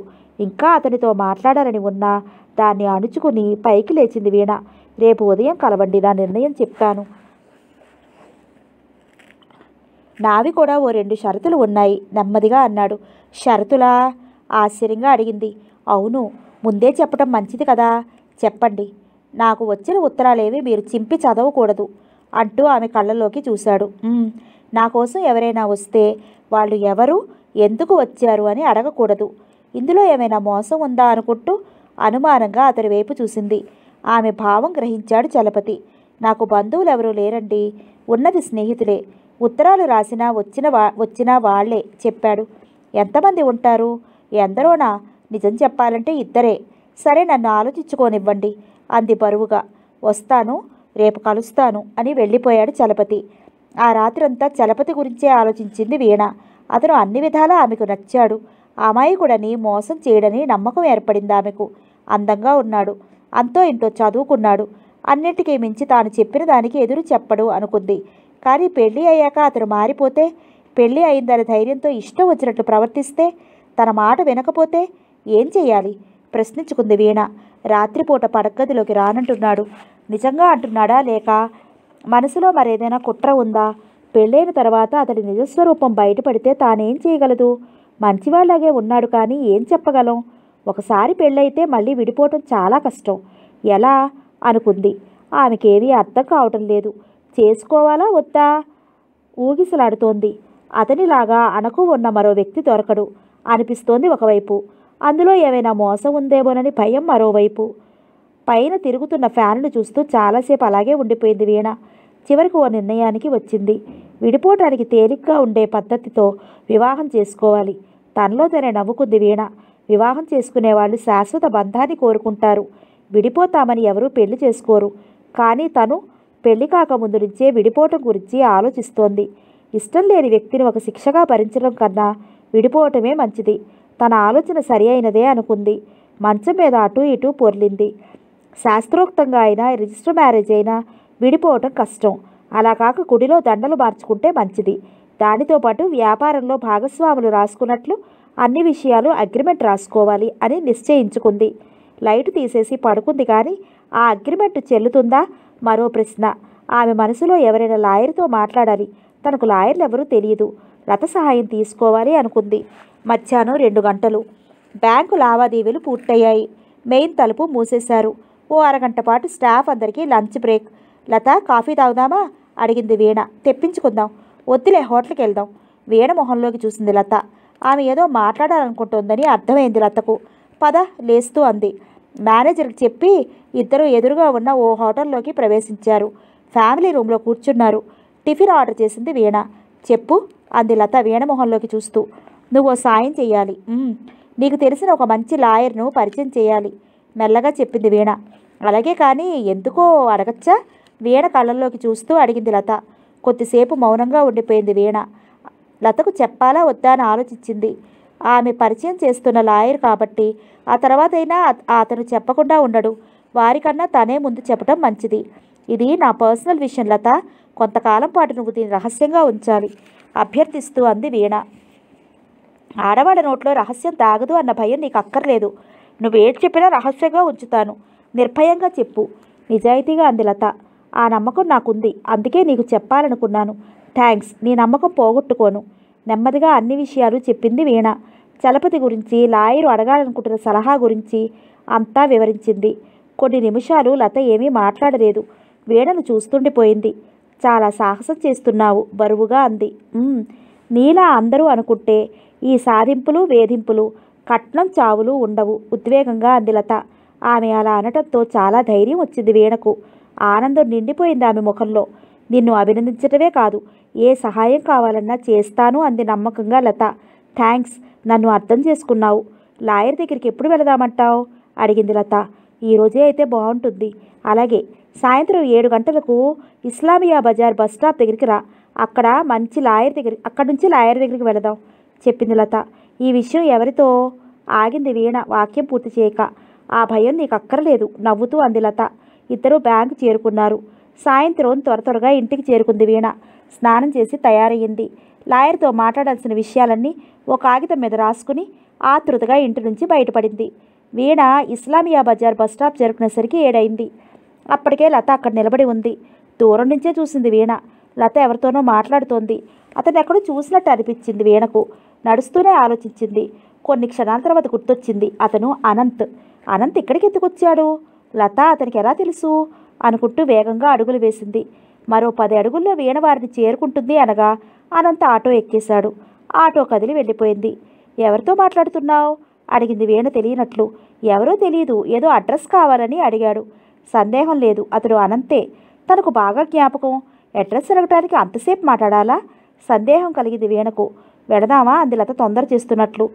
ఇంకా అతనితో మాట్లాడాలని ఉన్నా దాన్ని అణుచుకుని పైకి లేచింది వీణ రేపు ఉదయం కలవండి నా నిర్ణయం చెప్తాను నావి కూడా ఓ రెండు షరతులు ఉన్నాయి నెమ్మదిగా అన్నాడు షరతులా ఆశ్చర్యంగా అడిగింది అవును ముందే చెప్పడం మంచిది కదా చెప్పండి నాకు వచ్చిన ఉత్తరాలేవి మీరు చింపి చదవకూడదు అంటూ ఆమె కళ్ళలోకి చూశాడు నా కోసం ఎవరైనా వస్తే వాళ్ళు ఎవరు ఎందుకు వచ్చారు అని అడగకూడదు ఇందులో ఏమైనా మోసం ఉందా అనుకుంటూ అనుమానంగా అతడి వైపు చూసింది ఆమె భావం గ్రహించాడు చలపతి నాకు బంధువులు ఎవరూ లేరండి ఉన్నది స్నేహితులే ఉత్తరాలు రాసినా వచ్చిన వా వచ్చినా వాళ్లే చెప్పాడు ఎంతమంది ఉంటారు ఎందరోనా నిజం చెప్పాలంటే ఇద్దరే సరే నన్ను ఆలోచించుకోనివ్వండి అంది బరువుగా వస్తాను రేపు కలుస్తాను అని వెళ్ళిపోయాడు చలపతి ఆ రాత్రంతా చలపతి గురించే ఆలోచించింది వీణ అతను అన్ని విధాలా ఆమెకు నచ్చాడు అమాయకుడని మోసం చేయడని నమ్మకం ఏర్పడింది ఆమెకు అందంగా ఉన్నాడు అంతో ఇంతో చదువుకున్నాడు అన్నిటికీ మించి తాను చెప్పిన దానికి ఎదురు చెప్పడు అనుకుంది కానీ పెళ్ళి అయ్యాక అతను మారిపోతే పెళ్ళి అయిందని ధైర్యంతో ఇష్టం వచ్చినట్లు ప్రవర్తిస్తే తన మాట వినకపోతే ఏం చేయాలి ప్రశ్నించుకుంది వీణ రాత్రిపూట పడగదిలోకి రానంటున్నాడు నిజంగా అంటున్నాడా లేక మనసులో మరేదైనా కుట్ర ఉందా పెళ్ళైన తర్వాత అతడి నిజస్వరూపం బయటపడితే తానేం చేయగలదు మంచివాళ్ళగే ఉన్నాడు కానీ ఏం చెప్పగలం ఒకసారి పెళ్ళైతే మళ్ళీ విడిపోవటం చాలా కష్టం ఎలా అనుకుంది ఆమెకేమీ అర్థం కావటం లేదు చేసుకోవాలా వద్దా ఊగిసలాడుతోంది అతనిలాగా అనకు ఉన్న మరో వ్యక్తి దొరకడు అనిపిస్తోంది ఒకవైపు అందులో ఏమైనా మోసం ఉందేమోనని భయం మరోవైపు పైన తిరుగుతున్న ఫ్యాన్లు చూస్తూ చాలాసేపు అలాగే ఉండిపోయింది వీణ చివరకు ఓ నిర్ణయానికి వచ్చింది విడిపోవటానికి తేలిగ్గా ఉండే పద్ధతితో వివాహం చేసుకోవాలి తనలో తనే నవ్వుకుంది వీణ వివాహం చేసుకునేవాళ్ళు శాశ్వత బంధాన్ని కోరుకుంటారు విడిపోతామని ఎవరూ పెళ్లి చేసుకోరు కానీ తను పెళ్లి కాకముందు నుంచే విడిపోవటం గురించి ఆలోచిస్తోంది ఇష్టం లేని వ్యక్తిని ఒక శిక్షగా భరించడం కన్నా విడిపోవటమే మంచిది తన ఆలోచన సరి అయినదే అనుకుంది మంచం మీద అటు ఇటు పొర్లింది శాస్త్రోక్తంగా అయినా రిజిస్టర్ మ్యారేజ్ అయినా విడిపోవటం కష్టం అలా కాక గుడిలో దండలు మార్చుకుంటే మంచిది దానితో పాటు వ్యాపారంలో భాగస్వాములు రాసుకున్నట్లు అన్ని విషయాలు అగ్రిమెంట్ రాసుకోవాలి అని నిశ్చయించుకుంది లైట్ తీసేసి పడుకుంది కానీ ఆ అగ్రిమెంట్ చెల్లుతుందా మరో ప్రశ్న ఆమె మనసులో ఎవరైనా లాయర్తో మాట్లాడాలి తనకు లాయర్లు ఎవరూ తెలియదు రత సహాయం తీసుకోవాలి అనుకుంది మధ్యాహ్నం రెండు గంటలు బ్యాంకు లావాదేవీలు పూర్తయ్యాయి మెయిన్ తలుపు మూసేశారు ఓ అరగంట పాటు స్టాఫ్ అందరికీ లంచ్ బ్రేక్ లత కాఫీ తాగుదామా అడిగింది వీణ తెప్పించుకుందాం వద్దులే హోటల్కి వెళ్దాం వీణ మొహంలోకి చూసింది లత ఆమె ఏదో మాట్లాడాలనుకుంటోందని అర్థమైంది లతకు పద లేస్తూ అంది మేనేజర్కి చెప్పి ఇద్దరు ఎదురుగా ఉన్న ఓ హోటల్లోకి ప్రవేశించారు ఫ్యామిలీ రూమ్లో కూర్చున్నారు టిఫిన్ ఆర్డర్ చేసింది వీణ చెప్పు అంది లత వీణ మొహంలోకి చూస్తూ నువ్వు సాయం చేయాలి నీకు తెలిసిన ఒక మంచి లాయర్ను పరిచయం చేయాలి మెల్లగా చెప్పింది వీణ అలాగే కానీ ఎందుకో అడగచ్చా వీణ కళ్ళల్లోకి చూస్తూ అడిగింది లత కొద్దిసేపు మౌనంగా ఉండిపోయింది వీణ లతకు చెప్పాలా వద్దా అని ఆలోచించింది ఆమె పరిచయం చేస్తున్న లాయర్ కాబట్టి ఆ తర్వాత అయినా అతను చెప్పకుండా ఉండడు వారికన్నా తనే ముందు చెప్పడం మంచిది ఇది నా పర్సనల్ విషయం లత కొంతకాలం పాటు నువ్వు దీన్ని రహస్యంగా ఉంచాలి అభ్యర్థిస్తూ అంది వీణ ఆడవాళ్ళ నోట్లో రహస్యం తాగదు అన్న భయం నీకు అక్కర్లేదు నువ్వు ఏది చెప్పినా రహస్యంగా ఉంచుతాను నిర్భయంగా చెప్పు నిజాయితీగా అంది లత ఆ నమ్మకం నాకుంది అందుకే నీకు చెప్పాలనుకున్నాను థ్యాంక్స్ నీ నమ్మకం పోగొట్టుకోను నెమ్మదిగా అన్ని విషయాలు చెప్పింది వీణ చలపతి గురించి లాయరు అడగాలనుకుంటున్న సలహా గురించి అంతా వివరించింది కొన్ని నిమిషాలు లత ఏమీ మాట్లాడలేదు వీణను చూస్తుండిపోయింది చాలా సాహసం చేస్తున్నావు బరువుగా అంది నీలా అందరూ అనుకుంటే ఈ సాధింపులు వేధింపులు కట్నం చావులు ఉండవు ఉద్వేగంగా అంది లత ఆమె అలా అనటంతో చాలా ధైర్యం వచ్చింది వీణకు ఆనందం నిండిపోయింది ఆమె ముఖంలో నిన్ను అభినందించటమే కాదు ఏ సహాయం కావాలన్నా చేస్తాను అంది నమ్మకంగా లత థ్యాంక్స్ నన్ను అర్థం చేసుకున్నావు లాయర్ దగ్గరికి ఎప్పుడు వెళదామంటావు అడిగింది లత ఈరోజే అయితే బాగుంటుంది అలాగే సాయంత్రం ఏడు గంటలకు ఇస్లామియా బజార్ బస్ స్టాప్ దగ్గరికి రా అక్కడ మంచి లాయర్ దగ్గర అక్కడి నుంచి లాయర్ దగ్గరికి వెళదాం చెప్పింది లత ఈ విషయం ఎవరితో ఆగింది వీణ వాక్యం పూర్తి చేయక ఆ భయం నీకు అక్కర్లేదు నవ్వుతూ అంది లత ఇద్దరు బ్యాంకు చేరుకున్నారు సాయంత్రం త్వర త్వరగా ఇంటికి చేరుకుంది వీణ స్నానం చేసి తయారయ్యింది లాయర్తో మాట్లాడాల్సిన విషయాలన్నీ ఒక కాగితం మీద రాసుకుని ఆతృతగా ఇంటి నుంచి బయటపడింది వీణ ఇస్లామియా బజార్ బస్ స్టాప్ చేరుకునేసరికి ఏడైంది అప్పటికే లత అక్కడ నిలబడి ఉంది దూరం నుంచే చూసింది వీణ లత ఎవరితోనో మాట్లాడుతోంది అతను ఎక్కడో చూసినట్టు అనిపించింది వీణకు నడుస్తూనే ఆలోచించింది కొన్ని క్షణాల తర్వాత గుర్తొచ్చింది అతను అనంత్ అనంత్ ఇక్కడికి ఎత్తుకొచ్చాడు లత అతనికి ఎలా తెలుసు అనుకుంటూ వేగంగా అడుగులు వేసింది మరో పది అడుగుల్లో వీణ వారిని చేరుకుంటుంది అనగా అనంత ఆటో ఎక్కేశాడు ఆటో కదిలి వెళ్ళిపోయింది ఎవరితో మాట్లాడుతున్నావు అడిగింది వీణ తెలియనట్లు ఎవరో తెలియదు ఏదో అడ్రస్ కావాలని అడిగాడు సందేహం లేదు అతడు అనంతే తనకు బాగా జ్ఞాపకం అడ్రస్ అడగటానికి అంతసేపు మాట్లాడాలా సందేహం కలిగింది వీణకు వెడదామా అంది లత తొందర చేస్తున్నట్లు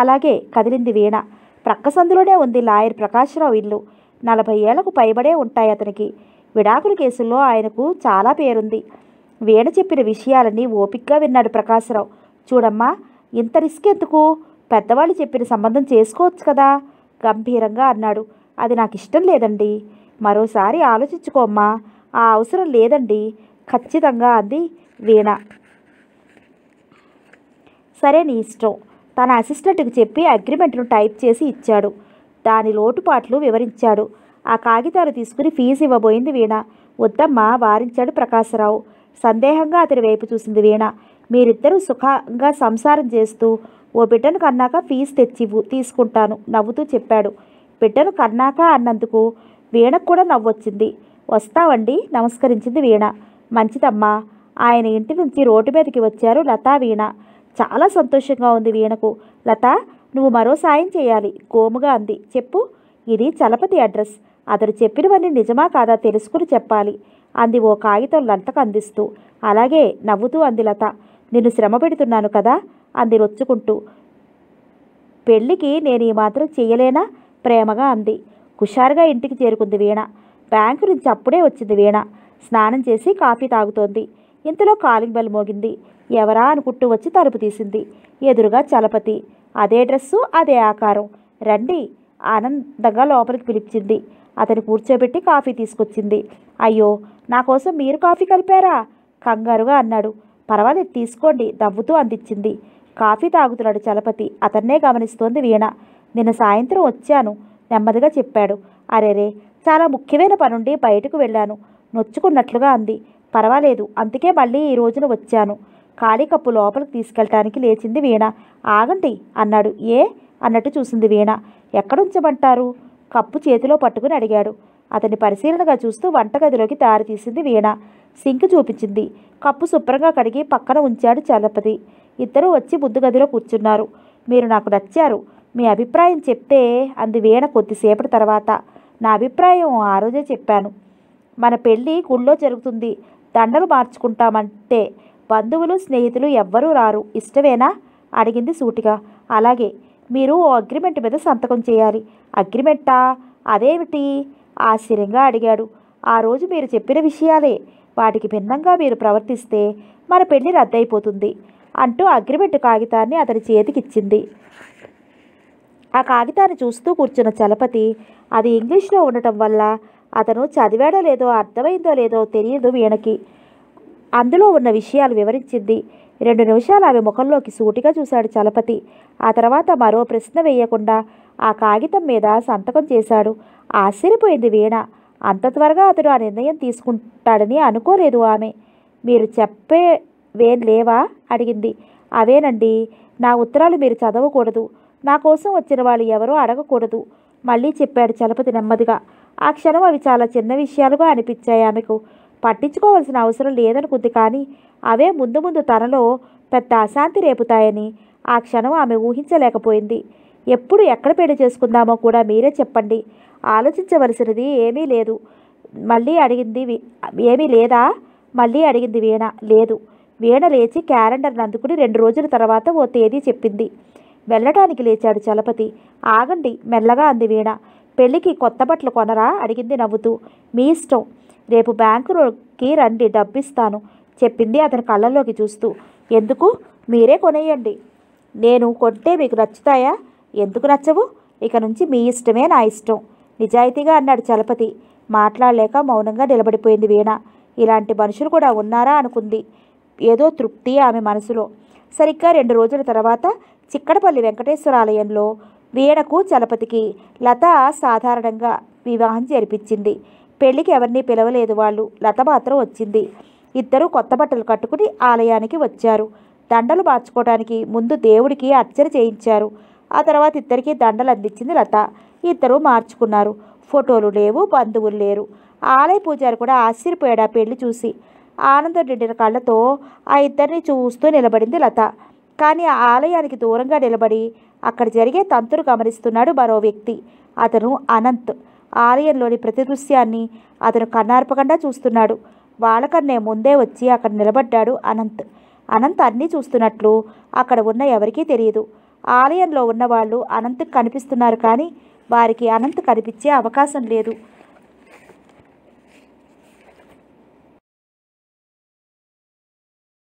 అలాగే కదిలింది వీణ ప్రక్క సందులోనే ఉంది లాయర్ ప్రకాశ్రావు ఇల్లు నలభై ఏళ్లకు పైబడే ఉంటాయి అతనికి విడాకుల కేసుల్లో ఆయనకు చాలా పేరుంది వీణ చెప్పిన విషయాలన్నీ ఓపిక్గా విన్నాడు ప్రకాశ్రావు చూడమ్మా ఇంత రిస్క్ ఎందుకు పెద్దవాళ్ళు చెప్పిన సంబంధం చేసుకోవచ్చు కదా గంభీరంగా అన్నాడు అది నాకు ఇష్టం లేదండి మరోసారి ఆలోచించుకోమ్మా ఆ అవసరం లేదండి ఖచ్చితంగా అంది వీణ సరే నీ ఇష్టం తన అసిస్టెంట్కి చెప్పి అగ్రిమెంట్ను టైప్ చేసి ఇచ్చాడు దాని లోటుపాట్లు వివరించాడు ఆ కాగితాలు తీసుకుని ఫీజు ఇవ్వబోయింది వీణ వద్దమ్మా వారించాడు ప్రకాశరావు సందేహంగా అతడి వైపు చూసింది వీణ మీరిద్దరూ సుఖంగా సంసారం చేస్తూ ఓ బిడ్డను కన్నాక ఫీజు తెచ్చివ్వు తీసుకుంటాను నవ్వుతూ చెప్పాడు బిడ్డను కన్నాక అన్నందుకు వీణకు కూడా నవ్వొచ్చింది వస్తావండి నమస్కరించింది వీణ మంచిదమ్మా ఆయన ఇంటి నుంచి రోడ్డు మీదకి వచ్చారు లతా వీణ చాలా సంతోషంగా ఉంది వీణకు లత నువ్వు మరో సాయం చేయాలి గోముగా అంది చెప్పు ఇది చలపతి అడ్రస్ అతడు చెప్పినవన్నీ నిజమా కాదా తెలుసుకుని చెప్పాలి అంది ఓ కాగితం లతకు అందిస్తూ అలాగే నవ్వుతూ అంది లత నిన్ను శ్రమ పెడుతున్నాను కదా అంది రొచ్చుకుంటూ పెళ్ళికి నేను ఈ మాత్రం చేయలేనా ప్రేమగా అంది హుషారుగా ఇంటికి చేరుకుంది వీణ బ్యాంకు నుంచి అప్పుడే వచ్చింది వీణ స్నానం చేసి కాఫీ తాగుతోంది ఇంతలో కాలింగ్ బెల్ మోగింది ఎవరా అనుకుంటూ వచ్చి తలుపు తీసింది ఎదురుగా చలపతి అదే డ్రెస్సు అదే ఆకారం రండి ఆనందంగా లోపలికి పిలిపించింది అతను కూర్చోబెట్టి కాఫీ తీసుకొచ్చింది అయ్యో నా కోసం మీరు కాఫీ కలిపారా కంగారుగా అన్నాడు పర్వాలేదు తీసుకోండి దవ్వుతూ అందించింది కాఫీ తాగుతున్నాడు చలపతి అతన్నే గమనిస్తోంది వీణ నిన్న సాయంత్రం వచ్చాను నెమ్మదిగా చెప్పాడు అరేరే చాలా ముఖ్యమైన పనుండి బయటకు వెళ్ళాను నొచ్చుకున్నట్లుగా అంది పర్వాలేదు అందుకే మళ్ళీ ఈ రోజున వచ్చాను ఖాళీ కప్పు లోపలికి తీసుకెళ్ళటానికి లేచింది వీణ ఆగండి అన్నాడు ఏ అన్నట్టు చూసింది వీణ ఎక్కడుంచమంటారు కప్పు చేతిలో పట్టుకుని అడిగాడు అతని పరిశీలనగా చూస్తూ వంటగదిలోకి దారి తీసింది వీణ సింక్ చూపించింది కప్పు శుభ్రంగా కడిగి పక్కన ఉంచాడు చలపతి ఇద్దరూ వచ్చి ముద్దు గదిలో కూర్చున్నారు మీరు నాకు నచ్చారు మీ అభిప్రాయం చెప్తే అంది వీణ కొద్దిసేపటి తర్వాత నా అభిప్రాయం ఆ రోజే చెప్పాను మన పెళ్ళి గుళ్ళో జరుగుతుంది దండలు మార్చుకుంటామంటే బంధువులు స్నేహితులు ఎవ్వరూ రారు ఇష్టమేనా అడిగింది సూటిగా అలాగే మీరు ఓ అగ్రిమెంట్ మీద సంతకం చేయాలి అగ్రిమెంటా అదేమిటి ఆశ్చర్యంగా అడిగాడు ఆ రోజు మీరు చెప్పిన విషయాలే వాటికి భిన్నంగా మీరు ప్రవర్తిస్తే మన పెళ్లి రద్దయిపోతుంది అంటూ అగ్రిమెంట్ కాగితాన్ని అతని చేతికిచ్చింది ఆ కాగితాన్ని చూస్తూ కూర్చున్న చలపతి అది ఇంగ్లీష్లో ఉండటం వల్ల అతను చదివాడో లేదో అర్థమైందో లేదో తెలియదు వీణకి అందులో ఉన్న విషయాలు వివరించింది రెండు నిమిషాలు ఆమె ముఖంలోకి సూటిగా చూశాడు చలపతి ఆ తర్వాత మరో ప్రశ్న వేయకుండా ఆ కాగితం మీద సంతకం చేశాడు ఆశ్చర్యపోయింది వీణ అంత త్వరగా అతడు ఆ నిర్ణయం తీసుకుంటాడని అనుకోలేదు ఆమె మీరు చెప్పే వేన్ లేవా అడిగింది అవేనండి నా ఉత్తరాలు మీరు చదవకూడదు నా కోసం వచ్చిన వాళ్ళు ఎవరో అడగకూడదు మళ్ళీ చెప్పాడు చలపతి నెమ్మదిగా ఆ క్షణం అవి చాలా చిన్న విషయాలుగా అనిపించాయి ఆమెకు పట్టించుకోవాల్సిన అవసరం లేదనుకుంది కానీ అవే ముందు ముందు తనలో పెద్ద అశాంతి రేపుతాయని ఆ క్షణం ఆమె ఊహించలేకపోయింది ఎప్పుడు ఎక్కడ పెళ్లి చేసుకుందామో కూడా మీరే చెప్పండి ఆలోచించవలసినది ఏమీ లేదు మళ్ళీ అడిగింది ఏమీ లేదా మళ్ళీ అడిగింది వీణ లేదు వీణ లేచి క్యాలెండర్ని అందుకుని రెండు రోజుల తర్వాత ఓ తేదీ చెప్పింది వెళ్ళడానికి లేచాడు చలపతి ఆగండి మెల్లగా అంది వీణ పెళ్ళికి కొత్త బట్టలు కొనరా అడిగింది నవ్వుతూ మీ ఇష్టం రేపు బ్యాంకులోకి రండి డబ్బిస్తాను చెప్పింది అతని కళ్ళల్లోకి చూస్తూ ఎందుకు మీరే కొనేయండి నేను కొంటే మీకు నచ్చుతాయా ఎందుకు నచ్చవు ఇక నుంచి మీ ఇష్టమే నా ఇష్టం నిజాయితీగా అన్నాడు చలపతి మాట్లాడలేక మౌనంగా నిలబడిపోయింది వీణ ఇలాంటి మనుషులు కూడా ఉన్నారా అనుకుంది ఏదో తృప్తి ఆమె మనసులో సరిగ్గా రెండు రోజుల తర్వాత చిక్కడపల్లి వెంకటేశ్వరాలయంలో వీణకు చలపతికి లత సాధారణంగా వివాహం జరిపించింది పెళ్లికి ఎవరిని పిలవలేదు వాళ్ళు లత మాత్రం వచ్చింది ఇద్దరు కొత్త బట్టలు కట్టుకుని ఆలయానికి వచ్చారు దండలు మార్చుకోవడానికి ముందు దేవుడికి అర్చన చేయించారు ఆ తర్వాత ఇద్దరికీ దండలు అందించింది లత ఇద్దరు మార్చుకున్నారు ఫోటోలు లేవు బంధువులు లేరు ఆలయ పూజారి కూడా ఆశ్చర్యపోయాడు ఆ పెళ్లి చూసి ఆనందం నిండిన కళ్ళతో ఆ ఇద్దరిని చూస్తూ నిలబడింది లత కానీ ఆలయానికి దూరంగా నిలబడి అక్కడ జరిగే తంతును గమనిస్తున్నాడు మరో వ్యక్తి అతను అనంత్ ఆలయంలోని ప్రతి దృశ్యాన్ని అతను కన్నార్పకుండా చూస్తున్నాడు వాళ్ళకన్నే ముందే వచ్చి అక్కడ నిలబడ్డాడు అనంత్ అనంత్ అన్నీ చూస్తున్నట్లు అక్కడ ఉన్న ఎవరికీ తెలియదు ఆలయంలో ఉన్నవాళ్ళు అనంత్కి కనిపిస్తున్నారు కానీ వారికి అనంత్ కనిపించే అవకాశం లేదు